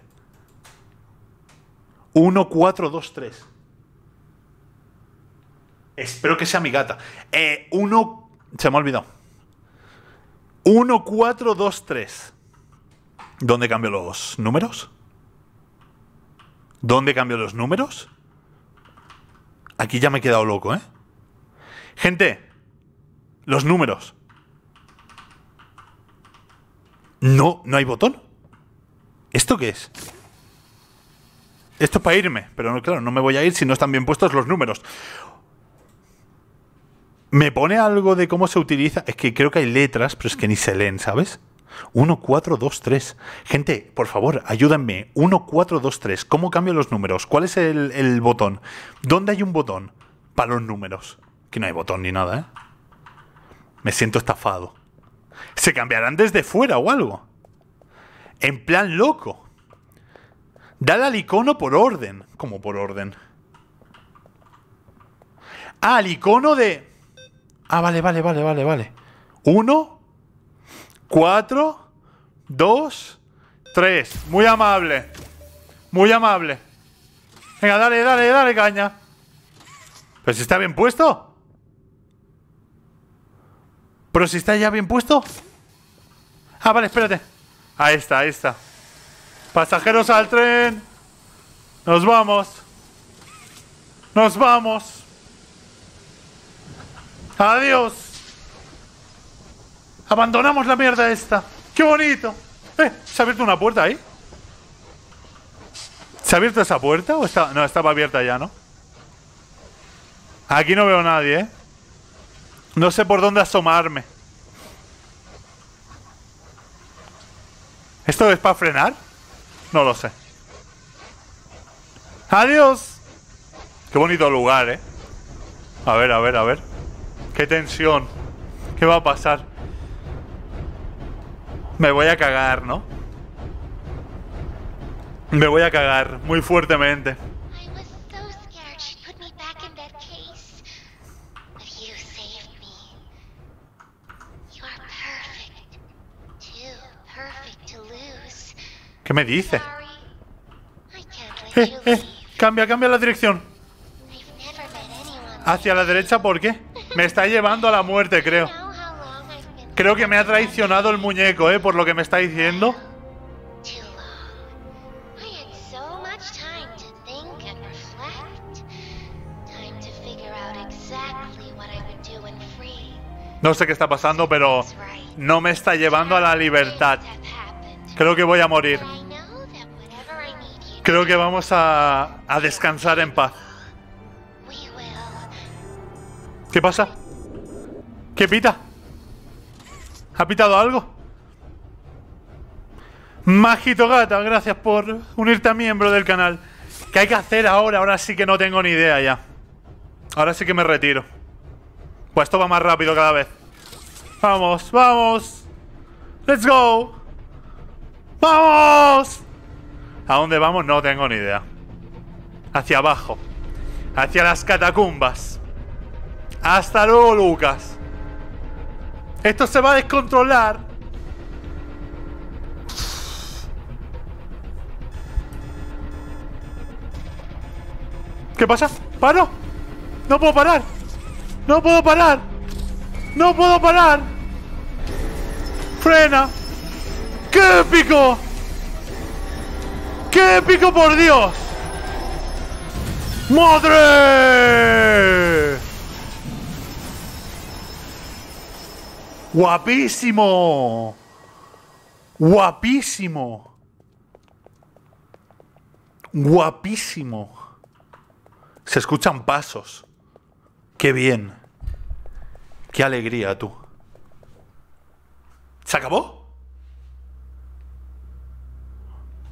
1, 4, 2, 3. Espero que sea mi gata. 1, eh, se me ha olvidado. 1, 4, 2, 3. ¿Dónde cambio los números? ¿Dónde cambio los números? Aquí ya me he quedado loco, ¿eh? Gente, los números. No, no hay botón. ¿Esto qué es? Esto es para irme, pero claro, no me voy a ir si no están bien puestos los números. Me pone algo de cómo se utiliza. Es que creo que hay letras, pero es que ni se leen, ¿sabes? 1423. Gente, por favor, ayúdenme. 1423. ¿Cómo cambio los números? ¿Cuál es el, botón? ¿Dónde hay un botón para los números? Que no hay botón ni nada, ¿eh? Me siento estafado. Se cambiarán desde fuera o algo. En plan loco. Dale al icono por orden. ¿Cómo por orden? Ah, al icono de... Ah, vale, vale, vale, vale, vale. Uno, Cuatro, dos, tres Muy amable. Muy amable. Venga, dale, dale, dale, caña. Pero si está bien puesto. Pero si está ya bien puesto. Ah, vale, espérate. Ahí está, ahí está. Pasajeros al tren. Nos vamos. Nos vamos. Adiós. Abandonamos la mierda esta. ¡Qué bonito! Eh, se ha abierto una puerta ahí. ¿Se ha abierto esa puerta? ¿O está... No, estaba abierta ya, ¿no? Aquí no veo nadie, ¿eh? No sé por dónde asomarme. ¿Esto es para frenar? No lo sé. ¡Adiós! Qué bonito lugar, ¿eh? A ver, a ver, a ver. Qué tensión. ¿Qué va a pasar? Me voy a cagar, ¿no? Me voy a cagar muy fuertemente. ¿Qué me dice? Eh, eh, cambia, cambia la dirección. Hacia la derecha, ¿por qué? Me está llevando a la muerte, creo. Creo que me ha traicionado el muñeco, ¿eh? Por lo que me está diciendo. No sé qué está pasando, pero no me está llevando a la libertad. Creo que voy a morir. Creo que vamos a, a descansar en paz. ¿Qué pasa? ¿Qué pita? ¿Ha pitado algo? Majito Gata, gracias por unirte a miembro del canal. ¿Qué hay que hacer ahora? Ahora sí que no tengo ni idea ya. Ahora sí que me retiro. Pues esto va más rápido cada vez. Vamos, vamos. Let's go. ¡Vamos! ¿A dónde vamos? No tengo ni idea. Hacia abajo. Hacia las catacumbas. Hasta luego, Lucas. Esto se va a descontrolar. ¿Qué pasa? ¿Paro? No puedo parar. No puedo parar. No puedo parar. Frena. ¡Qué épico! ¡Qué épico, por Dios! ¡Madre! Guapísimo. Guapísimo. Guapísimo. Se escuchan pasos. Qué bien. Qué alegría tú. ¿Se acabó?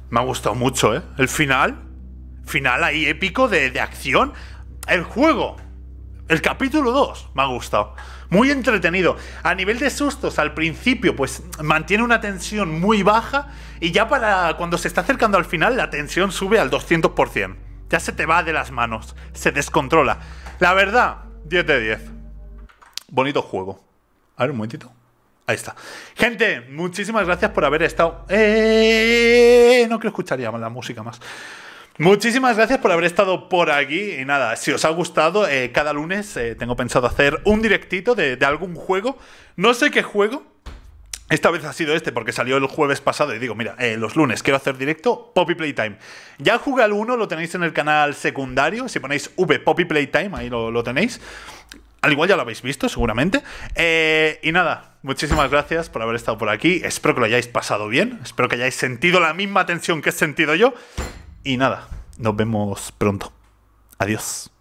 Me ha gustado mucho, ¿eh? El final. Final ahí épico de, de acción. El juego. El capítulo 2. Me ha gustado. Muy entretenido. A nivel de sustos, al principio, pues mantiene una tensión muy baja y ya para cuando se está acercando al final, la tensión sube al 200%. Ya se te va de las manos, se descontrola. La verdad, 10 de 10. Bonito juego. A ver, un momentito. Ahí está. Gente, muchísimas gracias por haber estado. Eh, no creo escucharía la música más. Muchísimas gracias por haber estado por aquí. Y nada, si os ha gustado, eh, cada lunes eh, tengo pensado hacer un directito de, algún juego. No sé qué juego, esta vez ha sido este porque salió el jueves pasado y digo, mira, eh, los lunes quiero hacer directo Poppy Playtime. Ya jugué al 1, lo tenéis en el canal secundario, si ponéis V Poppy Playtime, ahí lo, tenéis. Al igual ya lo habéis visto, seguramente. y nada, muchísimas gracias por haber estado por aquí. Espero que lo hayáis pasado bien, espero que hayáis sentido la misma tensión que he sentido yo. Y nada, nos vemos pronto. Adiós.